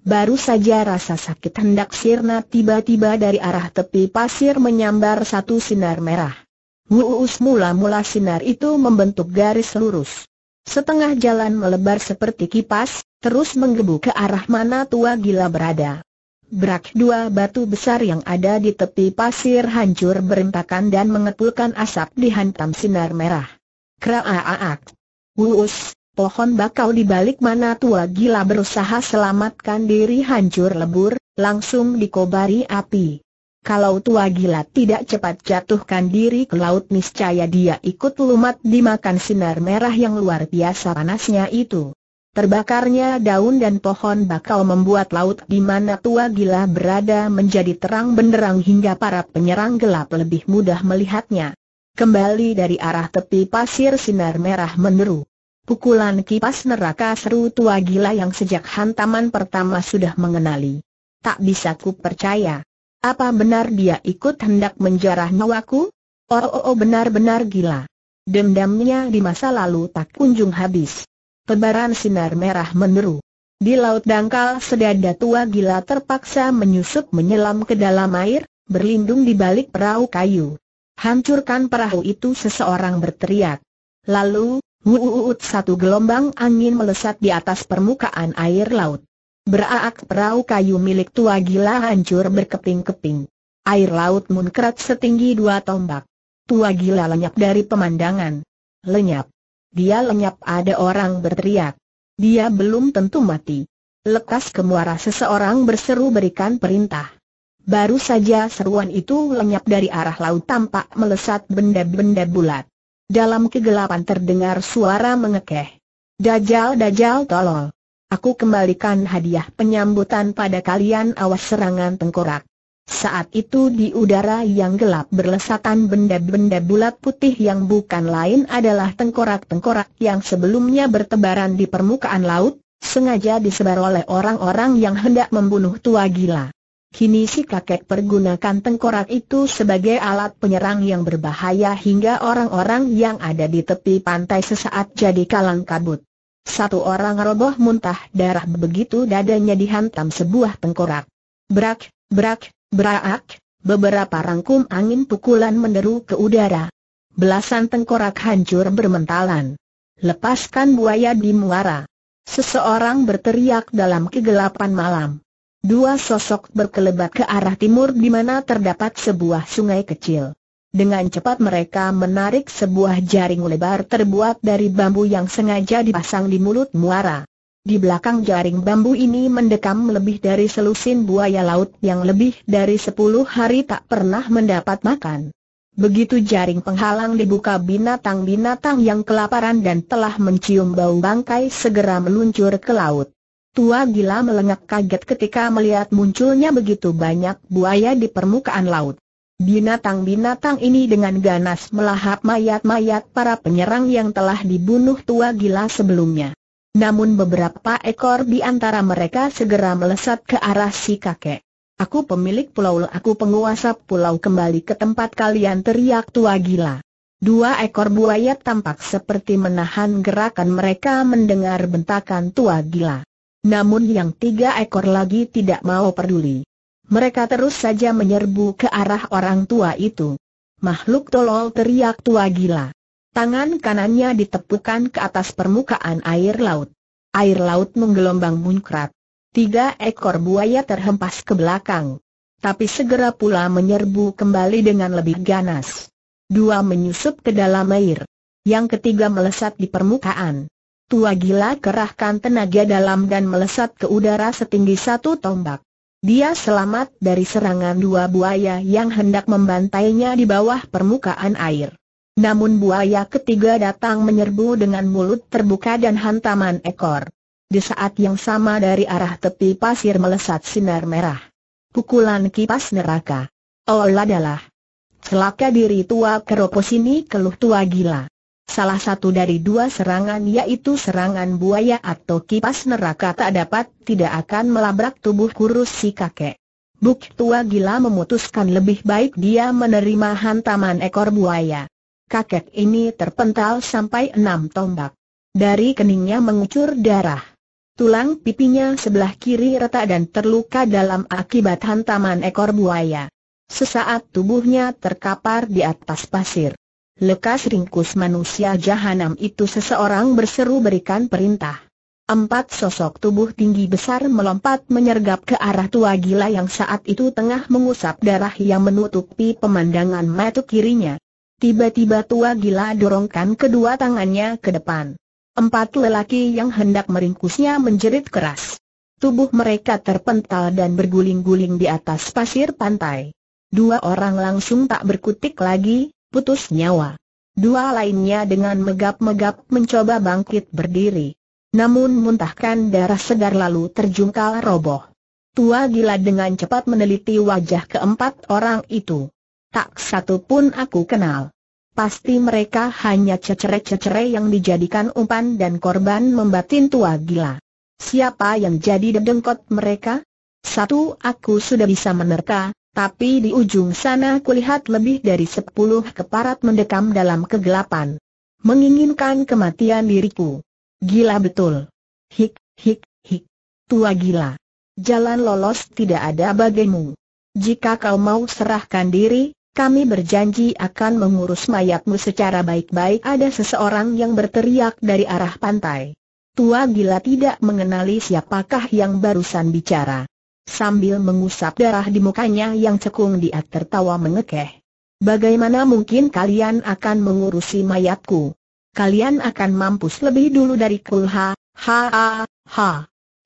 Baru saja rasa sakit hendak sirna tiba-tiba dari arah tepi pasir menyambar satu sinar merah. Wuus mula-mula sinar itu membentuk garis lurus. Setengah jalan melebar seperti kipas, terus menggebu ke arah mana tua gila berada. Berak dua batu besar yang ada di tepi pasir hancur berentakan dan mengepulkan asap dihantam sinar merah. Kraaak! Wuus! pohon bakau di balik mana tua gila berusaha selamatkan diri hancur lebur, langsung dikobari api. Kalau tua gila tidak cepat jatuhkan diri ke laut niscaya dia ikut lumat dimakan sinar merah yang luar biasa panasnya itu. Terbakarnya daun dan pohon bakau membuat laut di mana tua gila berada menjadi terang benderang hingga para penyerang gelap lebih mudah melihatnya. Kembali dari arah tepi pasir sinar merah meneru. Pukulan kipas neraka seru tua gila yang sejak hantaman pertama sudah mengenali. Tak bisa ku percaya. Apa benar dia ikut hendak menjarah nyawaku? Oh, oh, oh benar-benar gila. Dendamnya di masa lalu tak kunjung habis. Tebaran sinar merah meneru. Di laut dangkal sedada tua gila terpaksa menyusup menyelam ke dalam air, berlindung di balik perahu kayu. Hancurkan perahu itu seseorang berteriak. Lalu, Wuuut satu gelombang angin melesat di atas permukaan air laut. Beraak perahu kayu milik tua gila hancur berkeping-keping. Air laut muncrat setinggi dua tombak. Tua gila lenyap dari pemandangan. Lenyap. Dia lenyap ada orang berteriak. Dia belum tentu mati. Lekas kemuara seseorang berseru berikan perintah. Baru saja seruan itu lenyap dari arah laut tampak melesat benda-benda bulat. Dalam kegelapan terdengar suara mengekeh. Dajal-dajal tolol. Aku kembalikan hadiah penyambutan pada kalian awas serangan tengkorak. Saat itu di udara yang gelap berlesatan benda-benda bulat putih yang bukan lain adalah tengkorak-tengkorak yang sebelumnya bertebaran di permukaan laut, sengaja disebar oleh orang-orang yang hendak membunuh tua gila. Kini si kakek pergunakan tengkorak itu sebagai alat penyerang yang berbahaya hingga orang-orang yang ada di tepi pantai sesaat jadi kalang kabut. Satu orang roboh muntah darah begitu dadanya dihantam sebuah tengkorak. Brak, brak, brak, beberapa rangkum angin pukulan menderu ke udara. Belasan tengkorak hancur bermentalan. Lepaskan buaya di muara. Seseorang berteriak dalam kegelapan malam. Dua sosok berkelebat ke arah timur di mana terdapat sebuah sungai kecil. Dengan cepat mereka menarik sebuah jaring lebar terbuat dari bambu yang sengaja dipasang di mulut muara. Di belakang jaring bambu ini mendekam lebih dari selusin buaya laut yang lebih dari sepuluh hari tak pernah mendapat makan. Begitu jaring penghalang dibuka binatang-binatang yang kelaparan dan telah mencium bau bangkai segera meluncur ke laut. Tua gila melengak kaget ketika melihat munculnya begitu banyak buaya di permukaan laut. Binatang-binatang ini dengan ganas melahap mayat-mayat para penyerang yang telah dibunuh tua gila sebelumnya. Namun beberapa ekor di antara mereka segera melesat ke arah si kakek. Aku pemilik pulau, aku penguasa pulau kembali ke tempat kalian teriak tua gila. Dua ekor buaya tampak seperti menahan gerakan mereka mendengar bentakan tua gila. Namun yang tiga ekor lagi tidak mau peduli. Mereka terus saja menyerbu ke arah orang tua itu. Makhluk tolol teriak tua gila. Tangan kanannya ditepukan ke atas permukaan air laut. Air laut menggelombang muncrat. Tiga ekor buaya terhempas ke belakang. Tapi segera pula menyerbu kembali dengan lebih ganas. Dua menyusup ke dalam air. Yang ketiga melesat di permukaan tua gila kerahkan tenaga dalam dan melesat ke udara setinggi satu tombak. Dia selamat dari serangan dua buaya yang hendak membantainya di bawah permukaan air. Namun buaya ketiga datang menyerbu dengan mulut terbuka dan hantaman ekor. Di saat yang sama dari arah tepi pasir melesat sinar merah. Pukulan kipas neraka. Oh ladalah. Celaka diri tua keropos ini keluh tua gila. Salah satu dari dua serangan yaitu serangan buaya atau kipas neraka tak dapat tidak akan melabrak tubuh kurus si kakek. Buk tua gila memutuskan lebih baik dia menerima hantaman ekor buaya. Kakek ini terpental sampai enam tombak. Dari keningnya mengucur darah. Tulang pipinya sebelah kiri retak dan terluka dalam akibat hantaman ekor buaya. Sesaat tubuhnya terkapar di atas pasir. Lekas ringkus manusia jahanam itu seseorang berseru berikan perintah. Empat sosok tubuh tinggi besar melompat menyergap ke arah tua gila yang saat itu tengah mengusap darah yang menutupi pemandangan mata kirinya. Tiba-tiba tua gila dorongkan kedua tangannya ke depan. Empat lelaki yang hendak meringkusnya menjerit keras. Tubuh mereka terpental dan berguling-guling di atas pasir pantai. Dua orang langsung tak berkutik lagi, putus nyawa. Dua lainnya dengan megap-megap mencoba bangkit berdiri. Namun muntahkan darah segar lalu terjungkal roboh. Tua gila dengan cepat meneliti wajah keempat orang itu. Tak satu pun aku kenal. Pasti mereka hanya cecere-cecere yang dijadikan umpan dan korban membatin tua gila. Siapa yang jadi dedengkot mereka? Satu, aku sudah bisa menerka, tapi di ujung sana kulihat lebih dari sepuluh keparat mendekam dalam kegelapan. Menginginkan kematian diriku. Gila betul. Hik, hik, hik. Tua gila. Jalan lolos tidak ada bagimu. Jika kau mau serahkan diri, kami berjanji akan mengurus mayatmu secara baik-baik ada seseorang yang berteriak dari arah pantai. Tua gila tidak mengenali siapakah yang barusan bicara. Sambil mengusap darah di mukanya yang cekung dia tertawa mengekeh. Bagaimana mungkin kalian akan mengurusi mayatku? Kalian akan mampus lebih dulu dari kulha, ha ha ha.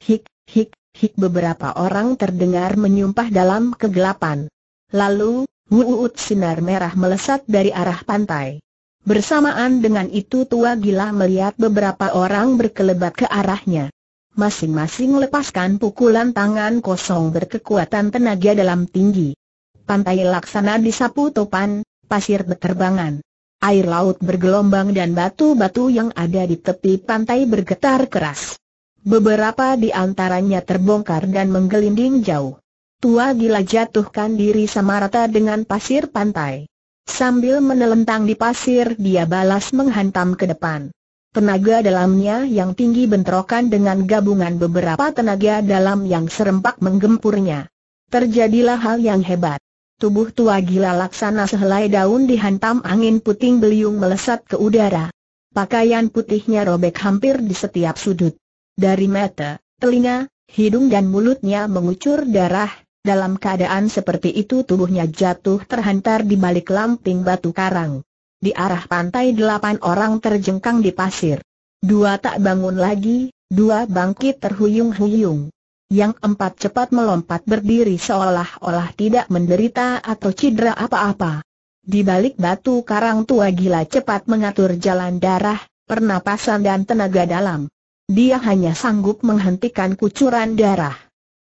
Hik, hik, hik beberapa orang terdengar menyumpah dalam kegelapan. Lalu, wuut sinar merah melesat dari arah pantai. Bersamaan dengan itu tua gila melihat beberapa orang berkelebat ke arahnya masing-masing lepaskan pukulan tangan kosong berkekuatan tenaga dalam tinggi. Pantai laksana disapu topan, pasir berterbangan. Air laut bergelombang dan batu-batu yang ada di tepi pantai bergetar keras. Beberapa di antaranya terbongkar dan menggelinding jauh. Tua gila jatuhkan diri sama rata dengan pasir pantai. Sambil menelentang di pasir dia balas menghantam ke depan. Tenaga dalamnya yang tinggi bentrokan dengan gabungan beberapa tenaga dalam yang serempak menggempurnya. Terjadilah hal yang hebat. Tubuh tua gila laksana sehelai daun dihantam angin puting beliung melesat ke udara. Pakaian putihnya robek hampir di setiap sudut. Dari mata, telinga, hidung dan mulutnya mengucur darah, dalam keadaan seperti itu tubuhnya jatuh terhantar di balik lamping batu karang. Di arah pantai delapan orang terjengkang di pasir. Dua tak bangun lagi, dua bangkit terhuyung-huyung. Yang empat cepat melompat berdiri seolah-olah tidak menderita atau cedera apa-apa. Di balik batu karang tua gila cepat mengatur jalan darah, pernapasan dan tenaga dalam. Dia hanya sanggup menghentikan kucuran darah.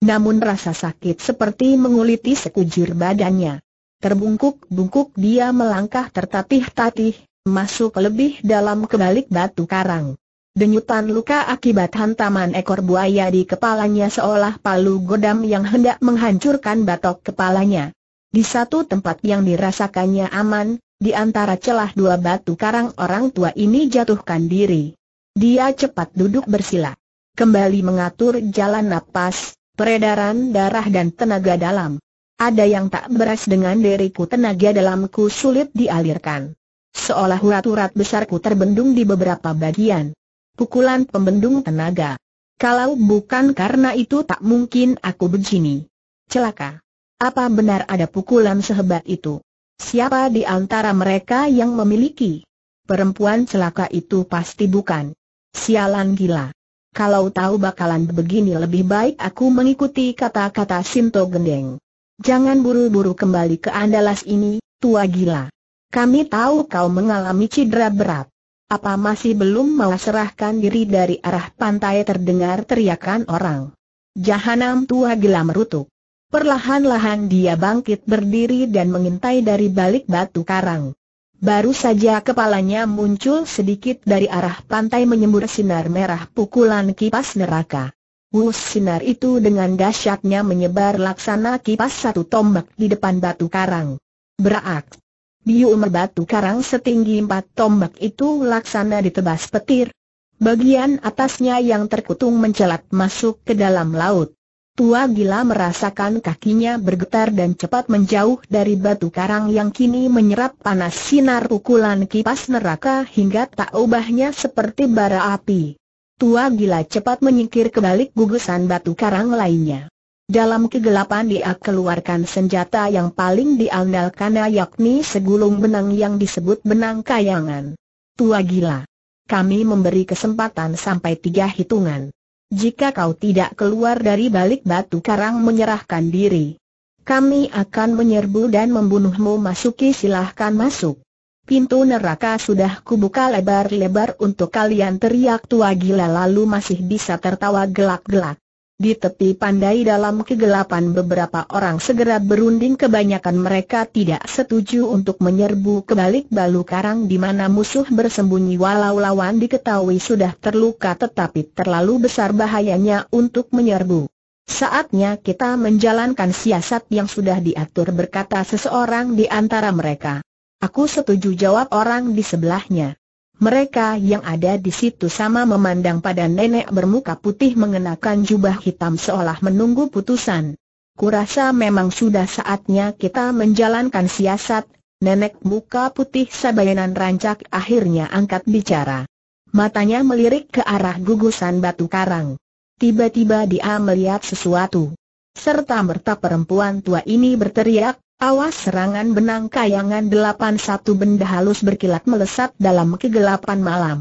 Namun rasa sakit seperti menguliti sekujur badannya. Terbungkuk-bungkuk dia melangkah tertatih-tatih, masuk lebih dalam ke balik batu karang. Denyutan luka akibat hantaman ekor buaya di kepalanya seolah palu godam yang hendak menghancurkan batok kepalanya. Di satu tempat yang dirasakannya aman, di antara celah dua batu karang orang tua ini jatuhkan diri. Dia cepat duduk bersila. Kembali mengatur jalan napas, peredaran darah dan tenaga dalam. Ada yang tak beres dengan diriku tenaga dalamku sulit dialirkan. Seolah urat-urat besarku terbendung di beberapa bagian. Pukulan pembendung tenaga. Kalau bukan karena itu tak mungkin aku begini. Celaka. Apa benar ada pukulan sehebat itu? Siapa di antara mereka yang memiliki? Perempuan celaka itu pasti bukan. Sialan gila. Kalau tahu bakalan begini lebih baik aku mengikuti kata-kata Sinto Gendeng. Jangan buru-buru kembali ke Andalas ini, tua gila. Kami tahu kau mengalami cedera berat. Apa masih belum mau serahkan diri dari arah pantai terdengar teriakan orang. Jahanam tua gila merutuk. Perlahan-lahan dia bangkit berdiri dan mengintai dari balik batu karang. Baru saja kepalanya muncul sedikit dari arah pantai menyembur sinar merah pukulan kipas neraka. Wus sinar itu dengan dahsyatnya menyebar laksana kipas satu tombak di depan batu karang. Berak. Biumer batu karang setinggi empat tombak itu laksana ditebas petir. Bagian atasnya yang terkutung mencelat masuk ke dalam laut. Tua gila merasakan kakinya bergetar dan cepat menjauh dari batu karang yang kini menyerap panas sinar pukulan kipas neraka hingga tak ubahnya seperti bara api. Tua gila cepat menyingkir ke balik gugusan batu karang lainnya. Dalam kegelapan dia keluarkan senjata yang paling diandalkan yakni segulung benang yang disebut benang kayangan. Tua gila. Kami memberi kesempatan sampai tiga hitungan. Jika kau tidak keluar dari balik batu karang menyerahkan diri, kami akan menyerbu dan membunuhmu masuki silahkan masuk. Pintu neraka sudah kubuka lebar-lebar untuk kalian teriak tua gila lalu masih bisa tertawa gelak-gelak. Di tepi pandai dalam kegelapan beberapa orang segera berunding kebanyakan mereka tidak setuju untuk menyerbu ke balik balu karang di mana musuh bersembunyi walau lawan diketahui sudah terluka tetapi terlalu besar bahayanya untuk menyerbu. Saatnya kita menjalankan siasat yang sudah diatur berkata seseorang di antara mereka. Aku setuju jawab orang di sebelahnya. Mereka yang ada di situ sama memandang pada nenek bermuka putih mengenakan jubah hitam seolah menunggu putusan. Kurasa memang sudah saatnya kita menjalankan siasat, nenek muka putih sabayanan rancak akhirnya angkat bicara. Matanya melirik ke arah gugusan batu karang. Tiba-tiba dia melihat sesuatu. Serta merta perempuan tua ini berteriak, Awas serangan benang kayangan delapan satu benda halus berkilat melesat dalam kegelapan malam.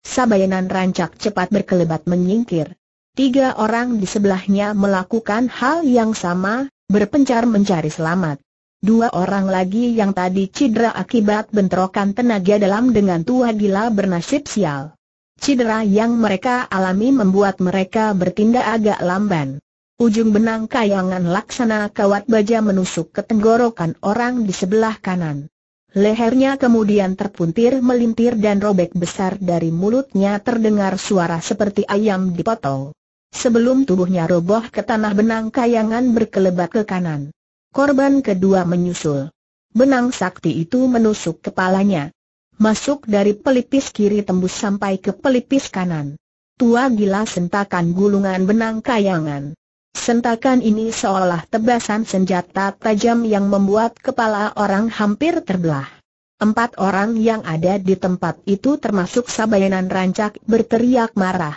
Sabayanan rancak cepat berkelebat menyingkir. Tiga orang di sebelahnya melakukan hal yang sama, berpencar mencari selamat. Dua orang lagi yang tadi cedera akibat bentrokan tenaga dalam dengan tua gila bernasib sial. Cedera yang mereka alami membuat mereka bertindak agak lamban. Ujung benang kayangan laksana kawat baja menusuk ke tenggorokan orang di sebelah kanan. Lehernya kemudian terpuntir melintir dan robek besar dari mulutnya terdengar suara seperti ayam dipotong. Sebelum tubuhnya roboh ke tanah benang kayangan berkelebat ke kanan. Korban kedua menyusul. Benang sakti itu menusuk kepalanya. Masuk dari pelipis kiri tembus sampai ke pelipis kanan. Tua gila sentakan gulungan benang kayangan. Sentakan ini seolah tebasan senjata tajam yang membuat kepala orang hampir terbelah. Empat orang yang ada di tempat itu termasuk Sabayanan Rancak berteriak marah.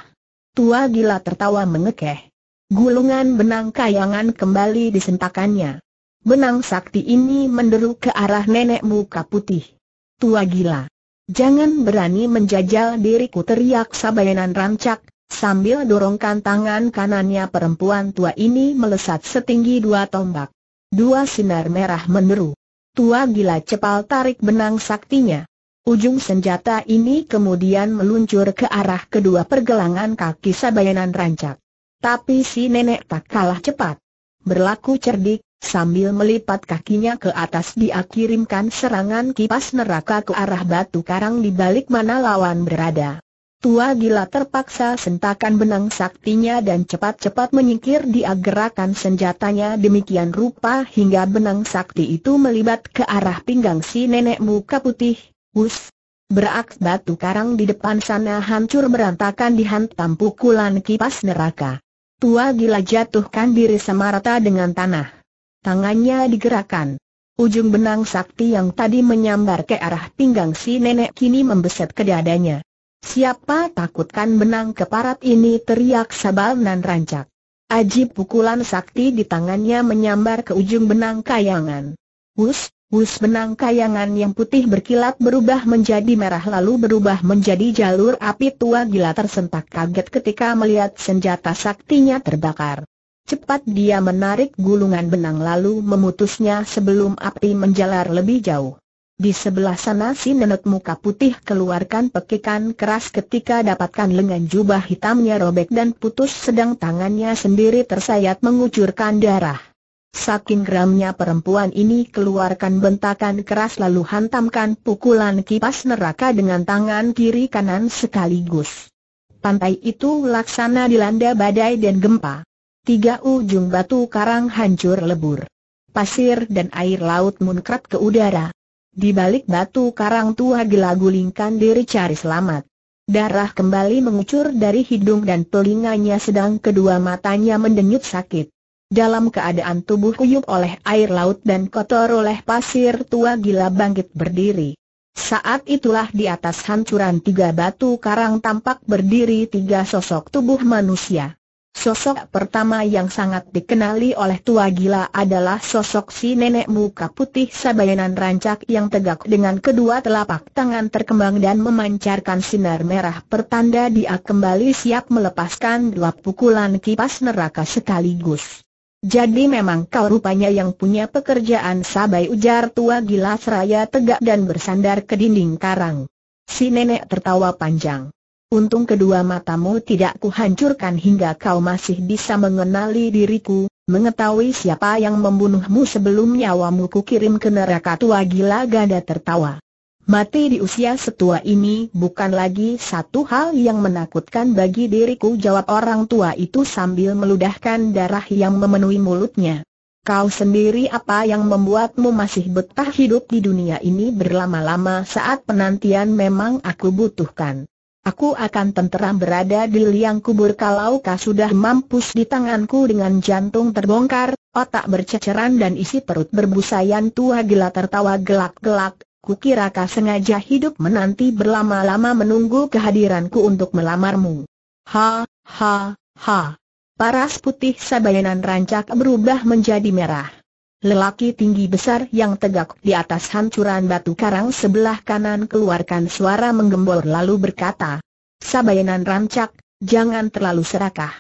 Tua gila tertawa mengekeh. Gulungan benang kayangan kembali disentakannya. Benang sakti ini menderu ke arah nenek muka putih. Tua gila. Jangan berani menjajal diriku teriak Sabayanan Rancak, Sambil dorongkan tangan kanannya perempuan tua ini melesat setinggi dua tombak. Dua sinar merah meneru. Tua gila cepal tarik benang saktinya. Ujung senjata ini kemudian meluncur ke arah kedua pergelangan kaki Sabayanan Rancak. Tapi si nenek tak kalah cepat. Berlaku cerdik, sambil melipat kakinya ke atas dia kirimkan serangan kipas neraka ke arah batu karang di balik mana lawan berada. Tua gila terpaksa sentakan benang saktinya dan cepat-cepat menyingkir dia gerakan senjatanya demikian rupa hingga benang sakti itu melibat ke arah pinggang si nenek muka putih, Wus. Berak batu karang di depan sana hancur berantakan dihantam pukulan kipas neraka. Tua gila jatuhkan diri semarata dengan tanah. Tangannya digerakkan. Ujung benang sakti yang tadi menyambar ke arah pinggang si nenek kini membeset ke dadanya. Siapa takutkan benang keparat ini teriak Sabal Nan rancak. Aji pukulan sakti di tangannya menyambar ke ujung benang kayangan. Hus, hus benang kayangan yang putih berkilat berubah menjadi merah lalu berubah menjadi jalur api tua gila tersentak kaget ketika melihat senjata saktinya terbakar. Cepat dia menarik gulungan benang lalu memutusnya sebelum api menjalar lebih jauh. Di sebelah sana si nenek muka putih keluarkan pekikan keras ketika dapatkan lengan jubah hitamnya robek dan putus sedang tangannya sendiri tersayat mengucurkan darah. Saking geramnya perempuan ini keluarkan bentakan keras lalu hantamkan pukulan kipas neraka dengan tangan kiri kanan sekaligus. Pantai itu laksana dilanda badai dan gempa. Tiga ujung batu karang hancur lebur. Pasir dan air laut munkrat ke udara di balik batu karang tua gila gulingkan diri cari selamat. Darah kembali mengucur dari hidung dan telinganya sedang kedua matanya mendenyut sakit. Dalam keadaan tubuh kuyup oleh air laut dan kotor oleh pasir tua gila bangkit berdiri. Saat itulah di atas hancuran tiga batu karang tampak berdiri tiga sosok tubuh manusia. Sosok pertama yang sangat dikenali oleh tua gila adalah sosok si nenek muka putih sabayanan rancak yang tegak dengan kedua telapak tangan terkembang dan memancarkan sinar merah pertanda dia kembali siap melepaskan dua pukulan kipas neraka sekaligus. Jadi memang kau rupanya yang punya pekerjaan sabai ujar tua gila seraya tegak dan bersandar ke dinding karang. Si nenek tertawa panjang. Untung kedua matamu tidak kuhancurkan hingga kau masih bisa mengenali diriku, mengetahui siapa yang membunuhmu sebelum nyawamu kirim ke neraka tua gila ganda tertawa. Mati di usia setua ini bukan lagi satu hal yang menakutkan bagi diriku jawab orang tua itu sambil meludahkan darah yang memenuhi mulutnya. Kau sendiri apa yang membuatmu masih betah hidup di dunia ini berlama-lama saat penantian memang aku butuhkan. Aku akan tenteram berada di liang kubur kalau kau sudah mampus di tanganku dengan jantung terbongkar, otak berceceran dan isi perut berbusayan tua gila tertawa gelak-gelak. Kukira kau sengaja hidup menanti berlama-lama menunggu kehadiranku untuk melamarmu. Ha, ha, ha. Paras putih sabayanan rancak berubah menjadi merah. Lelaki tinggi besar yang tegak di atas hancuran batu karang sebelah kanan keluarkan suara menggembor lalu berkata, Sabayanan rancak, jangan terlalu serakah.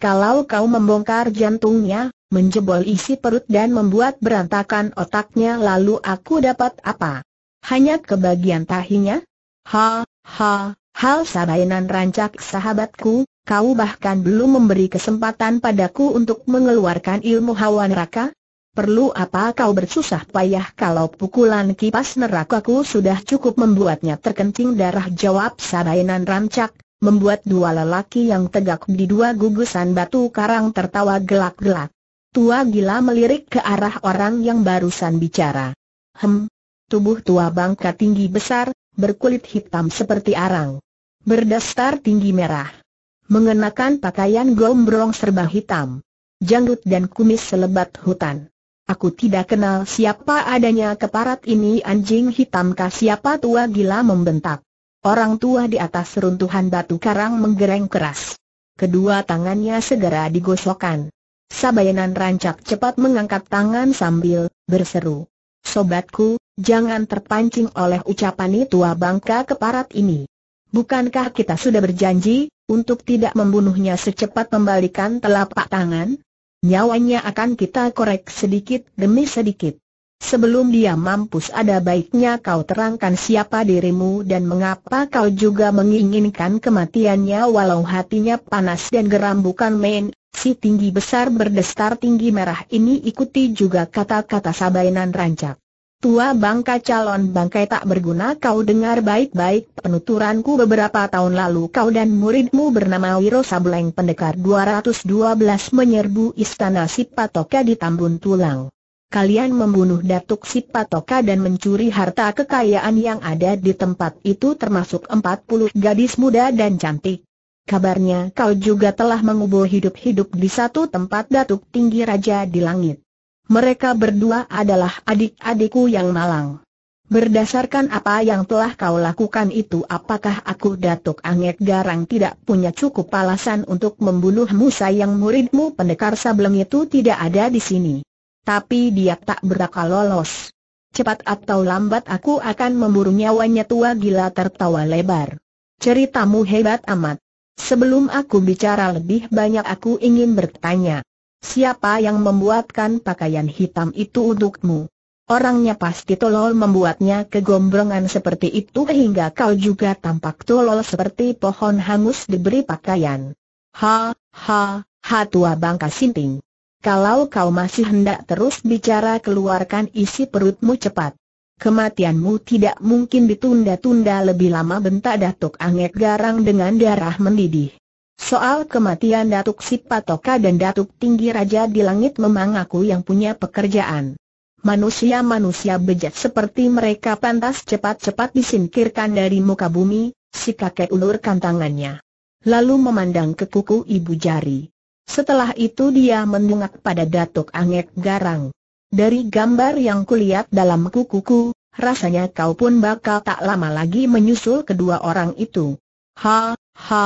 Kalau kau membongkar jantungnya, menjebol isi perut dan membuat berantakan otaknya lalu aku dapat apa? Hanya kebagian tahinya? Ha, ha, hal sabayanan rancak sahabatku, kau bahkan belum memberi kesempatan padaku untuk mengeluarkan ilmu hawa neraka? Perlu apa kau bersusah payah kalau pukulan kipas nerakaku sudah cukup membuatnya terkencing darah jawab Sabainan rancak, membuat dua lelaki yang tegak di dua gugusan batu karang tertawa gelak-gelak. Tua gila melirik ke arah orang yang barusan bicara. Hem, tubuh tua bangka tinggi besar, berkulit hitam seperti arang. Berdastar tinggi merah. Mengenakan pakaian gombrong serba hitam. Janggut dan kumis selebat hutan. Aku tidak kenal siapa adanya keparat ini anjing hitam kah siapa tua gila membentak. Orang tua di atas runtuhan batu karang menggereng keras. Kedua tangannya segera digosokkan. Sabayanan rancak cepat mengangkat tangan sambil berseru. Sobatku, jangan terpancing oleh ucapan tua bangka keparat ini. Bukankah kita sudah berjanji, untuk tidak membunuhnya secepat membalikan telapak tangan? Nyawanya akan kita korek sedikit demi sedikit. Sebelum dia mampus ada baiknya kau terangkan siapa dirimu dan mengapa kau juga menginginkan kematiannya walau hatinya panas dan geram bukan main. Si tinggi besar berdestar tinggi merah ini ikuti juga kata-kata sabainan rancak. Tua bangka calon bangkai tak berguna kau dengar baik-baik penuturanku beberapa tahun lalu kau dan muridmu bernama Wiro Sableng Pendekar 212 menyerbu istana Sipatoka di Tambun Tulang. Kalian membunuh Datuk Sipatoka dan mencuri harta kekayaan yang ada di tempat itu termasuk 40 gadis muda dan cantik. Kabarnya kau juga telah mengubur hidup-hidup di satu tempat Datuk Tinggi Raja di Langit mereka berdua adalah adik-adikku yang malang. Berdasarkan apa yang telah kau lakukan itu apakah aku Datuk Angek Garang tidak punya cukup alasan untuk membunuhmu sayang muridmu pendekar sableng itu tidak ada di sini. Tapi dia tak berakal lolos. Cepat atau lambat aku akan memburu nyawanya tua gila tertawa lebar. Ceritamu hebat amat. Sebelum aku bicara lebih banyak aku ingin bertanya. Siapa yang membuatkan pakaian hitam itu untukmu? Orangnya pasti tolol membuatnya kegombrongan seperti itu hingga kau juga tampak tolol seperti pohon hangus diberi pakaian. Ha, ha, ha tua bangka sinting. Kalau kau masih hendak terus bicara keluarkan isi perutmu cepat. Kematianmu tidak mungkin ditunda-tunda lebih lama bentak Datuk Angek Garang dengan darah mendidih. Soal kematian Datuk Sipatoka dan Datuk Tinggi Raja di Langit memang aku yang punya pekerjaan. Manusia-manusia bejat seperti mereka pantas cepat-cepat disingkirkan dari muka bumi, si kakek ulurkan tangannya. Lalu memandang ke kuku ibu jari. Setelah itu dia menungak pada Datuk Angek Garang. Dari gambar yang kulihat dalam kukuku, rasanya kau pun bakal tak lama lagi menyusul kedua orang itu. Ha, ha,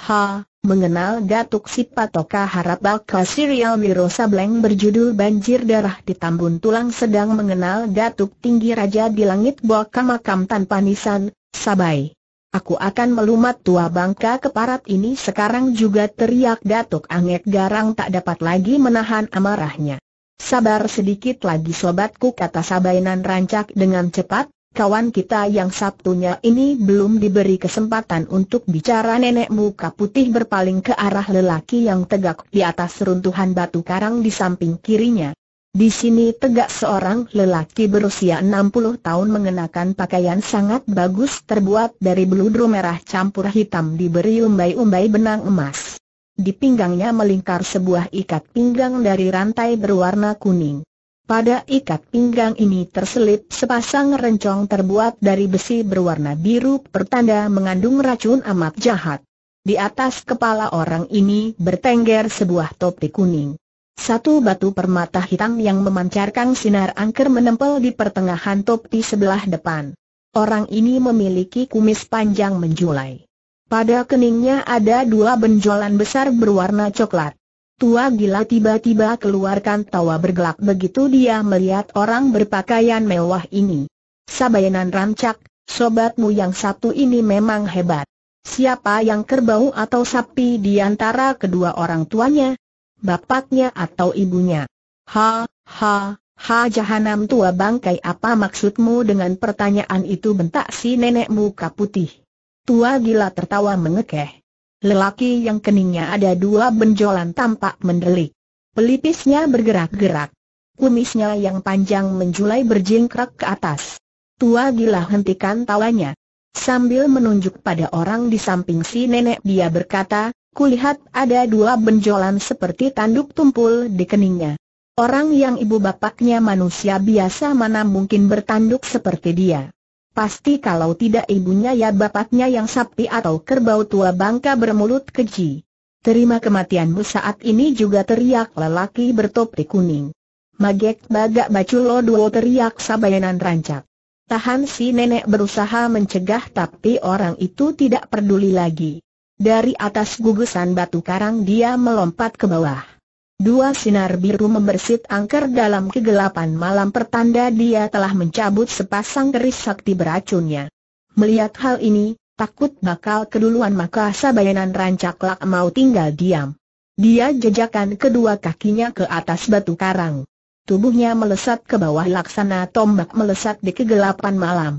ha, mengenal Gatuk Sipatoka harap bakal serial Wiro Sableng berjudul Banjir Darah di Tambun Tulang sedang mengenal Gatuk Tinggi Raja di Langit Boka Makam Tanpa Nisan, Sabai. Aku akan melumat tua bangka keparat ini sekarang juga teriak Gatuk Angek Garang tak dapat lagi menahan amarahnya. Sabar sedikit lagi sobatku kata Sabainan rancak dengan cepat, kawan kita yang Sabtunya ini belum diberi kesempatan untuk bicara nenek muka putih berpaling ke arah lelaki yang tegak di atas runtuhan batu karang di samping kirinya. Di sini tegak seorang lelaki berusia 60 tahun mengenakan pakaian sangat bagus terbuat dari beludru merah campur hitam diberi umbai-umbai benang emas. Di pinggangnya melingkar sebuah ikat pinggang dari rantai berwarna kuning. Pada ikat pinggang ini terselip sepasang rencong terbuat dari besi berwarna biru pertanda mengandung racun amat jahat. Di atas kepala orang ini bertengger sebuah topi kuning. Satu batu permata hitam yang memancarkan sinar angker menempel di pertengahan topi sebelah depan. Orang ini memiliki kumis panjang menjulai. Pada keningnya ada dua benjolan besar berwarna coklat. Tua gila tiba-tiba keluarkan tawa bergelak begitu dia melihat orang berpakaian mewah ini. Sabayanan rancak, sobatmu yang satu ini memang hebat. Siapa yang kerbau atau sapi di antara kedua orang tuanya? Bapaknya atau ibunya? Ha, ha, ha jahanam tua bangkai apa maksudmu dengan pertanyaan itu bentak si nenekmu putih? Tua gila tertawa mengekeh. Lelaki yang keningnya ada dua benjolan tampak mendelik. Pelipisnya bergerak-gerak. Kumisnya yang panjang menjulai berjingkrak ke atas. Tua gila hentikan tawanya. Sambil menunjuk pada orang di samping si nenek dia berkata, kulihat ada dua benjolan seperti tanduk tumpul di keningnya. Orang yang ibu bapaknya manusia biasa mana mungkin bertanduk seperti dia. Pasti kalau tidak ibunya ya bapaknya yang sapi atau kerbau tua bangka bermulut keji. Terima kematianmu saat ini juga teriak lelaki bertopi kuning. Magek bagak baculo duo teriak sabayanan rancak. Tahan si nenek berusaha mencegah tapi orang itu tidak peduli lagi. Dari atas gugusan batu karang dia melompat ke bawah. Dua sinar biru membersit angker dalam kegelapan malam pertanda dia telah mencabut sepasang keris sakti beracunnya. Melihat hal ini, takut bakal keduluan maka Sabayanan Rancaklak mau tinggal diam. Dia jejakan kedua kakinya ke atas batu karang. Tubuhnya melesat ke bawah laksana tombak melesat di kegelapan malam.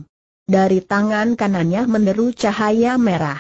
Dari tangan kanannya menderu cahaya merah.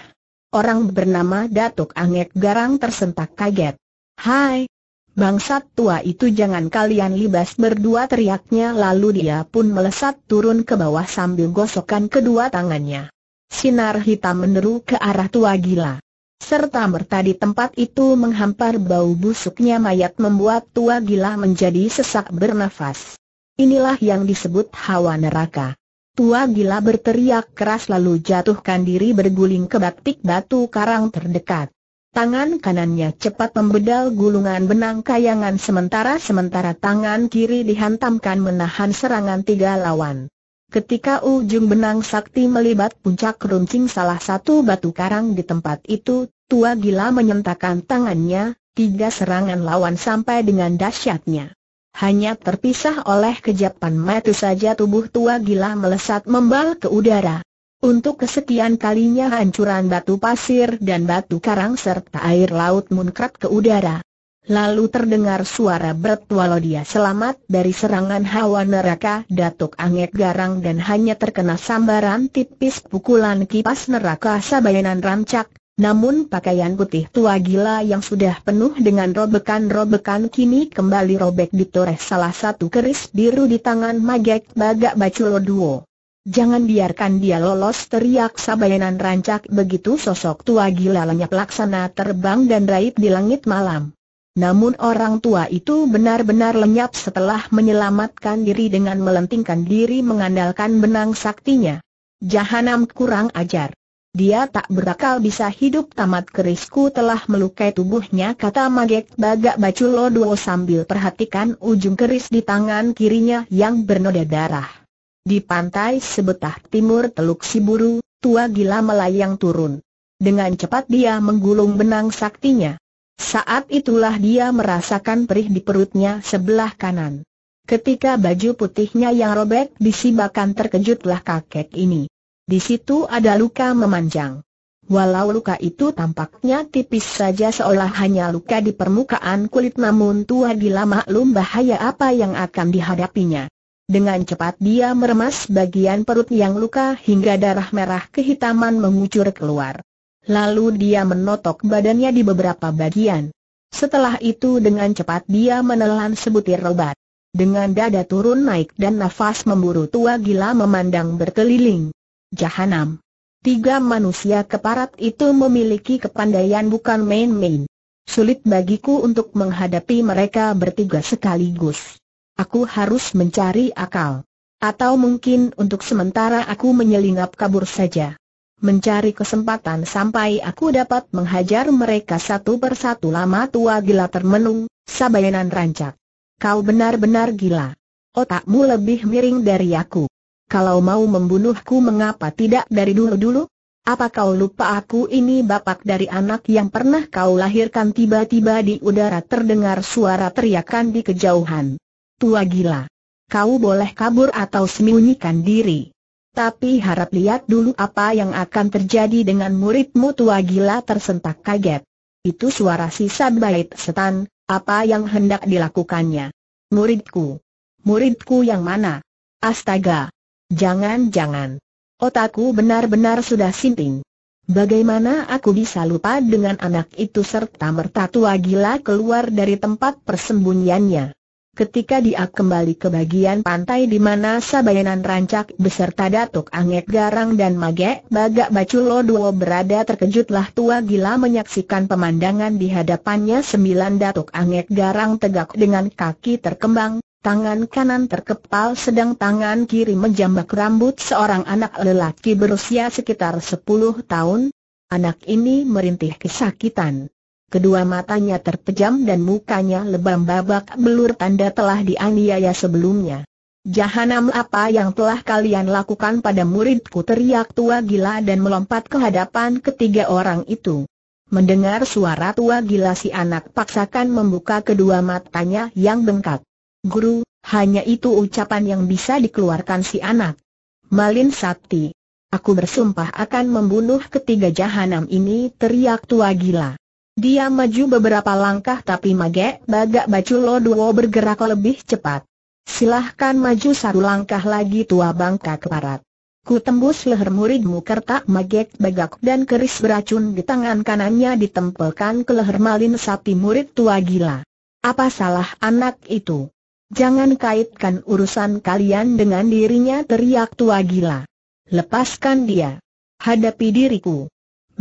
Orang bernama Datuk Angek Garang tersentak kaget. Hai, Bangsat tua itu jangan kalian libas berdua teriaknya lalu dia pun melesat turun ke bawah sambil gosokkan kedua tangannya. Sinar hitam meneru ke arah tua gila. Serta merta di tempat itu menghampar bau busuknya mayat membuat tua gila menjadi sesak bernafas. Inilah yang disebut hawa neraka. Tua gila berteriak keras lalu jatuhkan diri berguling ke batik batu karang terdekat. Tangan kanannya cepat membedal gulungan benang kayangan sementara-sementara tangan kiri dihantamkan menahan serangan tiga lawan. Ketika ujung benang sakti melibat puncak runcing salah satu batu karang di tempat itu, tua gila menyentakan tangannya, tiga serangan lawan sampai dengan dahsyatnya. Hanya terpisah oleh kejapan metu saja tubuh tua gila melesat membal ke udara. Untuk kesekian kalinya hancuran batu pasir dan batu karang serta air laut munkrat ke udara. Lalu terdengar suara berat walau dia selamat dari serangan hawa neraka Datuk Angek Garang dan hanya terkena sambaran tipis pukulan kipas neraka Sabayanan Rancak, namun pakaian putih tua gila yang sudah penuh dengan robekan-robekan kini kembali robek ditoreh salah satu keris biru di tangan Magek Bagak Baculo Duo. Jangan biarkan dia lolos teriak sabayanan rancak begitu sosok tua gila lenyap laksana terbang dan raib di langit malam. Namun orang tua itu benar-benar lenyap setelah menyelamatkan diri dengan melentingkan diri mengandalkan benang saktinya. Jahanam kurang ajar. Dia tak berakal bisa hidup tamat kerisku telah melukai tubuhnya kata Magek Bagak Baculo Duo sambil perhatikan ujung keris di tangan kirinya yang bernoda darah. Di pantai sebetah timur Teluk Siburu, tua gila melayang turun. Dengan cepat dia menggulung benang saktinya. Saat itulah dia merasakan perih di perutnya sebelah kanan. Ketika baju putihnya yang robek disibakan terkejutlah kakek ini. Di situ ada luka memanjang. Walau luka itu tampaknya tipis saja seolah hanya luka di permukaan kulit namun tua gila maklum bahaya apa yang akan dihadapinya. Dengan cepat dia meremas bagian perut yang luka hingga darah merah kehitaman mengucur keluar. Lalu dia menotok badannya di beberapa bagian. Setelah itu dengan cepat dia menelan sebutir obat. Dengan dada turun naik dan nafas memburu tua gila memandang berkeliling. Jahanam. Tiga manusia keparat itu memiliki kepandaian bukan main-main. Sulit bagiku untuk menghadapi mereka bertiga sekaligus. Aku harus mencari akal. Atau mungkin untuk sementara aku menyelingap kabur saja. Mencari kesempatan sampai aku dapat menghajar mereka satu persatu lama tua gila termenung, sabayanan rancak. Kau benar-benar gila. Otakmu lebih miring dari aku. Kalau mau membunuhku mengapa tidak dari dulu-dulu? Apa kau lupa aku ini bapak dari anak yang pernah kau lahirkan tiba-tiba di udara terdengar suara teriakan di kejauhan tua gila. Kau boleh kabur atau sembunyikan diri. Tapi harap lihat dulu apa yang akan terjadi dengan muridmu tua gila tersentak kaget. Itu suara si Sabait Setan, apa yang hendak dilakukannya. Muridku. Muridku yang mana? Astaga. Jangan-jangan. Otakku benar-benar sudah sinting. Bagaimana aku bisa lupa dengan anak itu serta merta tua gila keluar dari tempat persembunyiannya? Ketika dia kembali ke bagian pantai di mana Sabayanan Rancak beserta Datuk Anget Garang dan Mage Bagak Baculo Duo berada terkejutlah tua gila menyaksikan pemandangan di hadapannya sembilan Datuk Anget Garang tegak dengan kaki terkembang, tangan kanan terkepal sedang tangan kiri menjambak rambut seorang anak lelaki berusia sekitar 10 tahun. Anak ini merintih kesakitan. Kedua matanya terpejam dan mukanya lebam babak belur tanda telah dianiaya sebelumnya. Jahanam apa yang telah kalian lakukan pada muridku teriak tua gila dan melompat ke hadapan ketiga orang itu. Mendengar suara tua gila si anak paksakan membuka kedua matanya yang bengkak. Guru, hanya itu ucapan yang bisa dikeluarkan si anak. Malin Sakti. Aku bersumpah akan membunuh ketiga jahanam ini teriak tua gila. Dia maju beberapa langkah tapi magek bagak baculo duo bergerak lebih cepat. Silahkan maju satu langkah lagi tua bangka keparat. Ku tembus leher muridmu kerta, magek bagak dan keris beracun di tangan kanannya ditempelkan ke leher malin sapi murid tua gila. Apa salah anak itu? Jangan kaitkan urusan kalian dengan dirinya teriak tua gila. Lepaskan dia. Hadapi diriku.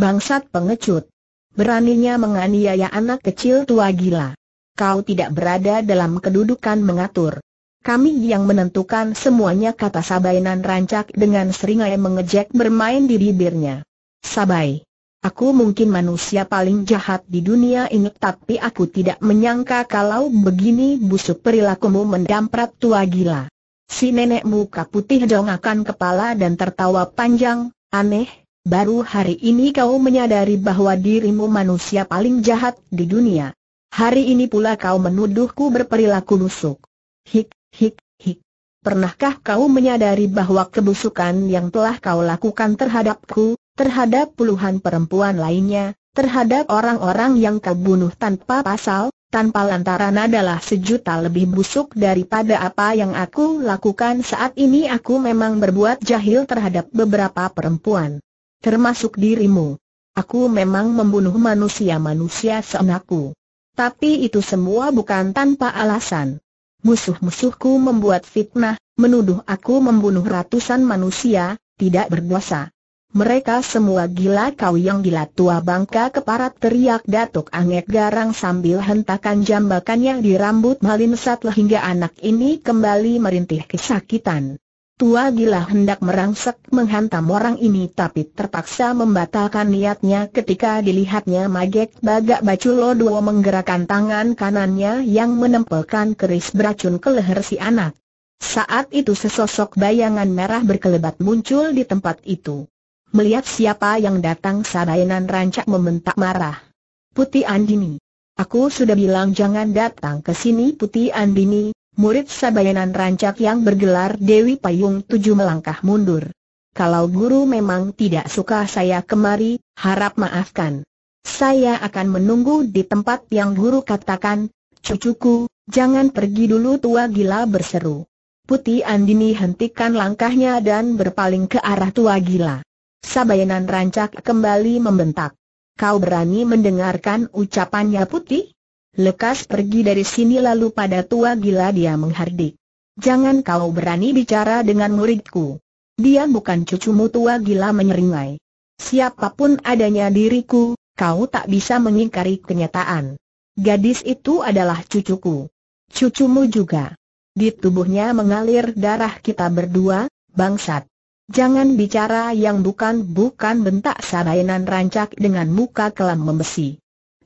Bangsat pengecut beraninya menganiaya anak kecil tua gila. Kau tidak berada dalam kedudukan mengatur. Kami yang menentukan semuanya kata Sabainan rancak dengan seringai mengejek bermain di bibirnya. Sabai. Aku mungkin manusia paling jahat di dunia ini tapi aku tidak menyangka kalau begini busuk perilakumu mendamprat tua gila. Si nenek muka putih dongakan kepala dan tertawa panjang, aneh, baru hari ini kau menyadari bahwa dirimu manusia paling jahat di dunia. Hari ini pula kau menuduhku berperilaku busuk. Hik, hik, hik. Pernahkah kau menyadari bahwa kebusukan yang telah kau lakukan terhadapku, terhadap puluhan perempuan lainnya, terhadap orang-orang yang kau bunuh tanpa pasal, tanpa lantaran adalah sejuta lebih busuk daripada apa yang aku lakukan saat ini aku memang berbuat jahil terhadap beberapa perempuan termasuk dirimu. Aku memang membunuh manusia-manusia seenakku. Tapi itu semua bukan tanpa alasan. Musuh-musuhku membuat fitnah, menuduh aku membunuh ratusan manusia, tidak berdosa. Mereka semua gila kau yang gila tua bangka keparat teriak Datuk Angek Garang sambil hentakan jambakannya di rambut malin satlah hingga anak ini kembali merintih kesakitan tua gila hendak merangsek menghantam orang ini tapi terpaksa membatalkan niatnya ketika dilihatnya Magek Bagak Baculo Duo menggerakkan tangan kanannya yang menempelkan keris beracun ke leher si anak. Saat itu sesosok bayangan merah berkelebat muncul di tempat itu. Melihat siapa yang datang Sarainan rancak membentak marah. Putih Andini. Aku sudah bilang jangan datang ke sini Putih Andini, Murid Sabayanan Rancak yang bergelar Dewi Payung tujuh melangkah mundur. Kalau guru memang tidak suka saya kemari, harap maafkan. Saya akan menunggu di tempat yang guru katakan, cucuku, jangan pergi dulu tua gila berseru. Putih Andini hentikan langkahnya dan berpaling ke arah tua gila. Sabayanan rancak kembali membentak. Kau berani mendengarkan ucapannya putih? lekas pergi dari sini lalu pada tua gila dia menghardik. Jangan kau berani bicara dengan muridku. Dia bukan cucumu tua gila menyeringai. Siapapun adanya diriku, kau tak bisa mengingkari kenyataan. Gadis itu adalah cucuku. Cucumu juga. Di tubuhnya mengalir darah kita berdua, bangsat. Jangan bicara yang bukan-bukan bentak Sarainan rancak dengan muka kelam membesi.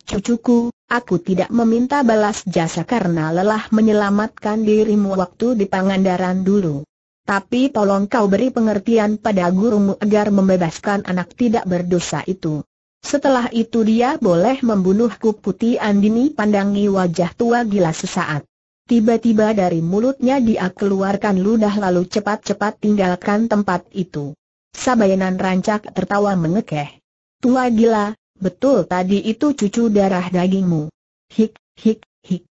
Cucuku, aku tidak meminta balas jasa karena lelah menyelamatkan dirimu waktu di Pangandaran dulu. Tapi tolong kau beri pengertian pada gurumu agar membebaskan anak tidak berdosa itu. Setelah itu dia boleh membunuhku putih Andini pandangi wajah tua gila sesaat. Tiba-tiba dari mulutnya dia keluarkan ludah lalu cepat-cepat tinggalkan tempat itu. Sabayanan rancak tertawa mengekeh. Tua gila, Betul tadi itu cucu darah dagingmu. Hik, hik, hik.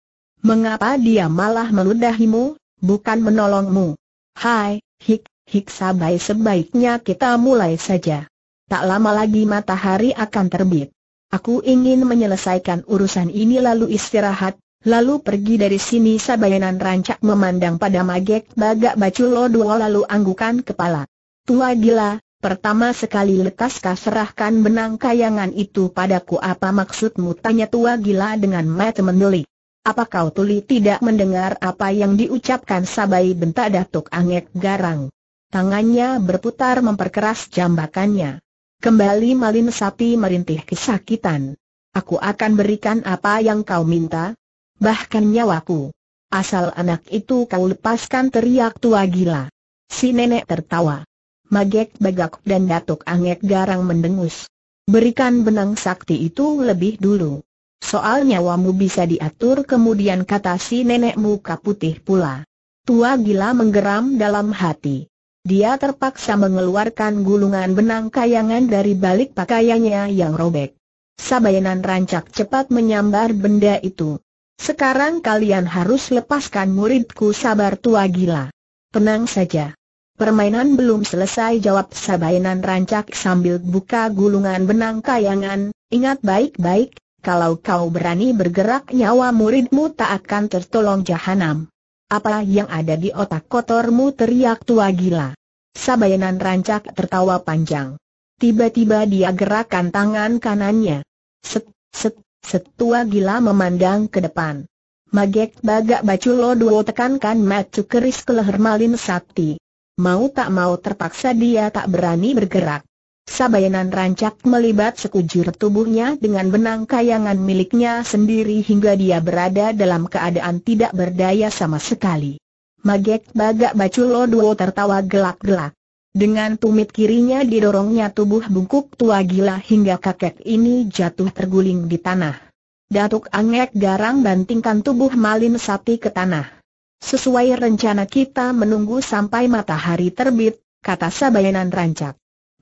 Mengapa dia malah meludahimu, bukan menolongmu? Hai, hik, hik sabai sebaiknya kita mulai saja. Tak lama lagi matahari akan terbit. Aku ingin menyelesaikan urusan ini lalu istirahat, lalu pergi dari sini sabayanan rancak memandang pada magek bagak baculo dua lalu anggukan kepala. Tua gila, Pertama sekali letaskah serahkan benang kayangan itu padaku apa maksudmu tanya tua gila dengan mata mendelik. Apa kau tuli tidak mendengar apa yang diucapkan Sabai bentak Datuk Angek Garang. Tangannya berputar memperkeras jambakannya. Kembali malin sapi merintih kesakitan. Aku akan berikan apa yang kau minta, bahkan nyawaku. Asal anak itu kau lepaskan teriak tua gila. Si nenek tertawa. Magek Bagak dan Datuk Angek Garang mendengus. Berikan benang sakti itu lebih dulu. Soal nyawamu bisa diatur kemudian kata si nenek muka putih pula. Tua gila menggeram dalam hati. Dia terpaksa mengeluarkan gulungan benang kayangan dari balik pakaiannya yang robek. Sabayanan rancak cepat menyambar benda itu. Sekarang kalian harus lepaskan muridku sabar tua gila. Tenang saja. Permainan belum selesai jawab Sabainan rancak sambil buka gulungan benang kayangan, ingat baik-baik, kalau kau berani bergerak nyawa muridmu tak akan tertolong jahanam. Apa yang ada di otak kotormu teriak tua gila. Sabainan rancak tertawa panjang. Tiba-tiba dia gerakkan tangan kanannya. Set, set, set tua gila memandang ke depan. Magek bagak baculo duo tekankan macu keris ke leher malin sakti mau tak mau terpaksa dia tak berani bergerak. Sabayanan rancak melibat sekujur tubuhnya dengan benang kayangan miliknya sendiri hingga dia berada dalam keadaan tidak berdaya sama sekali. Magek bagak baculo duo tertawa gelak-gelak. Dengan tumit kirinya didorongnya tubuh bungkuk tua gila hingga kakek ini jatuh terguling di tanah. Datuk Angek garang bantingkan tubuh Malin sapi ke tanah. Sesuai rencana kita menunggu sampai matahari terbit, kata Sabayanan rancak.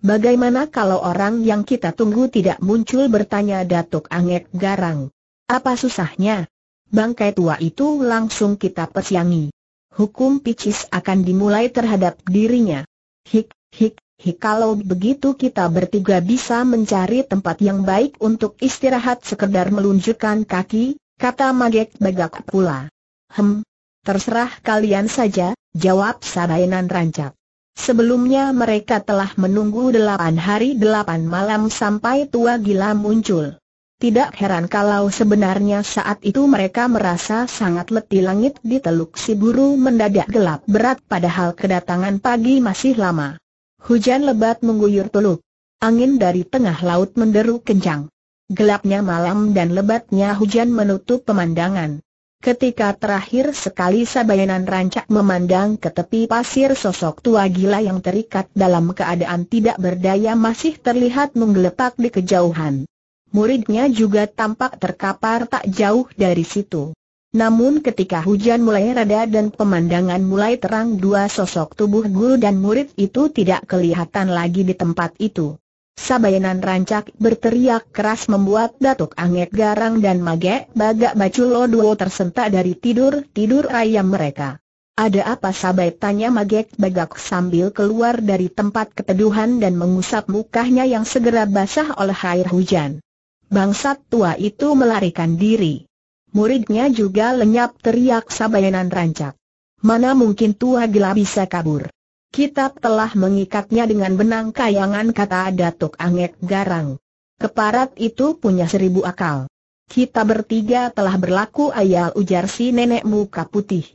Bagaimana kalau orang yang kita tunggu tidak muncul bertanya Datuk Angek Garang? Apa susahnya? Bangkai tua itu langsung kita persiangi. Hukum picis akan dimulai terhadap dirinya. Hik, hik, hik kalau begitu kita bertiga bisa mencari tempat yang baik untuk istirahat sekedar melunjukkan kaki, kata Magek Bagak pula. Hem, Terserah kalian saja, jawab Sabainan rancak. Sebelumnya mereka telah menunggu delapan hari delapan malam sampai tua gila muncul. Tidak heran kalau sebenarnya saat itu mereka merasa sangat letih langit di teluk Siburu mendadak gelap berat padahal kedatangan pagi masih lama. Hujan lebat mengguyur teluk. Angin dari tengah laut menderu kencang. Gelapnya malam dan lebatnya hujan menutup pemandangan. Ketika terakhir sekali Sabayanan rancak memandang ke tepi pasir sosok tua gila yang terikat dalam keadaan tidak berdaya masih terlihat menggeletak di kejauhan. Muridnya juga tampak terkapar tak jauh dari situ. Namun ketika hujan mulai reda dan pemandangan mulai terang dua sosok tubuh guru dan murid itu tidak kelihatan lagi di tempat itu. Sabayanan rancak berteriak keras membuat Datuk Angek Garang dan Magek Bagak Baculo Duo tersentak dari tidur-tidur ayam mereka. Ada apa Sabaytanya tanya Magek Bagak sambil keluar dari tempat keteduhan dan mengusap mukanya yang segera basah oleh air hujan. Bangsat tua itu melarikan diri. Muridnya juga lenyap teriak sabayanan rancak. Mana mungkin tua gila bisa kabur. Kita telah mengikatnya dengan benang kayangan kata Datuk Angek Garang. Keparat itu punya seribu akal. Kita bertiga telah berlaku ayal ujar si nenek muka putih.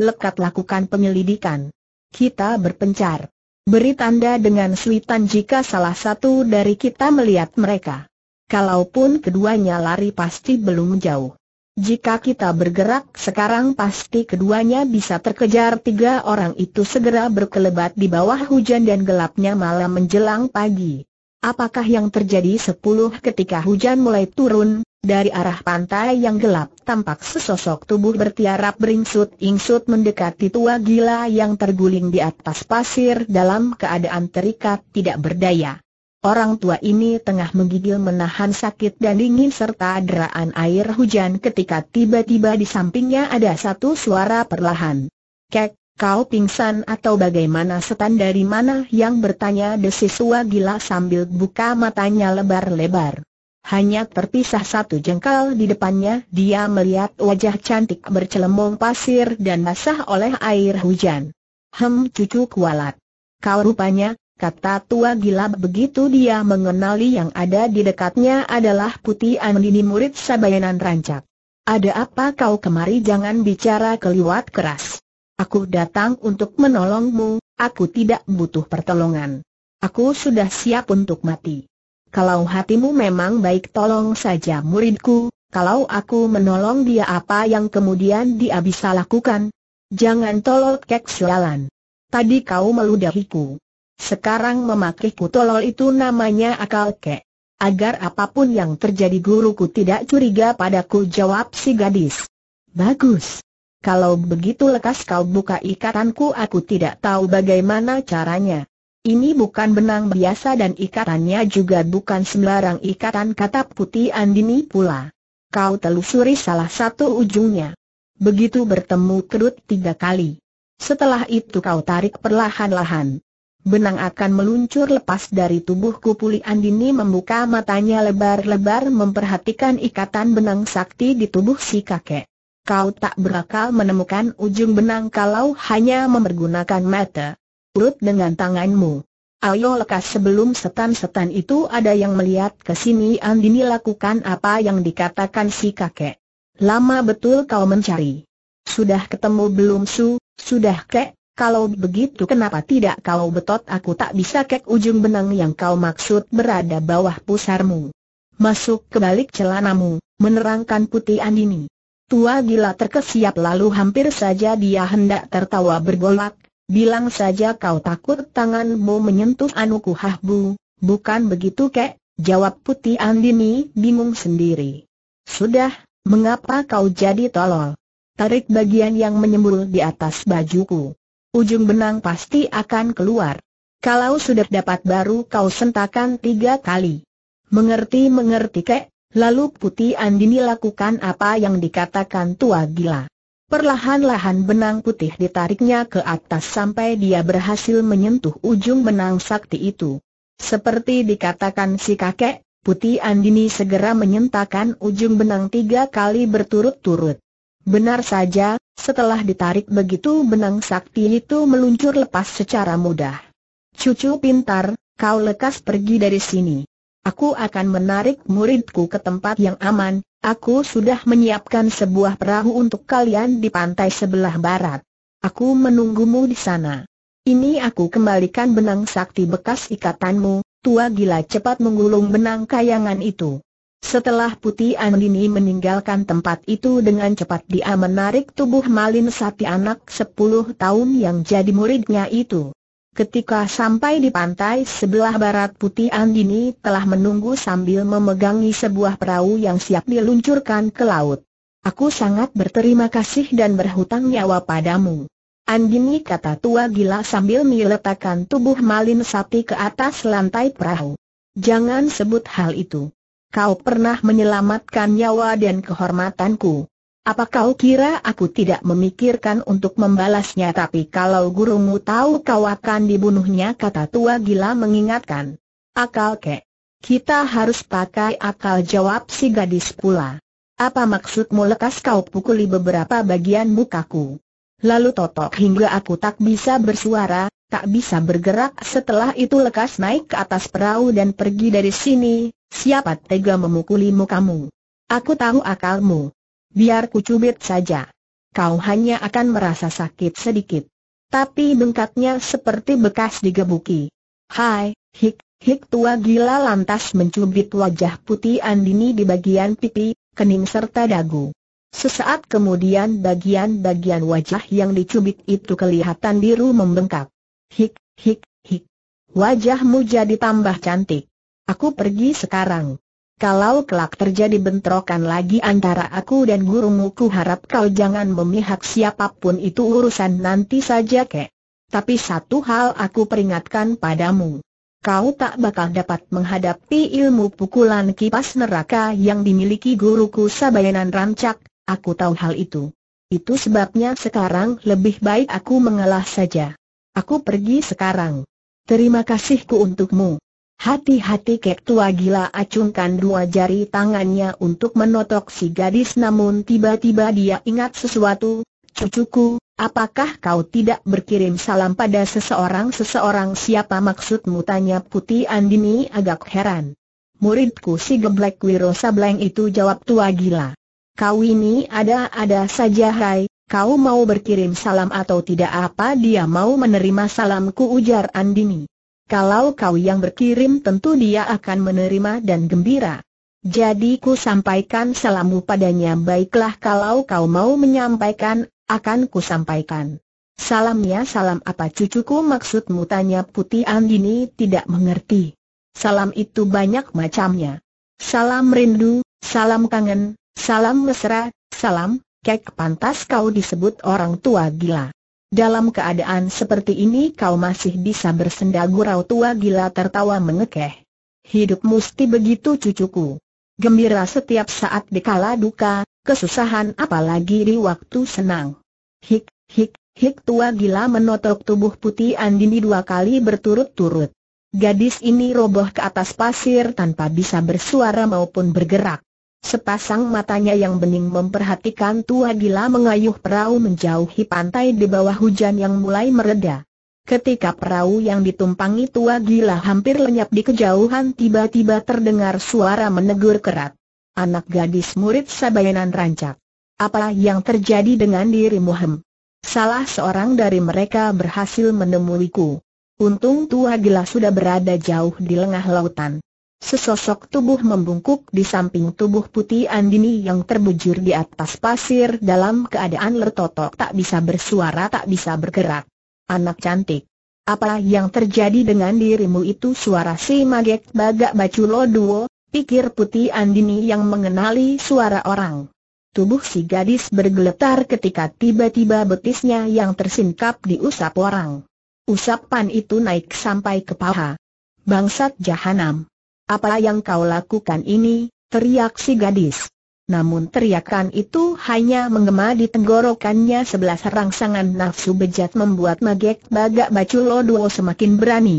Lekat lakukan penyelidikan. Kita berpencar. Beri tanda dengan suitan jika salah satu dari kita melihat mereka. Kalaupun keduanya lari pasti belum jauh. Jika kita bergerak sekarang pasti keduanya bisa terkejar tiga orang itu segera berkelebat di bawah hujan dan gelapnya malam menjelang pagi. Apakah yang terjadi sepuluh ketika hujan mulai turun, dari arah pantai yang gelap tampak sesosok tubuh bertiarap beringsut-ingsut mendekati tua gila yang terguling di atas pasir dalam keadaan terikat tidak berdaya. Orang tua ini tengah menggigil menahan sakit dan dingin serta deraan air hujan ketika tiba-tiba di sampingnya ada satu suara perlahan. Kek, kau pingsan atau bagaimana setan dari mana yang bertanya desiswa gila sambil buka matanya lebar-lebar. Hanya terpisah satu jengkal di depannya dia melihat wajah cantik bercelembung pasir dan basah oleh air hujan. Hem cucu kualat. Kau rupanya kata tua gila begitu dia mengenali yang ada di dekatnya adalah Putih Andini murid Sabayanan Rancak. Ada apa kau kemari jangan bicara keliwat keras. Aku datang untuk menolongmu, aku tidak butuh pertolongan. Aku sudah siap untuk mati. Kalau hatimu memang baik tolong saja muridku, kalau aku menolong dia apa yang kemudian dia bisa lakukan? Jangan tolol kek sialan. Tadi kau meludahiku. Sekarang memakai kutolol itu namanya akal kek. Agar apapun yang terjadi guruku tidak curiga padaku jawab si gadis. Bagus. Kalau begitu lekas kau buka ikatanku aku tidak tahu bagaimana caranya. Ini bukan benang biasa dan ikatannya juga bukan sembarang ikatan kata putih Andini pula. Kau telusuri salah satu ujungnya. Begitu bertemu kerut tiga kali. Setelah itu kau tarik perlahan-lahan. Benang akan meluncur lepas dari tubuhku Puli Andini membuka matanya lebar-lebar memperhatikan ikatan benang sakti di tubuh si kakek. Kau tak berakal menemukan ujung benang kalau hanya memergunakan mata. Urut dengan tanganmu. Ayo lekas sebelum setan-setan itu ada yang melihat ke sini Andini lakukan apa yang dikatakan si kakek. Lama betul kau mencari. Sudah ketemu belum Su, sudah kek? Kalau begitu kenapa tidak kalau betot aku tak bisa kek ujung benang yang kau maksud berada bawah pusarmu. Masuk ke balik celanamu, menerangkan putih Andini. Tua gila terkesiap lalu hampir saja dia hendak tertawa bergolak, bilang saja kau takut tanganmu menyentuh anuku hahbu, bukan begitu kek, jawab putih Andini bingung sendiri. Sudah, mengapa kau jadi tolol? Tarik bagian yang menyembul di atas bajuku ujung benang pasti akan keluar. Kalau sudah dapat baru kau sentakan tiga kali. Mengerti-mengerti kek, lalu putih Andini lakukan apa yang dikatakan tua gila. Perlahan-lahan benang putih ditariknya ke atas sampai dia berhasil menyentuh ujung benang sakti itu. Seperti dikatakan si kakek, Putih Andini segera menyentakan ujung benang tiga kali berturut-turut. Benar saja, setelah ditarik begitu benang sakti itu meluncur lepas secara mudah. Cucu pintar, kau lekas pergi dari sini. Aku akan menarik muridku ke tempat yang aman, aku sudah menyiapkan sebuah perahu untuk kalian di pantai sebelah barat. Aku menunggumu di sana. Ini aku kembalikan benang sakti bekas ikatanmu, tua gila cepat menggulung benang kayangan itu. Setelah Putih Andini meninggalkan tempat itu dengan cepat dia menarik tubuh Malin Sati anak 10 tahun yang jadi muridnya itu. Ketika sampai di pantai sebelah barat Putih Andini telah menunggu sambil memegangi sebuah perahu yang siap diluncurkan ke laut. Aku sangat berterima kasih dan berhutang nyawa padamu. Andini kata tua gila sambil meletakkan tubuh Malin Sati ke atas lantai perahu. Jangan sebut hal itu. Kau pernah menyelamatkan nyawa dan kehormatanku. Apa kau kira aku tidak memikirkan untuk membalasnya tapi kalau gurumu tahu kau akan dibunuhnya kata tua gila mengingatkan. Akal kek. Kita harus pakai akal jawab si gadis pula. Apa maksudmu lekas kau pukuli beberapa bagian mukaku? Lalu totok hingga aku tak bisa bersuara, tak bisa bergerak setelah itu lekas naik ke atas perahu dan pergi dari sini, Siapa tega memukulimu kamu? Aku tahu akalmu. Biar cubit saja. Kau hanya akan merasa sakit sedikit. Tapi bengkaknya seperti bekas digebuki. Hai, hik, hik tua gila lantas mencubit wajah putih Andini di bagian pipi, kening serta dagu. Sesaat kemudian bagian-bagian wajah yang dicubit itu kelihatan biru membengkak. Hik, hik, hik. Wajahmu jadi tambah cantik. Aku pergi sekarang. Kalau kelak terjadi bentrokan lagi antara aku dan gurumu ku harap kau jangan memihak siapapun itu urusan nanti saja kek. Tapi satu hal aku peringatkan padamu. Kau tak bakal dapat menghadapi ilmu pukulan kipas neraka yang dimiliki guruku Sabayanan Rancak, aku tahu hal itu. Itu sebabnya sekarang lebih baik aku mengalah saja. Aku pergi sekarang. Terima kasihku untukmu. Hati-hati kek tua gila acungkan dua jari tangannya untuk menotok si gadis namun tiba-tiba dia ingat sesuatu. Cucuku, apakah kau tidak berkirim salam pada seseorang-seseorang siapa maksudmu tanya Putih Andini agak heran. Muridku si geblek Wiro Sableng itu jawab tua gila. Kau ini ada-ada saja hai, kau mau berkirim salam atau tidak apa dia mau menerima salamku ujar Andini. Kalau kau yang berkirim tentu dia akan menerima dan gembira. Jadi ku sampaikan salamu padanya baiklah kalau kau mau menyampaikan, akan ku sampaikan. Salamnya salam apa cucuku maksudmu tanya Putih Andini tidak mengerti. Salam itu banyak macamnya. Salam rindu, salam kangen, salam mesra, salam, kek pantas kau disebut orang tua gila. Dalam keadaan seperti ini kau masih bisa bersenda gurau tua gila tertawa mengekeh. Hidup mesti begitu cucuku. Gembira setiap saat dikala duka, kesusahan apalagi di waktu senang. Hik, hik, hik tua gila menotok tubuh putih Andini dua kali berturut-turut. Gadis ini roboh ke atas pasir tanpa bisa bersuara maupun bergerak. Sepasang matanya yang bening memperhatikan tua gila mengayuh perahu menjauhi pantai di bawah hujan yang mulai mereda. Ketika perahu yang ditumpangi tua gila hampir lenyap di kejauhan tiba-tiba terdengar suara menegur kerat. Anak gadis murid Sabayanan rancak. Apa yang terjadi dengan dirimu hem? Salah seorang dari mereka berhasil menemuiku. Untung tua gila sudah berada jauh di lengah lautan. Sesosok tubuh membungkuk di samping tubuh putih Andini yang terbujur di atas pasir dalam keadaan lertotok tak bisa bersuara tak bisa bergerak. Anak cantik. Apa yang terjadi dengan dirimu itu suara si magek bagak baculo duo, pikir putih Andini yang mengenali suara orang. Tubuh si gadis bergeletar ketika tiba-tiba betisnya yang tersingkap diusap orang. Usapan itu naik sampai ke paha. Bangsat jahanam. Apa yang kau lakukan ini? teriak si gadis. Namun teriakan itu hanya menggema di tenggorokannya sebelas rangsangan nafsu bejat membuat Magek Bagak Baculo Duo semakin berani.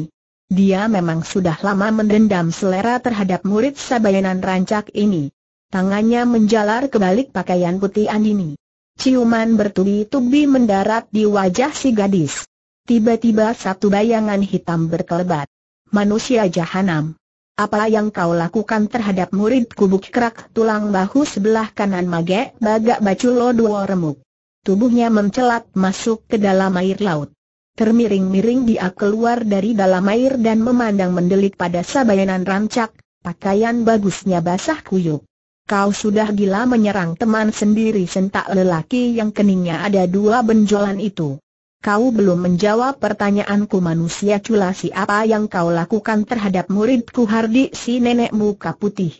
Dia memang sudah lama mendendam selera terhadap murid sabayanan rancak ini. Tangannya menjalar ke balik pakaian putih Andini. Ciuman bertubi-tubi mendarat di wajah si gadis. Tiba-tiba satu bayangan hitam berkelebat. Manusia jahanam. Apa yang kau lakukan terhadap murid kubuk kerak tulang bahu sebelah kanan mage bagak lo dua remuk. Tubuhnya mencelat masuk ke dalam air laut. Termiring-miring dia keluar dari dalam air dan memandang mendelik pada sabayanan rancak, pakaian bagusnya basah kuyup. Kau sudah gila menyerang teman sendiri sentak lelaki yang keningnya ada dua benjolan itu kau belum menjawab pertanyaanku manusia cula siapa yang kau lakukan terhadap muridku Hardi si nenek muka putih.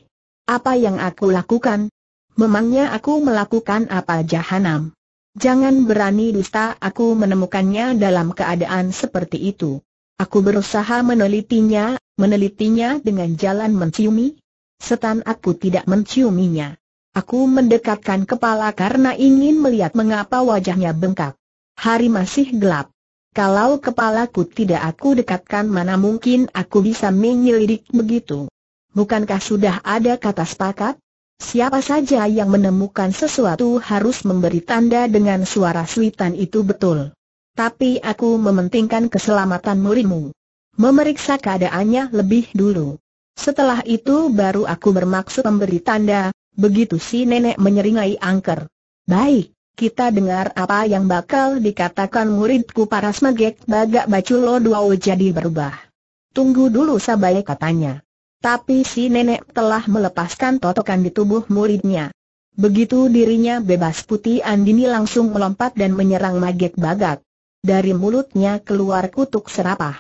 Apa yang aku lakukan? Memangnya aku melakukan apa jahanam? Jangan berani dusta aku menemukannya dalam keadaan seperti itu. Aku berusaha menelitinya, menelitinya dengan jalan menciumi. Setan aku tidak menciuminya. Aku mendekatkan kepala karena ingin melihat mengapa wajahnya bengkak. Hari masih gelap. Kalau kepalaku tidak aku dekatkan mana mungkin aku bisa menyelidik begitu. Bukankah sudah ada kata sepakat? Siapa saja yang menemukan sesuatu harus memberi tanda dengan suara suitan itu betul. Tapi aku mementingkan keselamatan muridmu. Memeriksa keadaannya lebih dulu. Setelah itu baru aku bermaksud memberi tanda, begitu si nenek menyeringai angker. Baik, kita dengar apa yang bakal dikatakan muridku para smegek bagak baculo dua jadi berubah. Tunggu dulu sabai katanya. Tapi si nenek telah melepaskan totokan di tubuh muridnya. Begitu dirinya bebas putih Andini langsung melompat dan menyerang magek bagak. Dari mulutnya keluar kutuk serapah.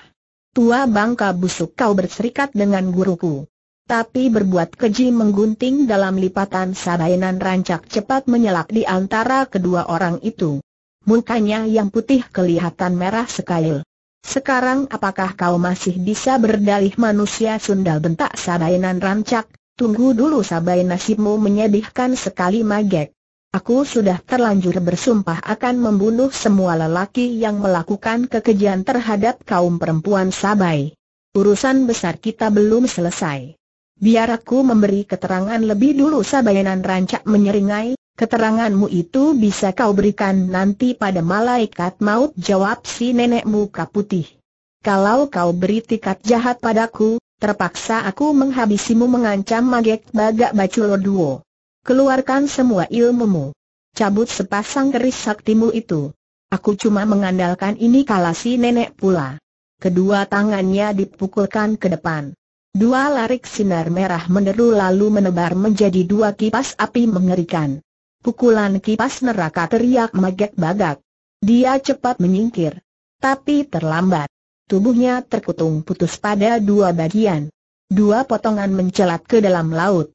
Tua bangka busuk kau berserikat dengan guruku tapi berbuat keji menggunting dalam lipatan sabainan rancak cepat menyelak di antara kedua orang itu. Mukanya yang putih kelihatan merah sekali. Sekarang apakah kau masih bisa berdalih manusia sundal bentak sabainan rancak? Tunggu dulu sabain nasibmu menyedihkan sekali magek. Aku sudah terlanjur bersumpah akan membunuh semua lelaki yang melakukan kekejian terhadap kaum perempuan sabai. Urusan besar kita belum selesai. Biar aku memberi keterangan lebih dulu Sabayanan rancak menyeringai, keteranganmu itu bisa kau berikan nanti pada malaikat maut jawab si nenek muka putih. Kalau kau beri tikat jahat padaku, terpaksa aku menghabisimu mengancam magek bagak baculo duo. Keluarkan semua ilmumu. Cabut sepasang keris saktimu itu. Aku cuma mengandalkan ini kalah si nenek pula. Kedua tangannya dipukulkan ke depan. Dua larik sinar merah meneru lalu menebar menjadi dua kipas api mengerikan. Pukulan kipas neraka teriak magek bagak Dia cepat menyingkir. Tapi terlambat. Tubuhnya terkutung putus pada dua bagian. Dua potongan mencelat ke dalam laut.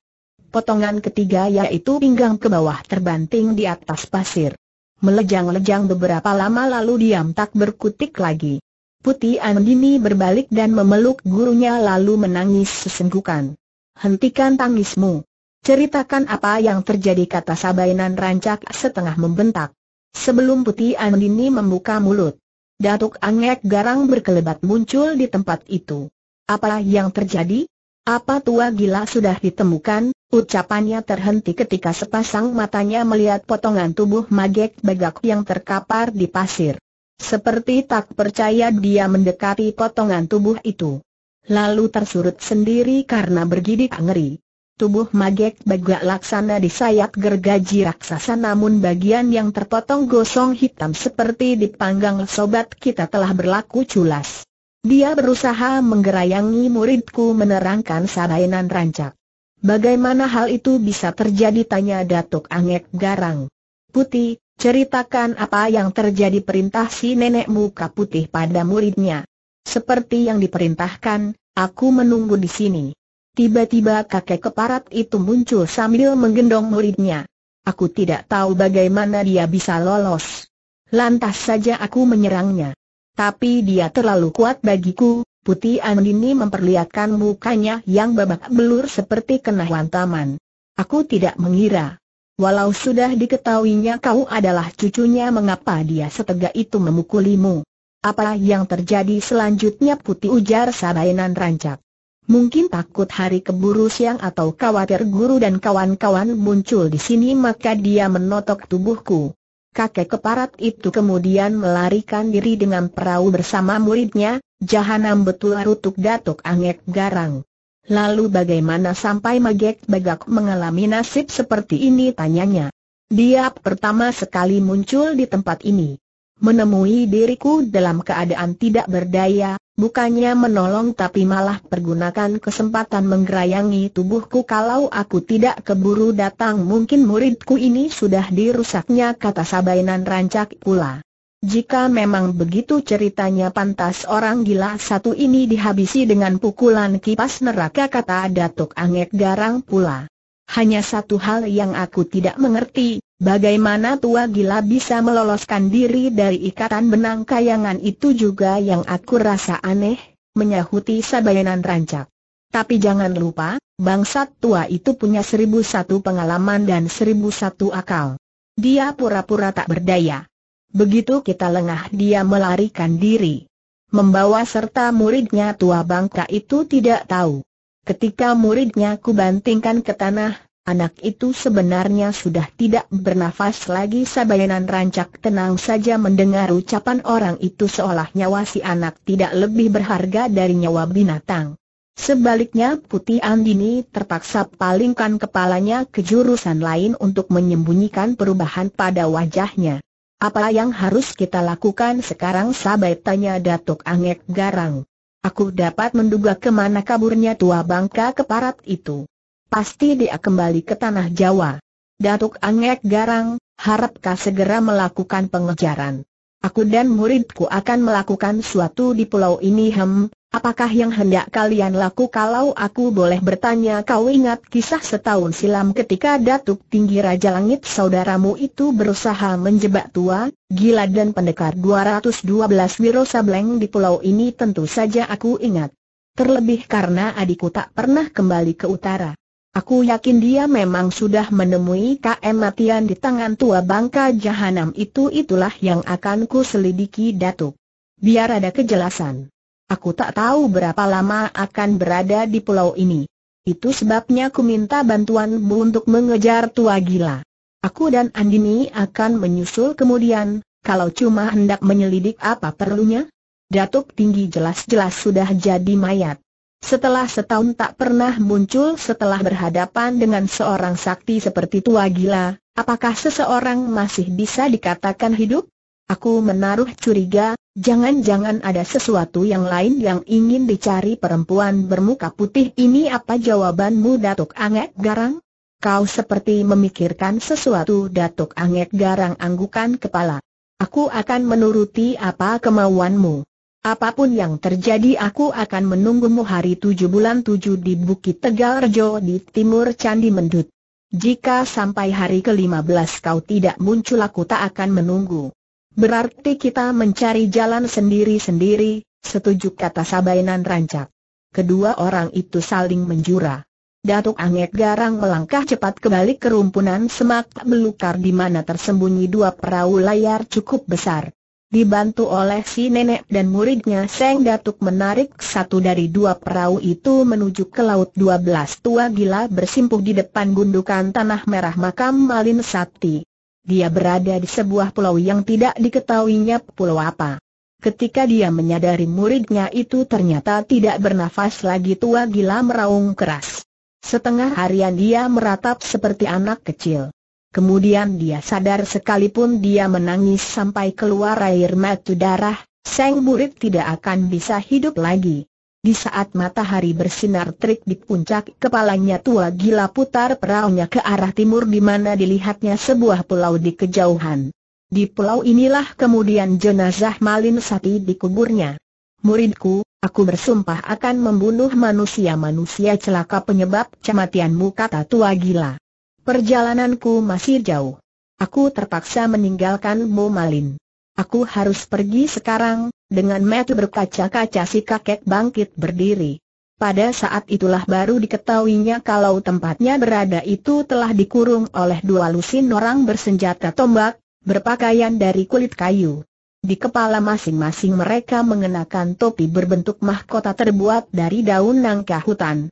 Potongan ketiga yaitu pinggang ke bawah terbanting di atas pasir. Melejang-lejang beberapa lama lalu diam tak berkutik lagi. Putih Andini berbalik dan memeluk gurunya lalu menangis sesenggukan. Hentikan tangismu. Ceritakan apa yang terjadi kata Sabainan rancak setengah membentak. Sebelum Putih Andini membuka mulut. Datuk Angek garang berkelebat muncul di tempat itu. Apa yang terjadi? Apa tua gila sudah ditemukan? Ucapannya terhenti ketika sepasang matanya melihat potongan tubuh magek bagak yang terkapar di pasir. Seperti tak percaya dia mendekati potongan tubuh itu. Lalu tersurut sendiri karena bergidik ngeri. Tubuh magek bagak laksana disayat gergaji raksasa namun bagian yang terpotong gosong hitam seperti dipanggang sobat kita telah berlaku culas. Dia berusaha menggerayangi muridku menerangkan sarainan rancak. Bagaimana hal itu bisa terjadi tanya Datuk Angek Garang. Putih, Ceritakan apa yang terjadi perintah si nenek muka putih pada muridnya. Seperti yang diperintahkan, aku menunggu di sini. Tiba-tiba kakek keparat itu muncul sambil menggendong muridnya. Aku tidak tahu bagaimana dia bisa lolos. Lantas saja aku menyerangnya. Tapi dia terlalu kuat bagiku, Putih Andini memperlihatkan mukanya yang babak belur seperti kena hantaman. Aku tidak mengira Walau sudah diketahuinya kau adalah cucunya mengapa dia setega itu memukulimu? Apa yang terjadi selanjutnya putih ujar Sabayanan rancak. Mungkin takut hari keburu siang atau khawatir guru dan kawan-kawan muncul di sini maka dia menotok tubuhku. Kakek keparat itu kemudian melarikan diri dengan perahu bersama muridnya, Jahanam Betul Rutuk Datuk Angek Garang. Lalu bagaimana sampai Magek Bagak mengalami nasib seperti ini tanyanya. Dia pertama sekali muncul di tempat ini. Menemui diriku dalam keadaan tidak berdaya, bukannya menolong tapi malah pergunakan kesempatan menggerayangi tubuhku kalau aku tidak keburu datang mungkin muridku ini sudah dirusaknya kata Sabainan rancak pula. Jika memang begitu ceritanya pantas orang gila satu ini dihabisi dengan pukulan kipas neraka kata Datuk Angek Garang pula. Hanya satu hal yang aku tidak mengerti, bagaimana tua gila bisa meloloskan diri dari ikatan benang kayangan itu juga yang aku rasa aneh, menyahuti Sabayanan rancak. Tapi jangan lupa, bangsat tua itu punya seribu satu pengalaman dan seribu satu akal. Dia pura-pura tak berdaya. Begitu kita lengah dia melarikan diri. Membawa serta muridnya tua bangka itu tidak tahu. Ketika muridnya kubantingkan ke tanah, anak itu sebenarnya sudah tidak bernafas lagi Sabayanan rancak tenang saja mendengar ucapan orang itu seolah nyawa si anak tidak lebih berharga dari nyawa binatang. Sebaliknya Putih Andini terpaksa palingkan kepalanya ke jurusan lain untuk menyembunyikan perubahan pada wajahnya. Apa yang harus kita lakukan sekarang sabai tanya Datuk Angek Garang. Aku dapat menduga kemana kaburnya tua bangka keparat itu. Pasti dia kembali ke tanah Jawa. Datuk Angek Garang, harapkah segera melakukan pengejaran. Aku dan muridku akan melakukan suatu di pulau ini hem, Apakah yang hendak kalian laku kalau aku boleh bertanya kau ingat kisah setahun silam ketika Datuk Tinggi Raja Langit saudaramu itu berusaha menjebak tua, gila dan pendekar 212 Wiro Sableng di pulau ini tentu saja aku ingat. Terlebih karena adikku tak pernah kembali ke utara. Aku yakin dia memang sudah menemui KM Matian di tangan tua bangka jahanam itu itulah yang akan ku selidiki Datuk. Biar ada kejelasan. Aku tak tahu berapa lama akan berada di pulau ini. Itu sebabnya ku minta bantuanmu untuk mengejar tua gila. Aku dan Andini akan menyusul kemudian, kalau cuma hendak menyelidik apa perlunya? Datuk tinggi jelas-jelas sudah jadi mayat. Setelah setahun tak pernah muncul setelah berhadapan dengan seorang sakti seperti tua gila, apakah seseorang masih bisa dikatakan hidup? Aku menaruh curiga, jangan-jangan ada sesuatu yang lain yang ingin dicari perempuan bermuka putih ini apa jawabanmu Datuk Angek Garang? Kau seperti memikirkan sesuatu Datuk Angek Garang anggukan kepala. Aku akan menuruti apa kemauanmu. Apapun yang terjadi aku akan menunggumu hari tujuh bulan tujuh di Bukit Tegal Rejo di timur Candi Mendut. Jika sampai hari ke-15 kau tidak muncul aku tak akan menunggu. Berarti kita mencari jalan sendiri-sendiri, setuju kata Sabainan rancak. Kedua orang itu saling menjura. Datuk Anget Garang melangkah cepat kembali ke rumpunan kerumpunan semak belukar di mana tersembunyi dua perahu layar cukup besar. Dibantu oleh si nenek dan muridnya Seng Datuk menarik satu dari dua perahu itu menuju ke laut 12 tua gila bersimpuh di depan gundukan tanah merah makam Malin Sati. Dia berada di sebuah pulau yang tidak diketahuinya pulau apa. Ketika dia menyadari muridnya itu ternyata tidak bernafas lagi tua gila meraung keras. Setengah harian dia meratap seperti anak kecil. Kemudian dia sadar sekalipun dia menangis sampai keluar air mata darah, sang murid tidak akan bisa hidup lagi. Di saat matahari bersinar terik di puncak kepalanya tua gila putar peraunya ke arah timur di mana dilihatnya sebuah pulau di kejauhan. Di pulau inilah kemudian jenazah Malin Sati dikuburnya. Muridku, aku bersumpah akan membunuh manusia-manusia celaka penyebab kematianmu kata tua gila. Perjalananku masih jauh. Aku terpaksa meninggalkanmu Malin. Aku harus pergi sekarang, dengan metu berkaca-kaca si kakek bangkit berdiri. Pada saat itulah baru diketahuinya kalau tempatnya berada itu telah dikurung oleh dua lusin orang bersenjata tombak, berpakaian dari kulit kayu. Di kepala masing-masing mereka mengenakan topi berbentuk mahkota terbuat dari daun nangka hutan.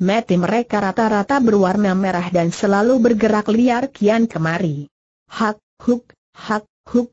Mati mereka rata-rata berwarna merah dan selalu bergerak liar kian kemari. Hak, huk, hak, huk,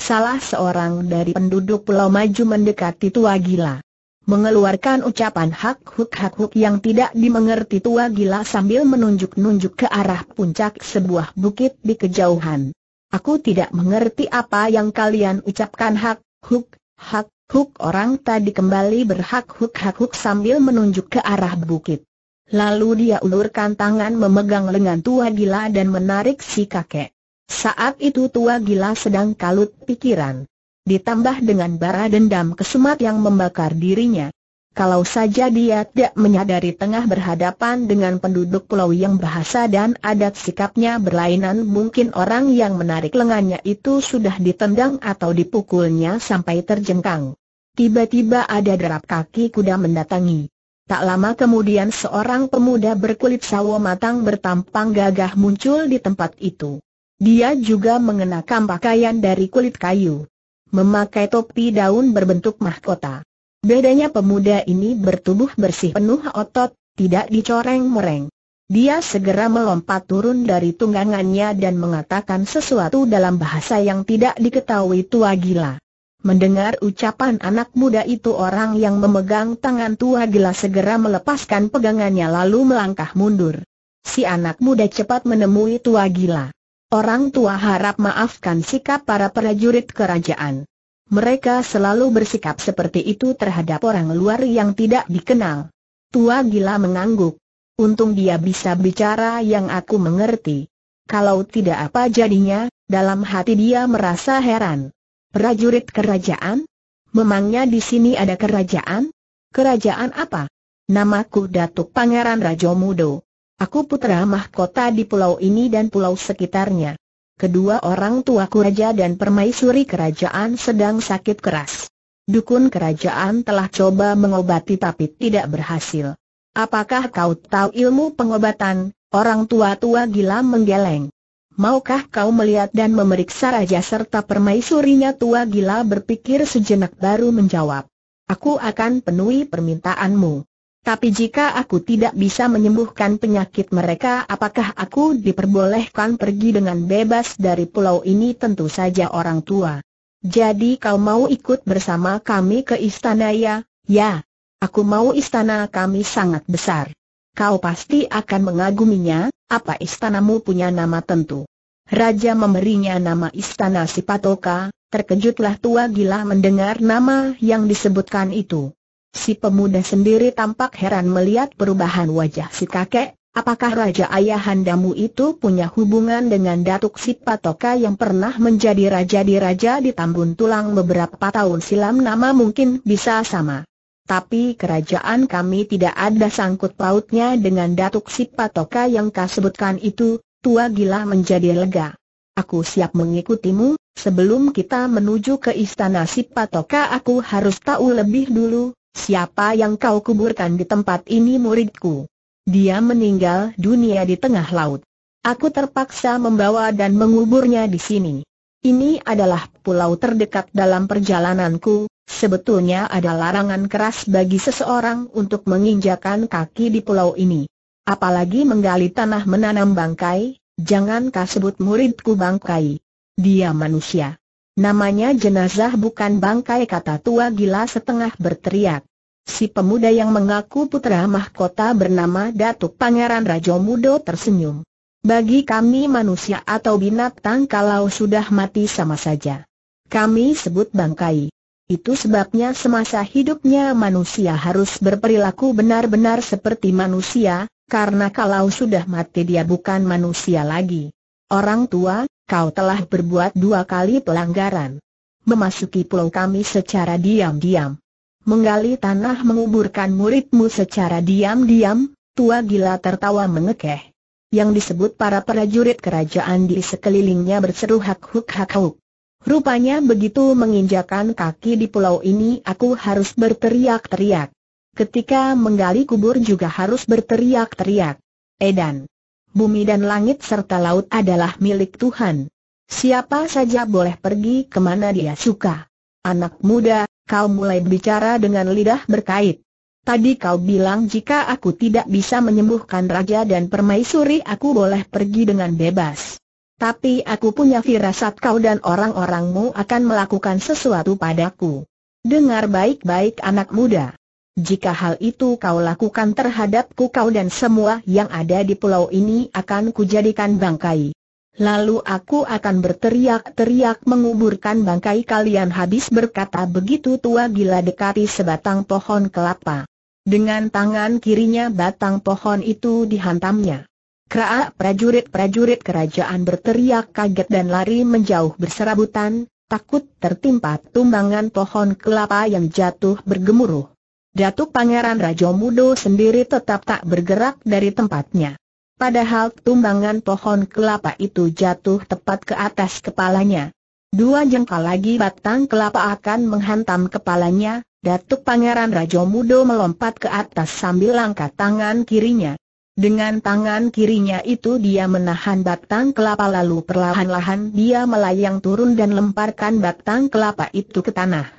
Salah seorang dari penduduk Pulau Maju mendekati tua gila. Mengeluarkan ucapan hak huk hak huk yang tidak dimengerti tua gila sambil menunjuk-nunjuk ke arah puncak sebuah bukit di kejauhan. Aku tidak mengerti apa yang kalian ucapkan hak huk hak huk orang tadi kembali berhak huk hak huk sambil menunjuk ke arah bukit. Lalu dia ulurkan tangan memegang lengan tua gila dan menarik si kakek. Saat itu tua gila sedang kalut pikiran. Ditambah dengan bara dendam kesumat yang membakar dirinya. Kalau saja dia tidak menyadari tengah berhadapan dengan penduduk pulau yang bahasa dan adat sikapnya berlainan mungkin orang yang menarik lengannya itu sudah ditendang atau dipukulnya sampai terjengkang. Tiba-tiba ada derap kaki kuda mendatangi. Tak lama kemudian seorang pemuda berkulit sawo matang bertampang gagah muncul di tempat itu. Dia juga mengenakan pakaian dari kulit kayu. Memakai topi daun berbentuk mahkota. Bedanya pemuda ini bertubuh bersih penuh otot, tidak dicoreng-moreng. Dia segera melompat turun dari tunggangannya dan mengatakan sesuatu dalam bahasa yang tidak diketahui tua gila. Mendengar ucapan anak muda itu orang yang memegang tangan tua gila segera melepaskan pegangannya lalu melangkah mundur. Si anak muda cepat menemui tua gila. Orang tua harap maafkan sikap para prajurit kerajaan. Mereka selalu bersikap seperti itu terhadap orang luar yang tidak dikenal. Tua gila mengangguk. Untung dia bisa bicara yang aku mengerti. Kalau tidak apa jadinya, dalam hati dia merasa heran. Prajurit kerajaan? Memangnya di sini ada kerajaan? Kerajaan apa? Namaku Datuk Pangeran Rajomudo. Aku putra mahkota di pulau ini dan pulau sekitarnya. Kedua orang tuaku raja dan permaisuri kerajaan sedang sakit keras. Dukun kerajaan telah coba mengobati tapi tidak berhasil. Apakah kau tahu ilmu pengobatan? Orang tua-tua gila menggeleng. Maukah kau melihat dan memeriksa raja serta permaisurinya tua gila berpikir sejenak baru menjawab. Aku akan penuhi permintaanmu. Tapi jika aku tidak bisa menyembuhkan penyakit mereka apakah aku diperbolehkan pergi dengan bebas dari pulau ini tentu saja orang tua. Jadi kau mau ikut bersama kami ke istana ya? Ya, aku mau istana kami sangat besar. Kau pasti akan mengaguminya, apa istanamu punya nama tentu. Raja memberinya nama istana Sipatoka, terkejutlah tua gila mendengar nama yang disebutkan itu. Si pemuda sendiri tampak heran melihat perubahan wajah si kakek, apakah Raja Ayahandamu itu punya hubungan dengan Datuk Sipatoka yang pernah menjadi Raja di Raja di Tambun Tulang beberapa tahun silam nama mungkin bisa sama. Tapi kerajaan kami tidak ada sangkut pautnya dengan Datuk Sipatoka yang kau sebutkan itu, tua gila menjadi lega. Aku siap mengikutimu, sebelum kita menuju ke istana Sipatoka aku harus tahu lebih dulu, Siapa yang kau kuburkan di tempat ini muridku? Dia meninggal dunia di tengah laut. Aku terpaksa membawa dan menguburnya di sini. Ini adalah pulau terdekat dalam perjalananku, sebetulnya ada larangan keras bagi seseorang untuk menginjakan kaki di pulau ini. Apalagi menggali tanah menanam bangkai, jangankah sebut muridku bangkai. Dia manusia. Namanya jenazah bukan bangkai kata tua gila setengah berteriak. Si pemuda yang mengaku putra mahkota bernama Datuk Pangeran Rajo Mudo tersenyum. Bagi kami manusia atau binatang kalau sudah mati sama saja. Kami sebut bangkai. Itu sebabnya semasa hidupnya manusia harus berperilaku benar-benar seperti manusia, karena kalau sudah mati dia bukan manusia lagi. Orang tua, kau telah berbuat dua kali pelanggaran. Memasuki pulau kami secara diam-diam. Menggali tanah menguburkan muridmu secara diam-diam, tua gila tertawa mengekeh. Yang disebut para prajurit kerajaan di sekelilingnya berseru hak huk hak huk. Rupanya begitu menginjakan kaki di pulau ini aku harus berteriak-teriak. Ketika menggali kubur juga harus berteriak-teriak. Edan, bumi dan langit serta laut adalah milik Tuhan. Siapa saja boleh pergi kemana dia suka. Anak muda, kau mulai bicara dengan lidah berkait. Tadi kau bilang jika aku tidak bisa menyembuhkan raja dan permaisuri aku boleh pergi dengan bebas. Tapi aku punya firasat kau dan orang-orangmu akan melakukan sesuatu padaku. Dengar baik-baik anak muda. Jika hal itu kau lakukan terhadapku kau dan semua yang ada di pulau ini akan kujadikan bangkai. Lalu aku akan berteriak-teriak menguburkan bangkai kalian habis berkata begitu tua gila dekati sebatang pohon kelapa. Dengan tangan kirinya batang pohon itu dihantamnya. Kera prajurit-prajurit kerajaan berteriak kaget dan lari menjauh berserabutan, takut tertimpa tumbangan pohon kelapa yang jatuh bergemuruh. Datuk Pangeran Rajo Mudo sendiri tetap tak bergerak dari tempatnya. Padahal tumbangan pohon kelapa itu jatuh tepat ke atas kepalanya. Dua jengkal lagi batang kelapa akan menghantam kepalanya, Datuk Pangeran Rajo Mudo melompat ke atas sambil langkah tangan kirinya. Dengan tangan kirinya itu dia menahan batang kelapa lalu perlahan-lahan dia melayang turun dan lemparkan batang kelapa itu ke tanah.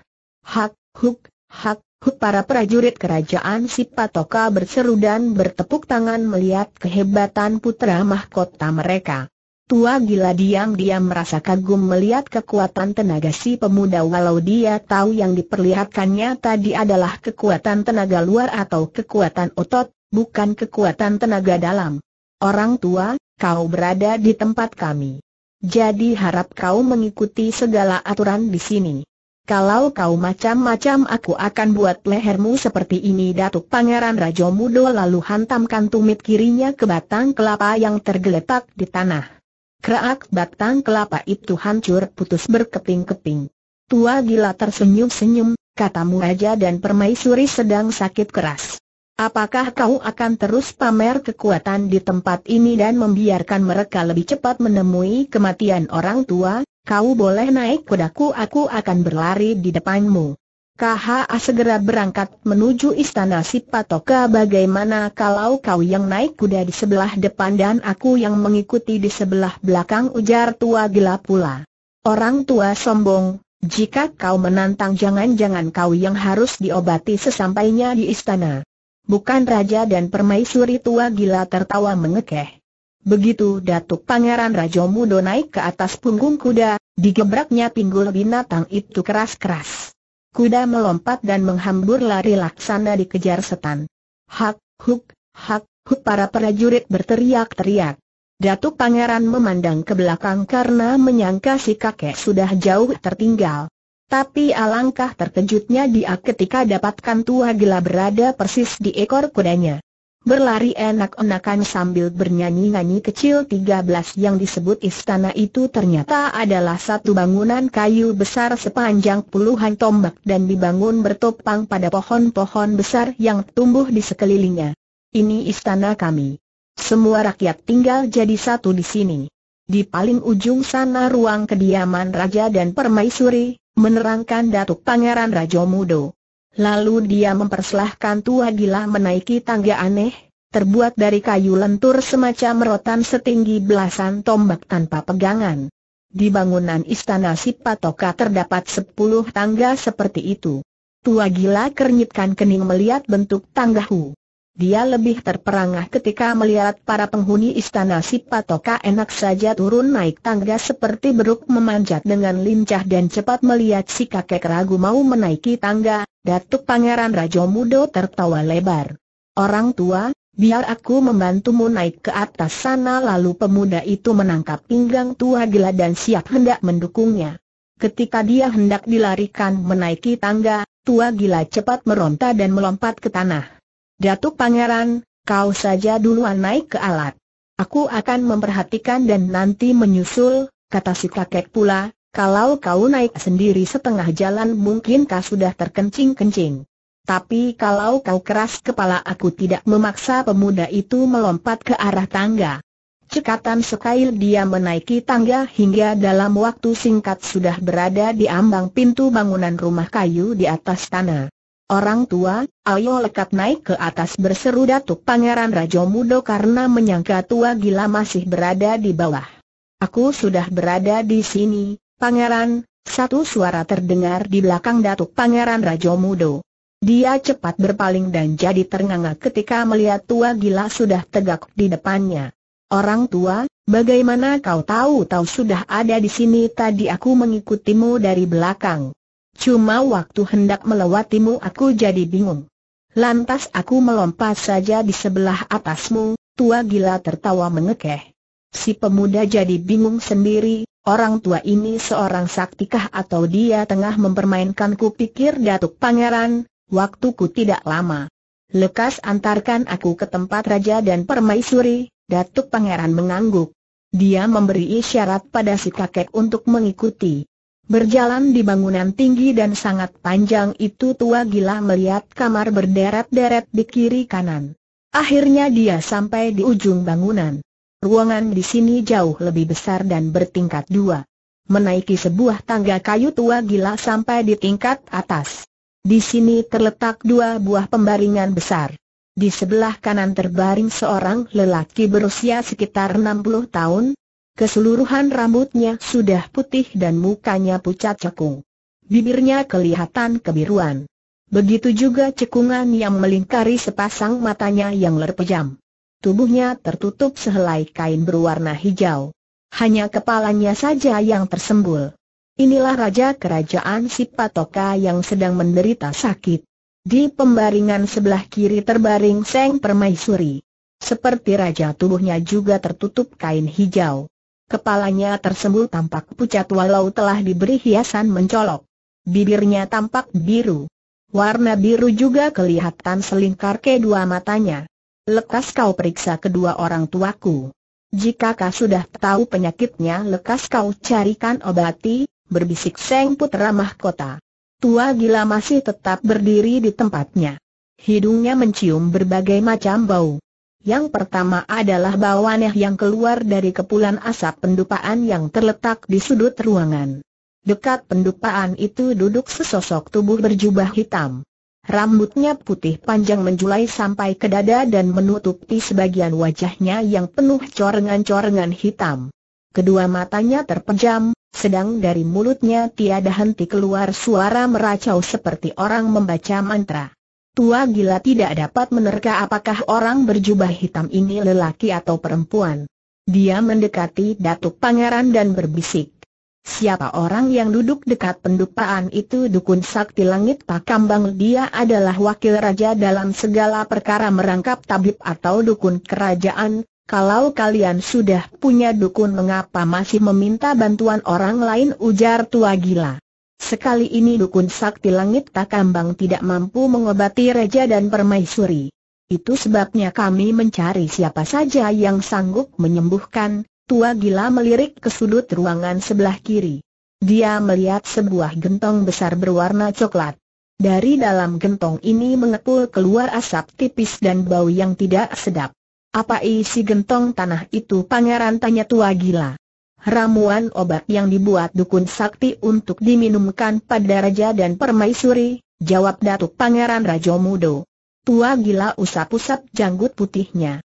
Hak, huk, hak, para prajurit kerajaan Sipatoka berseru dan bertepuk tangan melihat kehebatan putra mahkota mereka. Tua gila diam-diam merasa kagum melihat kekuatan tenaga si pemuda walau dia tahu yang diperlihatkannya tadi adalah kekuatan tenaga luar atau kekuatan otot, bukan kekuatan tenaga dalam. Orang tua, kau berada di tempat kami. Jadi harap kau mengikuti segala aturan di sini. Kalau kau macam-macam aku akan buat lehermu seperti ini Datuk Pangeran Rajo Mudo lalu hantamkan tumit kirinya ke batang kelapa yang tergeletak di tanah. Kerak batang kelapa itu hancur putus berkeping-keping. Tua gila tersenyum-senyum, katamu raja dan permaisuri sedang sakit keras. Apakah kau akan terus pamer kekuatan di tempat ini dan membiarkan mereka lebih cepat menemui kematian orang tua? Kau boleh naik kudaku aku akan berlari di depanmu. KHA ah, segera berangkat menuju istana Sipatoka bagaimana kalau kau yang naik kuda di sebelah depan dan aku yang mengikuti di sebelah belakang ujar tua gila pula. Orang tua sombong, jika kau menantang jangan-jangan kau yang harus diobati sesampainya di istana. Bukan raja dan permaisuri tua gila tertawa mengekeh. Begitu Datuk Pangeran Rajomu naik ke atas punggung kuda, digebraknya pinggul binatang itu keras-keras. Kuda melompat dan menghambur lari laksana dikejar setan. Hak, huk, hak, huk para prajurit berteriak-teriak. Datuk Pangeran memandang ke belakang karena menyangka si kakek sudah jauh tertinggal. Tapi alangkah terkejutnya dia ketika dapatkan tua gila berada persis di ekor kudanya berlari enak-enakan sambil bernyanyi-nyanyi kecil 13 yang disebut istana itu ternyata adalah satu bangunan kayu besar sepanjang puluhan tombak dan dibangun bertopang pada pohon-pohon besar yang tumbuh di sekelilingnya. Ini istana kami. Semua rakyat tinggal jadi satu di sini. Di paling ujung sana ruang kediaman raja dan permaisuri, menerangkan Datuk Pangeran Rajomudo. Lalu dia mempersilahkan tua gila menaiki tangga aneh, terbuat dari kayu lentur semacam rotan setinggi belasan tombak tanpa pegangan. Di bangunan istana Sipatoka terdapat sepuluh tangga seperti itu. Tua gila kernyitkan kening melihat bentuk tangga hu. Dia lebih terperangah ketika melihat para penghuni istana Sipatoka enak saja turun naik tangga seperti beruk memanjat dengan lincah dan cepat melihat si kakek ragu mau menaiki tangga, Datuk Pangeran Rajo Mudo tertawa lebar. Orang tua, biar aku membantumu naik ke atas sana lalu pemuda itu menangkap pinggang tua gila dan siap hendak mendukungnya. Ketika dia hendak dilarikan menaiki tangga, tua gila cepat meronta dan melompat ke tanah. Datuk Pangeran, kau saja duluan naik ke alat. Aku akan memperhatikan dan nanti menyusul, kata si kakek pula, kalau kau naik sendiri setengah jalan mungkin kau sudah terkencing-kencing. Tapi kalau kau keras kepala aku tidak memaksa pemuda itu melompat ke arah tangga. Cekatan sekail dia menaiki tangga hingga dalam waktu singkat sudah berada di ambang pintu bangunan rumah kayu di atas tanah. Orang tua, ayo lekat naik ke atas berseru Datuk Pangeran Rajo Mudo karena menyangka tua gila masih berada di bawah. Aku sudah berada di sini, Pangeran, satu suara terdengar di belakang Datuk Pangeran Rajo Mudo. Dia cepat berpaling dan jadi ternganga ketika melihat tua gila sudah tegak di depannya. Orang tua, bagaimana kau tahu tahu sudah ada di sini tadi aku mengikutimu dari belakang. Cuma waktu hendak melewatimu aku jadi bingung. Lantas aku melompat saja di sebelah atasmu, tua gila tertawa mengekeh. Si pemuda jadi bingung sendiri, Orang tua ini seorang saktikah atau dia tengah mempermainkanku pikir Datuk Pangeran, waktuku tidak lama. Lekas antarkan aku ke tempat raja dan permaisuri, Datuk Pangeran mengangguk. Dia memberi isyarat pada si kakek untuk mengikuti. Berjalan di bangunan tinggi dan sangat panjang itu tua gila melihat kamar berderet-deret di kiri kanan. Akhirnya dia sampai di ujung bangunan. Ruangan di sini jauh lebih besar dan bertingkat dua. Menaiki sebuah tangga kayu tua gila sampai di tingkat atas. Di sini terletak dua buah pembaringan besar. Di sebelah kanan terbaring seorang lelaki berusia sekitar 60 tahun. Keseluruhan rambutnya sudah putih dan mukanya pucat cekung. Bibirnya kelihatan kebiruan. Begitu juga cekungan yang melingkari sepasang matanya yang lerpejam tubuhnya tertutup sehelai kain berwarna hijau. Hanya kepalanya saja yang tersembul. Inilah raja kerajaan Sipatoka yang sedang menderita sakit. Di pembaringan sebelah kiri terbaring Seng Permaisuri. Seperti raja tubuhnya juga tertutup kain hijau. Kepalanya tersembul tampak pucat walau telah diberi hiasan mencolok. Bibirnya tampak biru. Warna biru juga kelihatan selingkar kedua matanya lekas kau periksa kedua orang tuaku. Jika kau sudah tahu penyakitnya lekas kau carikan obati, berbisik Seng Putra Mahkota. Tua gila masih tetap berdiri di tempatnya. Hidungnya mencium berbagai macam bau. Yang pertama adalah bau aneh yang keluar dari kepulan asap pendupaan yang terletak di sudut ruangan. Dekat pendupaan itu duduk sesosok tubuh berjubah hitam. Rambutnya putih panjang menjulai sampai ke dada dan menutupi sebagian wajahnya yang penuh corengan-corengan hitam. Kedua matanya terpejam, sedang dari mulutnya tiada henti keluar suara meracau seperti orang membaca mantra. Tua gila tidak dapat menerka apakah orang berjubah hitam ini lelaki atau perempuan. Dia mendekati Datuk Pangeran dan berbisik. Siapa orang yang duduk dekat pendupaan itu dukun sakti langit Pak Kambang dia adalah wakil raja dalam segala perkara merangkap tabib atau dukun kerajaan. Kalau kalian sudah punya dukun mengapa masih meminta bantuan orang lain ujar tua gila. Sekali ini dukun sakti langit Pak Kambang tidak mampu mengobati raja dan permaisuri. Itu sebabnya kami mencari siapa saja yang sanggup menyembuhkan, tua gila melirik ke sudut ruangan sebelah kiri. Dia melihat sebuah gentong besar berwarna coklat. Dari dalam gentong ini mengepul keluar asap tipis dan bau yang tidak sedap. Apa isi gentong tanah itu pangeran tanya tua gila. Ramuan obat yang dibuat dukun sakti untuk diminumkan pada raja dan permaisuri, jawab datuk pangeran Rajomudo. Tua gila usap-usap janggut putihnya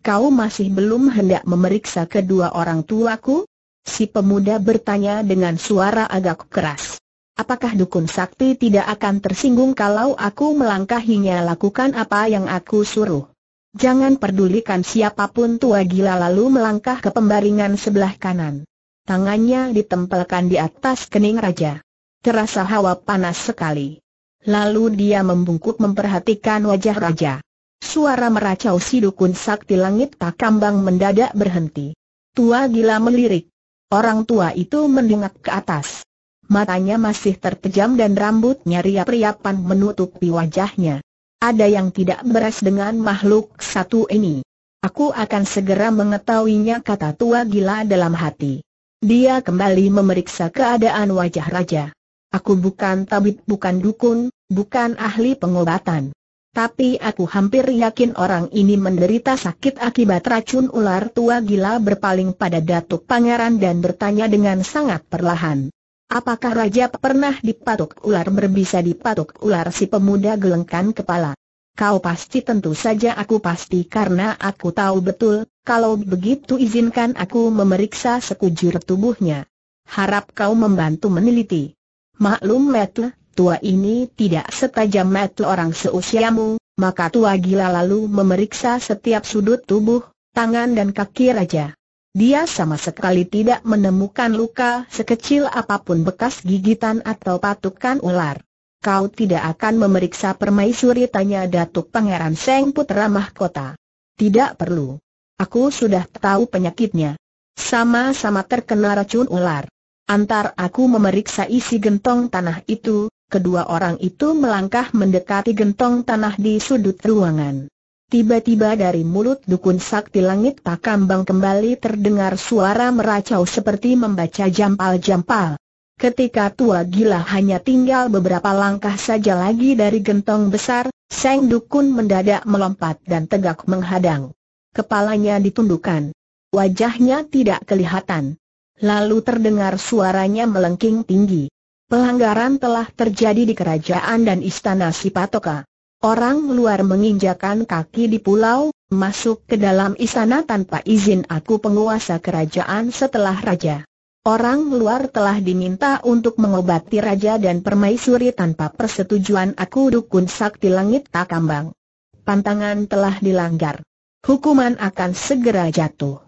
kau masih belum hendak memeriksa kedua orang tuaku? Si pemuda bertanya dengan suara agak keras. Apakah dukun sakti tidak akan tersinggung kalau aku melangkahinya lakukan apa yang aku suruh? Jangan pedulikan siapapun tua gila lalu melangkah ke pembaringan sebelah kanan. Tangannya ditempelkan di atas kening raja. Terasa hawa panas sekali. Lalu dia membungkuk memperhatikan wajah raja. Suara meracau si dukun sakti langit tak kambang mendadak berhenti. Tua gila melirik. Orang tua itu mendengat ke atas. Matanya masih terpejam dan rambutnya riap-riapan menutupi wajahnya. Ada yang tidak beres dengan makhluk satu ini. Aku akan segera mengetahuinya kata tua gila dalam hati. Dia kembali memeriksa keadaan wajah raja. Aku bukan tabib, bukan dukun, bukan ahli pengobatan. Tapi aku hampir yakin orang ini menderita sakit akibat racun ular tua gila berpaling pada Datuk Pangeran dan bertanya dengan sangat perlahan. Apakah Raja pernah dipatuk ular berbisa dipatuk ular si pemuda gelengkan kepala? Kau pasti tentu saja aku pasti karena aku tahu betul, kalau begitu izinkan aku memeriksa sekujur tubuhnya. Harap kau membantu meneliti. Maklum Metle, tua ini tidak setajam mata orang seusiamu, maka tua gila lalu memeriksa setiap sudut tubuh, tangan dan kaki raja. Dia sama sekali tidak menemukan luka sekecil apapun bekas gigitan atau patukan ular. Kau tidak akan memeriksa permaisuri tanya Datuk Pangeran Seng Putra Mahkota. Tidak perlu. Aku sudah tahu penyakitnya. Sama-sama terkena racun ular. Antar aku memeriksa isi gentong tanah itu, kedua orang itu melangkah mendekati gentong tanah di sudut ruangan. Tiba-tiba dari mulut dukun sakti langit Pakambang kembali terdengar suara meracau seperti membaca jampal-jampal. Ketika tua gila hanya tinggal beberapa langkah saja lagi dari gentong besar, Seng Dukun mendadak melompat dan tegak menghadang. Kepalanya ditundukkan. Wajahnya tidak kelihatan. Lalu terdengar suaranya melengking tinggi. Pelanggaran telah terjadi di kerajaan dan istana Sipatoka. Orang luar menginjakan kaki di pulau, masuk ke dalam istana tanpa izin aku penguasa kerajaan setelah raja. Orang luar telah diminta untuk mengobati raja dan permaisuri tanpa persetujuan aku dukun sakti langit takambang. Pantangan telah dilanggar. Hukuman akan segera jatuh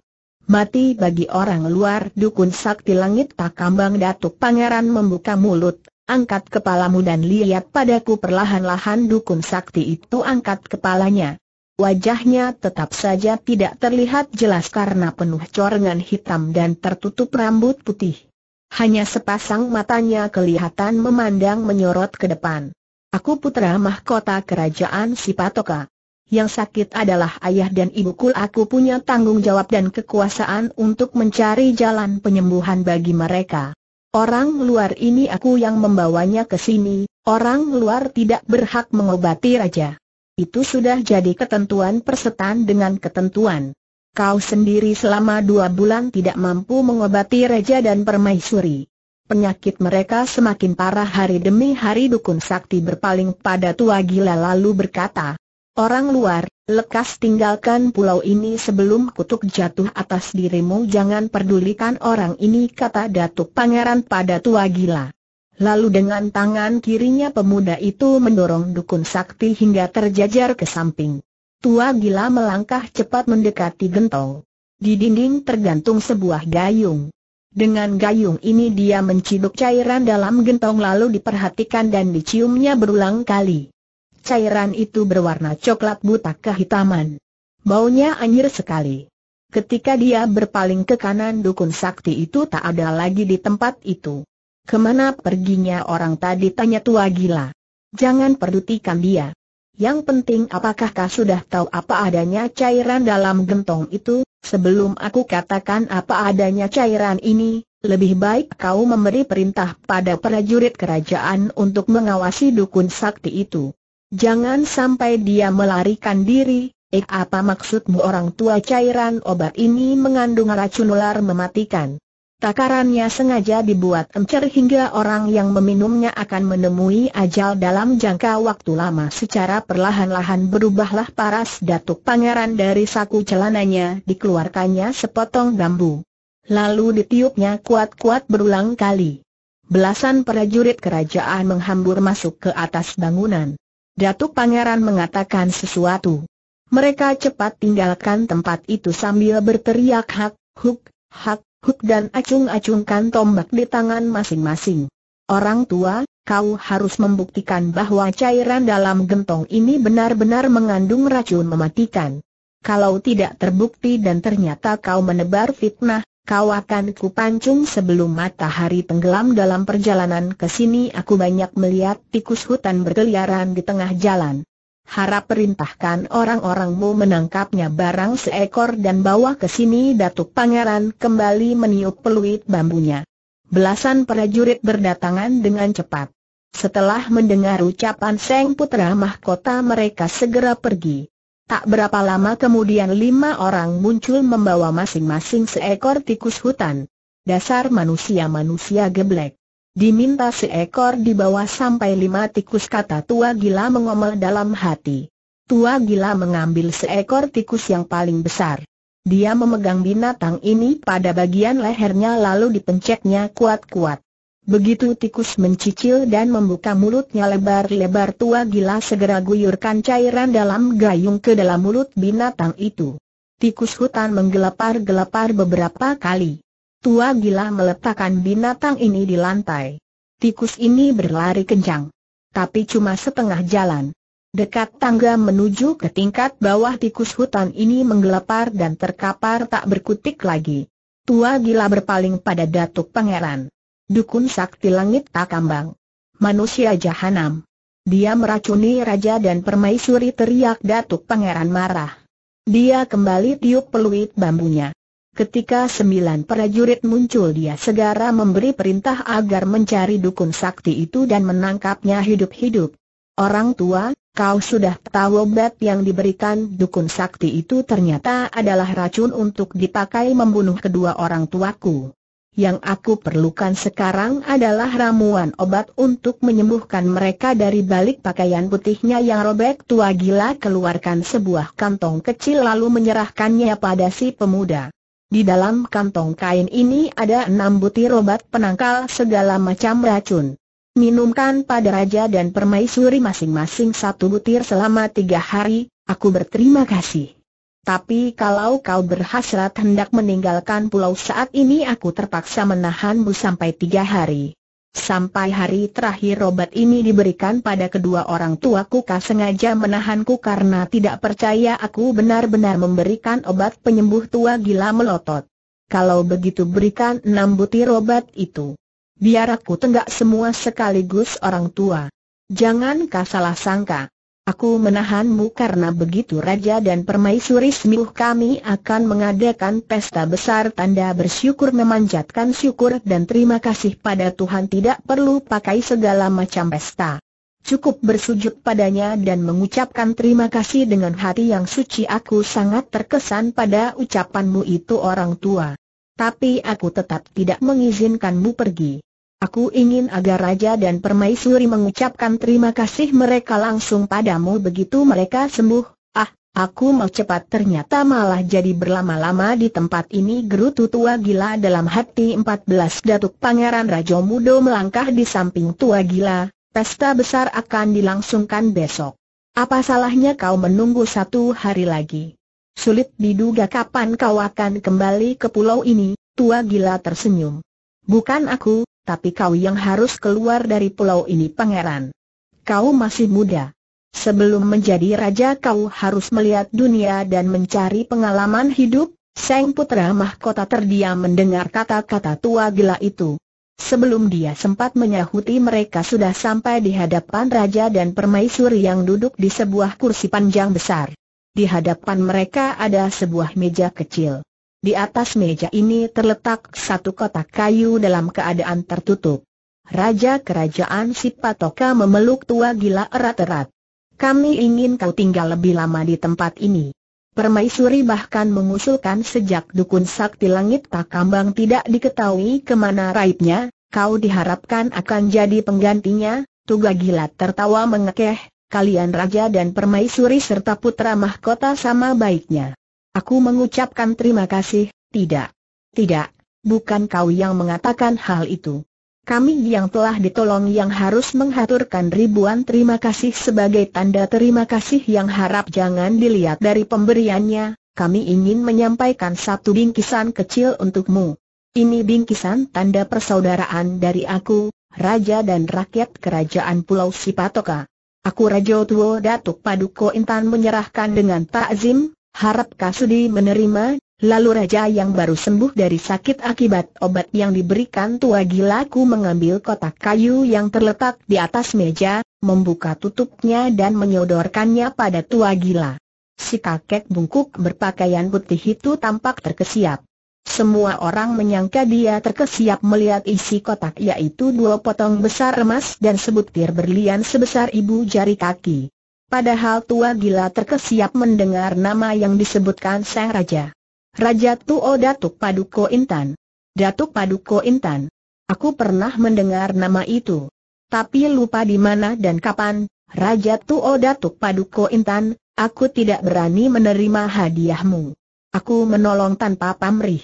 mati bagi orang luar dukun sakti langit tak kambang datuk pangeran membuka mulut, angkat kepalamu dan lihat padaku perlahan-lahan dukun sakti itu angkat kepalanya. Wajahnya tetap saja tidak terlihat jelas karena penuh corengan hitam dan tertutup rambut putih. Hanya sepasang matanya kelihatan memandang menyorot ke depan. Aku putra mahkota kerajaan Sipatoka. Yang sakit adalah ayah dan ibuku aku punya tanggung jawab dan kekuasaan untuk mencari jalan penyembuhan bagi mereka. Orang luar ini aku yang membawanya ke sini, orang luar tidak berhak mengobati raja. Itu sudah jadi ketentuan persetan dengan ketentuan. Kau sendiri selama dua bulan tidak mampu mengobati raja dan permaisuri. Penyakit mereka semakin parah hari demi hari dukun sakti berpaling pada tua gila lalu berkata, Orang luar, lekas tinggalkan pulau ini sebelum kutuk jatuh atas dirimu Jangan pedulikan orang ini kata Datuk Pangeran pada tua gila Lalu dengan tangan kirinya pemuda itu mendorong dukun sakti hingga terjajar ke samping Tua gila melangkah cepat mendekati gentong Di dinding tergantung sebuah gayung dengan gayung ini dia menciduk cairan dalam gentong lalu diperhatikan dan diciumnya berulang kali. Cairan itu berwarna coklat buta kehitaman. Baunya anjir sekali. Ketika dia berpaling ke kanan dukun sakti itu tak ada lagi di tempat itu. Kemana perginya orang tadi tanya tua gila. Jangan perdutikan dia. Yang penting apakah kau sudah tahu apa adanya cairan dalam gentong itu? Sebelum aku katakan apa adanya cairan ini, lebih baik kau memberi perintah pada prajurit kerajaan untuk mengawasi dukun sakti itu. Jangan sampai dia melarikan diri, eh apa maksudmu orang tua cairan obat ini mengandung racun ular mematikan. Takarannya sengaja dibuat encer hingga orang yang meminumnya akan menemui ajal dalam jangka waktu lama secara perlahan-lahan berubahlah paras datuk pangeran dari saku celananya dikeluarkannya sepotong bambu. Lalu ditiupnya kuat-kuat berulang kali. Belasan prajurit kerajaan menghambur masuk ke atas bangunan. Datuk Pangeran mengatakan sesuatu. Mereka cepat tinggalkan tempat itu sambil berteriak hak, huk, hak, huk dan acung-acungkan tombak di tangan masing-masing. Orang tua, kau harus membuktikan bahwa cairan dalam gentong ini benar-benar mengandung racun mematikan. Kalau tidak terbukti dan ternyata kau menebar fitnah, Kau akan kupancung sebelum matahari tenggelam dalam perjalanan ke sini aku banyak melihat tikus hutan berkeliaran di tengah jalan. Harap perintahkan orang-orangmu menangkapnya barang seekor dan bawa ke sini Datuk Pangeran kembali meniup peluit bambunya. Belasan prajurit berdatangan dengan cepat. Setelah mendengar ucapan Seng Putra Mahkota mereka segera pergi. Tak berapa lama kemudian lima orang muncul membawa masing-masing seekor tikus hutan. Dasar manusia-manusia geblek. Diminta seekor dibawa sampai lima tikus kata tua gila mengomel dalam hati. Tua gila mengambil seekor tikus yang paling besar. Dia memegang binatang ini pada bagian lehernya lalu dipencetnya kuat-kuat. Begitu tikus mencicil dan membuka mulutnya lebar-lebar tua gila segera guyurkan cairan dalam gayung ke dalam mulut binatang itu. Tikus hutan menggelepar-gelepar beberapa kali. Tua gila meletakkan binatang ini di lantai. Tikus ini berlari kencang. Tapi cuma setengah jalan. Dekat tangga menuju ke tingkat bawah tikus hutan ini menggelepar dan terkapar tak berkutik lagi. Tua gila berpaling pada Datuk Pangeran. Dukun sakti langit takambang. Manusia jahanam. Dia meracuni raja dan permaisuri teriak Datuk Pangeran marah. Dia kembali tiup peluit bambunya. Ketika sembilan prajurit muncul dia segera memberi perintah agar mencari dukun sakti itu dan menangkapnya hidup-hidup. Orang tua, kau sudah tahu obat yang diberikan dukun sakti itu ternyata adalah racun untuk dipakai membunuh kedua orang tuaku. Yang aku perlukan sekarang adalah ramuan obat untuk menyembuhkan mereka dari balik pakaian putihnya yang robek tua gila keluarkan sebuah kantong kecil lalu menyerahkannya pada si pemuda. Di dalam kantong kain ini ada enam butir obat penangkal segala macam racun. Minumkan pada raja dan permaisuri masing-masing satu butir selama tiga hari, aku berterima kasih. Tapi kalau kau berhasrat hendak meninggalkan pulau saat ini aku terpaksa menahanmu sampai tiga hari. Sampai hari terakhir obat ini diberikan pada kedua orang tuaku kau sengaja menahanku karena tidak percaya aku benar-benar memberikan obat penyembuh tua gila melotot. Kalau begitu berikan enam butir obat itu. Biar aku tenggak semua sekaligus orang tua. Jangan kau salah sangka. Aku menahanmu karena begitu raja dan permaisuri semiluh kami akan mengadakan pesta besar tanda bersyukur memanjatkan syukur dan terima kasih pada Tuhan tidak perlu pakai segala macam pesta. Cukup bersujud padanya dan mengucapkan terima kasih dengan hati yang suci aku sangat terkesan pada ucapanmu itu orang tua. Tapi aku tetap tidak mengizinkanmu pergi. Aku ingin agar Raja dan Permaisuri mengucapkan terima kasih mereka langsung padamu begitu mereka sembuh. Ah, aku mau cepat ternyata malah jadi berlama-lama di tempat ini gerutu tua gila dalam hati 14 datuk pangeran Rajo Mudo melangkah di samping tua gila, pesta besar akan dilangsungkan besok. Apa salahnya kau menunggu satu hari lagi? Sulit diduga kapan kau akan kembali ke pulau ini, tua gila tersenyum. Bukan aku, tapi kau yang harus keluar dari pulau ini pangeran. Kau masih muda. Sebelum menjadi raja kau harus melihat dunia dan mencari pengalaman hidup, Sang Putra Mahkota terdiam mendengar kata-kata tua gila itu. Sebelum dia sempat menyahuti mereka sudah sampai di hadapan raja dan permaisuri yang duduk di sebuah kursi panjang besar. Di hadapan mereka ada sebuah meja kecil. Di atas meja ini terletak satu kotak kayu dalam keadaan tertutup. Raja kerajaan Sipatoka memeluk tua gila erat-erat. Kami ingin kau tinggal lebih lama di tempat ini. Permaisuri bahkan mengusulkan sejak dukun sakti langit tak kambang tidak diketahui kemana raibnya, kau diharapkan akan jadi penggantinya, Tuga Gila tertawa mengekeh, kalian raja dan permaisuri serta putra mahkota sama baiknya. Aku mengucapkan terima kasih, tidak. Tidak, bukan kau yang mengatakan hal itu. Kami yang telah ditolong yang harus menghaturkan ribuan terima kasih sebagai tanda terima kasih yang harap jangan dilihat dari pemberiannya, kami ingin menyampaikan satu bingkisan kecil untukmu. Ini bingkisan tanda persaudaraan dari aku, Raja dan rakyat kerajaan Pulau Sipatoka. Aku Rajo Tuo Datuk Paduko Intan menyerahkan dengan takzim, Harap Kasudi menerima, lalu raja yang baru sembuh dari sakit akibat obat yang diberikan tua gilaku mengambil kotak kayu yang terletak di atas meja, membuka tutupnya dan menyodorkannya pada tua gila. Si kakek bungkuk berpakaian putih itu tampak terkesiap. Semua orang menyangka dia terkesiap melihat isi kotak yaitu dua potong besar emas dan sebutir berlian sebesar ibu jari kaki. Padahal tua gila terkesiap mendengar nama yang disebutkan sang raja. Raja Tuo Datuk Paduko Intan. Datuk Paduko Intan. Aku pernah mendengar nama itu. Tapi lupa di mana dan kapan, Raja Tuo Datuk Paduko Intan, aku tidak berani menerima hadiahmu. Aku menolong tanpa pamrih.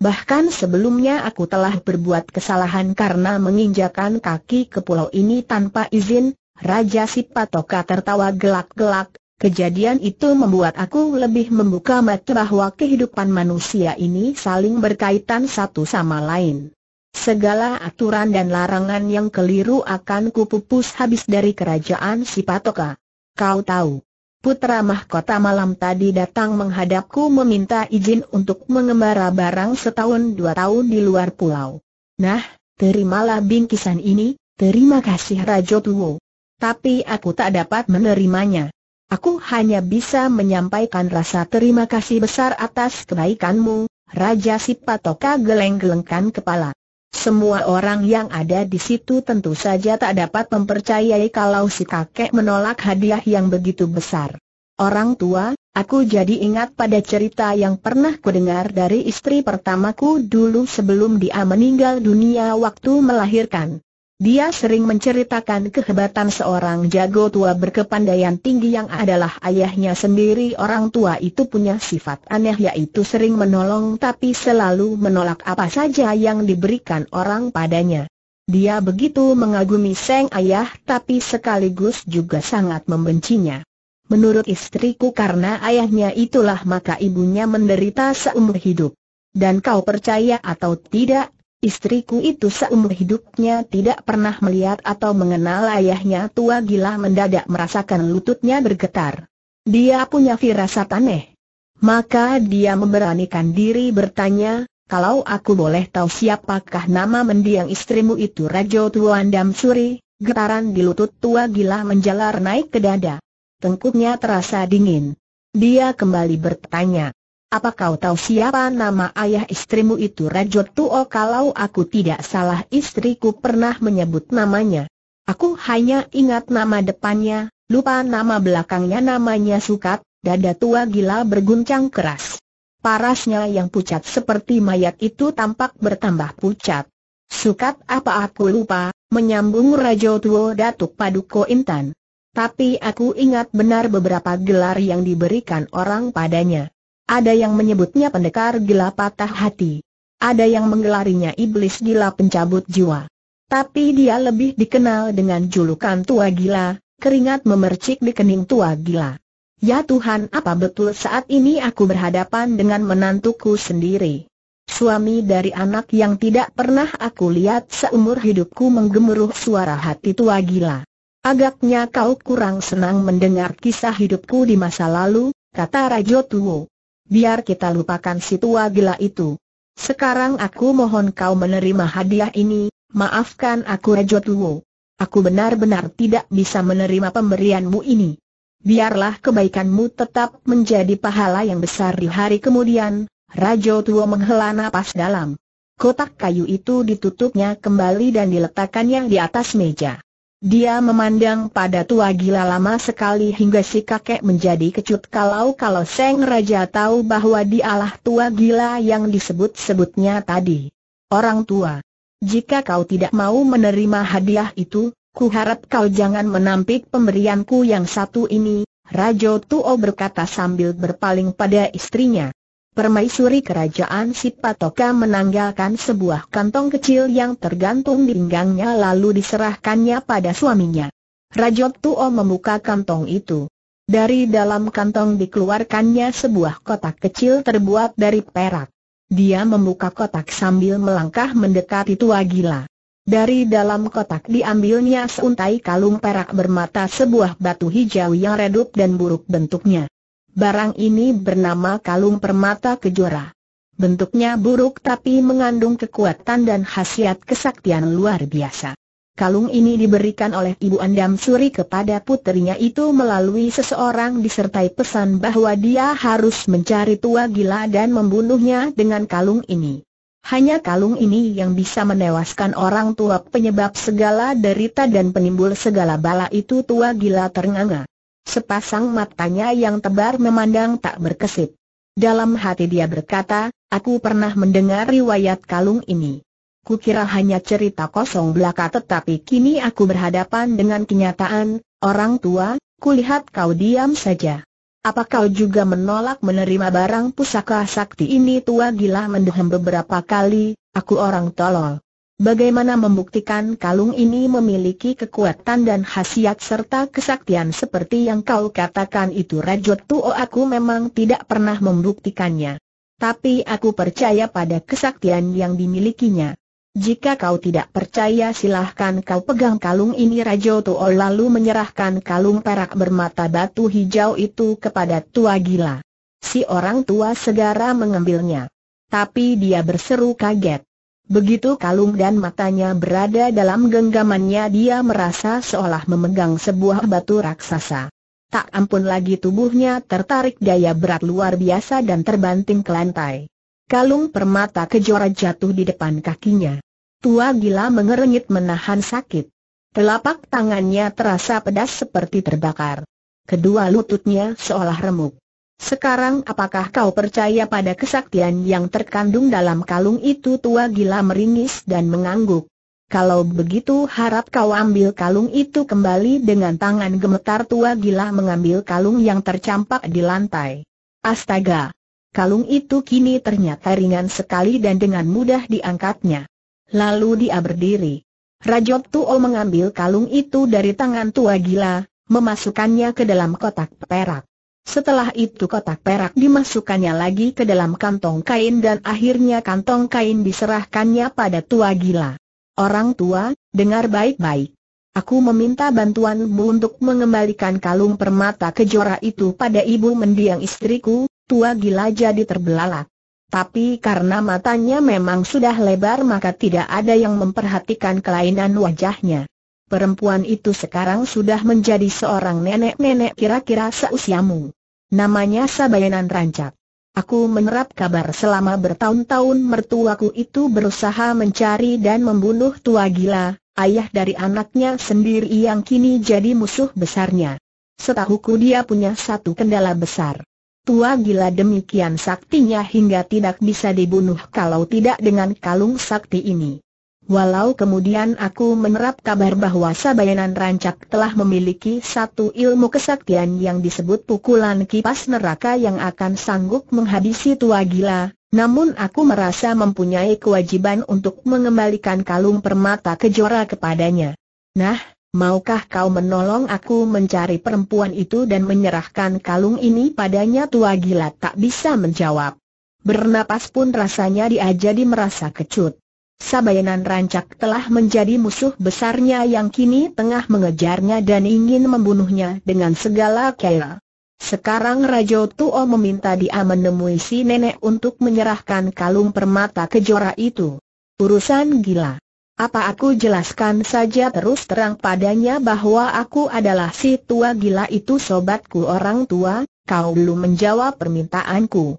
Bahkan sebelumnya aku telah berbuat kesalahan karena menginjakan kaki ke pulau ini tanpa izin, Raja Sipatoka tertawa gelak-gelak, kejadian itu membuat aku lebih membuka mata bahwa kehidupan manusia ini saling berkaitan satu sama lain. Segala aturan dan larangan yang keliru akan kupupus habis dari kerajaan Sipatoka. Kau tahu, putra mahkota malam tadi datang menghadapku meminta izin untuk mengembara barang setahun dua tahun di luar pulau. Nah, terimalah bingkisan ini, terima kasih Rajo Tuwo tapi aku tak dapat menerimanya. Aku hanya bisa menyampaikan rasa terima kasih besar atas kebaikanmu, Raja Sipatoka geleng-gelengkan kepala. Semua orang yang ada di situ tentu saja tak dapat mempercayai kalau si kakek menolak hadiah yang begitu besar. Orang tua, aku jadi ingat pada cerita yang pernah kudengar dari istri pertamaku dulu sebelum dia meninggal dunia waktu melahirkan. Dia sering menceritakan kehebatan seorang jago tua berkepandaian tinggi yang adalah ayahnya sendiri orang tua itu punya sifat aneh yaitu sering menolong tapi selalu menolak apa saja yang diberikan orang padanya. Dia begitu mengagumi sang ayah tapi sekaligus juga sangat membencinya. Menurut istriku karena ayahnya itulah maka ibunya menderita seumur hidup. Dan kau percaya atau tidak, Istriku itu seumur hidupnya tidak pernah melihat atau mengenal ayahnya tua gila mendadak merasakan lututnya bergetar. Dia punya firasat aneh. Maka dia memberanikan diri bertanya, kalau aku boleh tahu siapakah nama mendiang istrimu itu Rajo Tuan Dam Suri, getaran di lutut tua gila menjalar naik ke dada. Tengkuknya terasa dingin. Dia kembali bertanya, apa kau tahu siapa nama ayah istrimu itu Rajot Tuo kalau aku tidak salah istriku pernah menyebut namanya. Aku hanya ingat nama depannya, lupa nama belakangnya namanya Sukat, dada tua gila berguncang keras. Parasnya yang pucat seperti mayat itu tampak bertambah pucat. Sukat apa aku lupa, menyambung Rajo Tuo Datuk Paduko Intan. Tapi aku ingat benar beberapa gelar yang diberikan orang padanya. Ada yang menyebutnya pendekar gila patah hati. Ada yang menggelarinya iblis gila pencabut jiwa. Tapi dia lebih dikenal dengan julukan tua gila, keringat memercik di kening tua gila. Ya Tuhan apa betul saat ini aku berhadapan dengan menantuku sendiri. Suami dari anak yang tidak pernah aku lihat seumur hidupku menggemuruh suara hati tua gila. Agaknya kau kurang senang mendengar kisah hidupku di masa lalu, kata Rajo Tuo biar kita lupakan si tua gila itu. Sekarang aku mohon kau menerima hadiah ini, maafkan aku Rejo Tuo. Aku benar-benar tidak bisa menerima pemberianmu ini. Biarlah kebaikanmu tetap menjadi pahala yang besar di hari kemudian, Rajo Tuo menghela napas dalam. Kotak kayu itu ditutupnya kembali dan diletakkannya di atas meja. Dia memandang pada tua gila lama sekali hingga si kakek menjadi kecut kalau-kalau Seng Raja tahu bahwa dialah tua gila yang disebut-sebutnya tadi. Orang tua, jika kau tidak mau menerima hadiah itu, ku harap kau jangan menampik pemberianku yang satu ini, Rajo Tuo berkata sambil berpaling pada istrinya. Permaisuri kerajaan Sipatoka menanggalkan sebuah kantong kecil yang tergantung di pinggangnya lalu diserahkannya pada suaminya. Rajot Tuo membuka kantong itu. Dari dalam kantong dikeluarkannya sebuah kotak kecil terbuat dari perak. Dia membuka kotak sambil melangkah mendekati tua gila. Dari dalam kotak diambilnya seuntai kalung perak bermata sebuah batu hijau yang redup dan buruk bentuknya. Barang ini bernama kalung permata kejora. Bentuknya buruk tapi mengandung kekuatan dan khasiat kesaktian luar biasa. Kalung ini diberikan oleh Ibu Andam Suri kepada putrinya itu melalui seseorang disertai pesan bahwa dia harus mencari tua gila dan membunuhnya dengan kalung ini. Hanya kalung ini yang bisa menewaskan orang tua penyebab segala derita dan penimbul segala bala itu tua gila ternganga. Sepasang matanya yang tebar memandang tak berkesip. Dalam hati dia berkata, aku pernah mendengar riwayat kalung ini. Kukira hanya cerita kosong belaka tetapi kini aku berhadapan dengan kenyataan, orang tua, kulihat kau diam saja. Apa kau juga menolak menerima barang pusaka sakti ini tua gila mendehem beberapa kali, aku orang tolol. Bagaimana membuktikan kalung ini memiliki kekuatan dan khasiat serta kesaktian seperti yang kau katakan itu Rajot Tuo aku memang tidak pernah membuktikannya. Tapi aku percaya pada kesaktian yang dimilikinya. Jika kau tidak percaya silahkan kau pegang kalung ini Raja Tuo lalu menyerahkan kalung perak bermata batu hijau itu kepada tua gila. Si orang tua segera mengambilnya. Tapi dia berseru kaget. Begitu kalung dan matanya berada dalam genggamannya dia merasa seolah memegang sebuah batu raksasa. Tak ampun lagi tubuhnya tertarik daya berat luar biasa dan terbanting ke lantai. Kalung permata kejora jatuh di depan kakinya. Tua gila mengerengit menahan sakit. Telapak tangannya terasa pedas seperti terbakar. Kedua lututnya seolah remuk. Sekarang apakah kau percaya pada kesaktian yang terkandung dalam kalung itu tua gila meringis dan mengangguk. Kalau begitu harap kau ambil kalung itu kembali dengan tangan gemetar tua gila mengambil kalung yang tercampak di lantai. Astaga! Kalung itu kini ternyata ringan sekali dan dengan mudah diangkatnya. Lalu dia berdiri. Rajob Tuo mengambil kalung itu dari tangan tua gila, memasukkannya ke dalam kotak perak. Setelah itu kotak perak dimasukkannya lagi ke dalam kantong kain dan akhirnya kantong kain diserahkannya pada tua gila. Orang tua, dengar baik-baik. Aku meminta bantuanmu untuk mengembalikan kalung permata kejora itu pada ibu mendiang istriku, tua gila jadi terbelalak. Tapi karena matanya memang sudah lebar maka tidak ada yang memperhatikan kelainan wajahnya. Perempuan itu sekarang sudah menjadi seorang nenek-nenek kira-kira seusiamu. Namanya Sabayanan Rancak. Aku menerap kabar selama bertahun-tahun mertuaku itu berusaha mencari dan membunuh tua gila, ayah dari anaknya sendiri yang kini jadi musuh besarnya. Setahuku dia punya satu kendala besar. Tua gila demikian saktinya hingga tidak bisa dibunuh kalau tidak dengan kalung sakti ini. Walau kemudian aku menerap kabar bahwa Sabayanan Rancak telah memiliki satu ilmu kesaktian yang disebut pukulan kipas neraka yang akan sanggup menghabisi tua gila, namun aku merasa mempunyai kewajiban untuk mengembalikan kalung permata kejora kepadanya. Nah, maukah kau menolong aku mencari perempuan itu dan menyerahkan kalung ini padanya tua gila tak bisa menjawab. Bernapas pun rasanya dia jadi merasa kecut. Sabayanan Rancak telah menjadi musuh besarnya yang kini tengah mengejarnya dan ingin membunuhnya dengan segala cara. Sekarang Rajo Tuo meminta dia menemui si nenek untuk menyerahkan kalung permata kejora itu. Urusan gila. Apa aku jelaskan saja terus terang padanya bahwa aku adalah si tua gila itu sobatku orang tua, kau belum menjawab permintaanku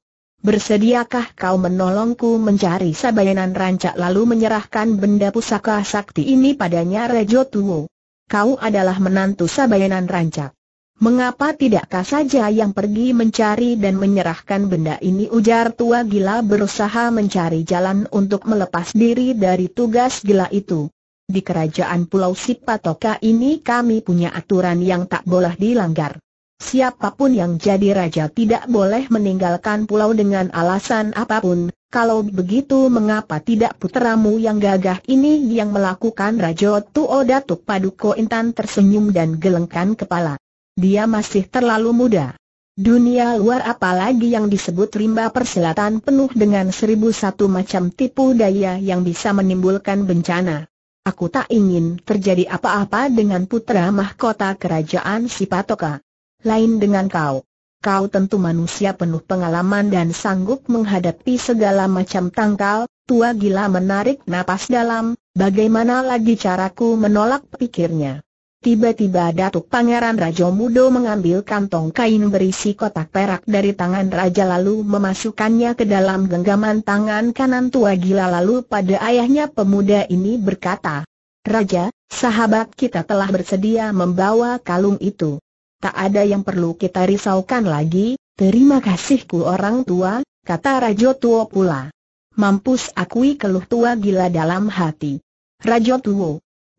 bersediakah kau menolongku mencari sabayanan rancak lalu menyerahkan benda pusaka sakti ini padanya Rejo Tungu? Kau adalah menantu sabayanan rancak. Mengapa tidakkah saja yang pergi mencari dan menyerahkan benda ini ujar tua gila berusaha mencari jalan untuk melepas diri dari tugas gila itu. Di kerajaan Pulau Sipatoka ini kami punya aturan yang tak boleh dilanggar. Siapapun yang jadi raja tidak boleh meninggalkan pulau dengan alasan apapun, kalau begitu mengapa tidak putramu yang gagah ini yang melakukan Rajo Tuo Datuk Paduko Intan tersenyum dan gelengkan kepala. Dia masih terlalu muda. Dunia luar apalagi yang disebut rimba persilatan penuh dengan seribu satu macam tipu daya yang bisa menimbulkan bencana. Aku tak ingin terjadi apa-apa dengan putra mahkota kerajaan Sipatoka lain dengan kau. Kau tentu manusia penuh pengalaman dan sanggup menghadapi segala macam tangkal, tua gila menarik napas dalam, bagaimana lagi caraku menolak pikirnya. Tiba-tiba Datuk Pangeran Rajo Mudo mengambil kantong kain berisi kotak perak dari tangan Raja lalu memasukkannya ke dalam genggaman tangan kanan tua gila lalu pada ayahnya pemuda ini berkata, Raja, sahabat kita telah bersedia membawa kalung itu tak ada yang perlu kita risaukan lagi, terima kasihku orang tua, kata Rajo Tuo pula. Mampus akui keluh tua gila dalam hati. Rajo Tuo,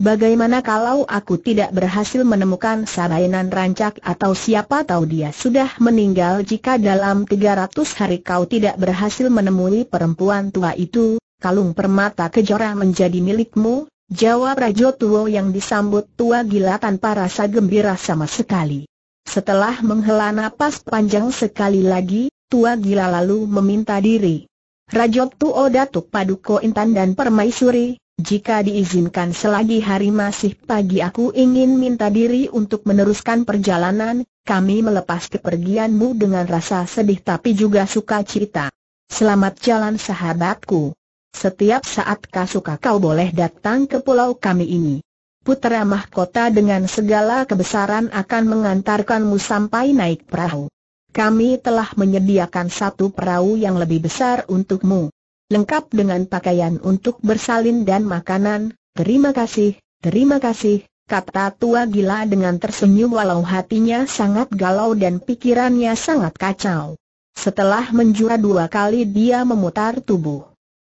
bagaimana kalau aku tidak berhasil menemukan Sarainan Rancak atau siapa tahu dia sudah meninggal jika dalam 300 hari kau tidak berhasil menemui perempuan tua itu, kalung permata kejora menjadi milikmu, Jawab Rajo Tuo yang disambut tua gila tanpa rasa gembira sama sekali. Setelah menghela nafas panjang sekali lagi, tua gila lalu meminta diri. Rajo Tuo Datuk Paduko Intan dan Permaisuri, jika diizinkan selagi hari masih pagi aku ingin minta diri untuk meneruskan perjalanan, kami melepas kepergianmu dengan rasa sedih tapi juga sukacita. Selamat jalan sahabatku. Setiap saat kasuka kau boleh datang ke pulau kami ini. Putera mahkota dengan segala kebesaran akan mengantarkanmu sampai naik perahu. Kami telah menyediakan satu perahu yang lebih besar untukmu. Lengkap dengan pakaian untuk bersalin dan makanan, terima kasih, terima kasih, kata tua gila dengan tersenyum walau hatinya sangat galau dan pikirannya sangat kacau. Setelah menjual dua kali dia memutar tubuh.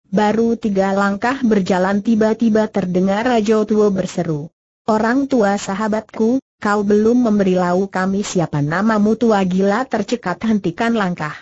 Baru tiga langkah berjalan tiba-tiba terdengar Rajo Tua berseru. Orang tua sahabatku, kau belum memberi lau kami siapa namamu tua gila tercekat hentikan langkah.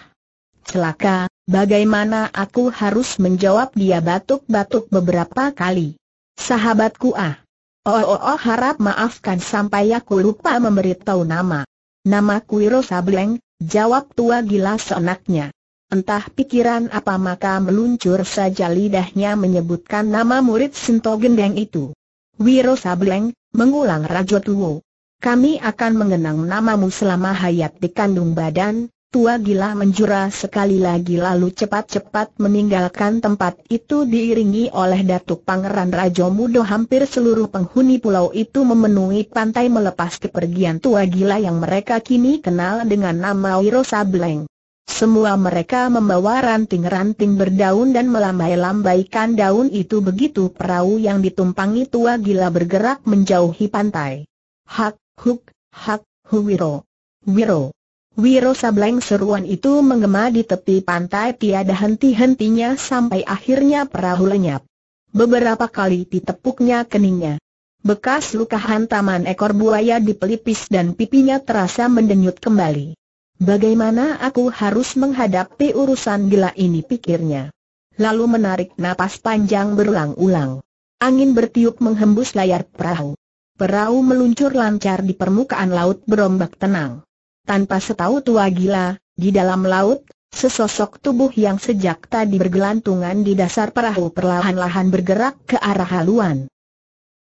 Celaka, bagaimana aku harus menjawab dia batuk-batuk beberapa kali. Sahabatku ah. Oh, oh, oh harap maafkan sampai aku lupa memberitahu nama. Namaku Kuiro Sableng, jawab tua gila seenaknya. Entah pikiran apa maka meluncur saja lidahnya menyebutkan nama murid Sinto Gendeng itu. Wiro Sableng, mengulang Rajo Tuo. Kami akan mengenang namamu selama hayat di kandung badan, tua gila menjura sekali lagi lalu cepat-cepat meninggalkan tempat itu diiringi oleh Datuk Pangeran Rajo Mudo hampir seluruh penghuni pulau itu memenuhi pantai melepas kepergian tua gila yang mereka kini kenal dengan nama Wiro Sableng. Semua mereka membawa ranting-ranting berdaun dan melambai-lambaikan daun itu begitu perahu yang ditumpangi tua gila bergerak menjauhi pantai. Hak, huk, hak, huwiro. Wiro. Wiro Sableng seruan itu menggema di tepi pantai tiada henti-hentinya sampai akhirnya perahu lenyap. Beberapa kali ditepuknya keningnya. Bekas luka hantaman ekor buaya di pelipis dan pipinya terasa mendenyut kembali. Bagaimana aku harus menghadapi urusan gila ini pikirnya. Lalu menarik napas panjang berulang-ulang. Angin bertiup menghembus layar perahu. Perahu meluncur lancar di permukaan laut berombak tenang. Tanpa setahu tua gila, di dalam laut, sesosok tubuh yang sejak tadi bergelantungan di dasar perahu perlahan-lahan bergerak ke arah haluan.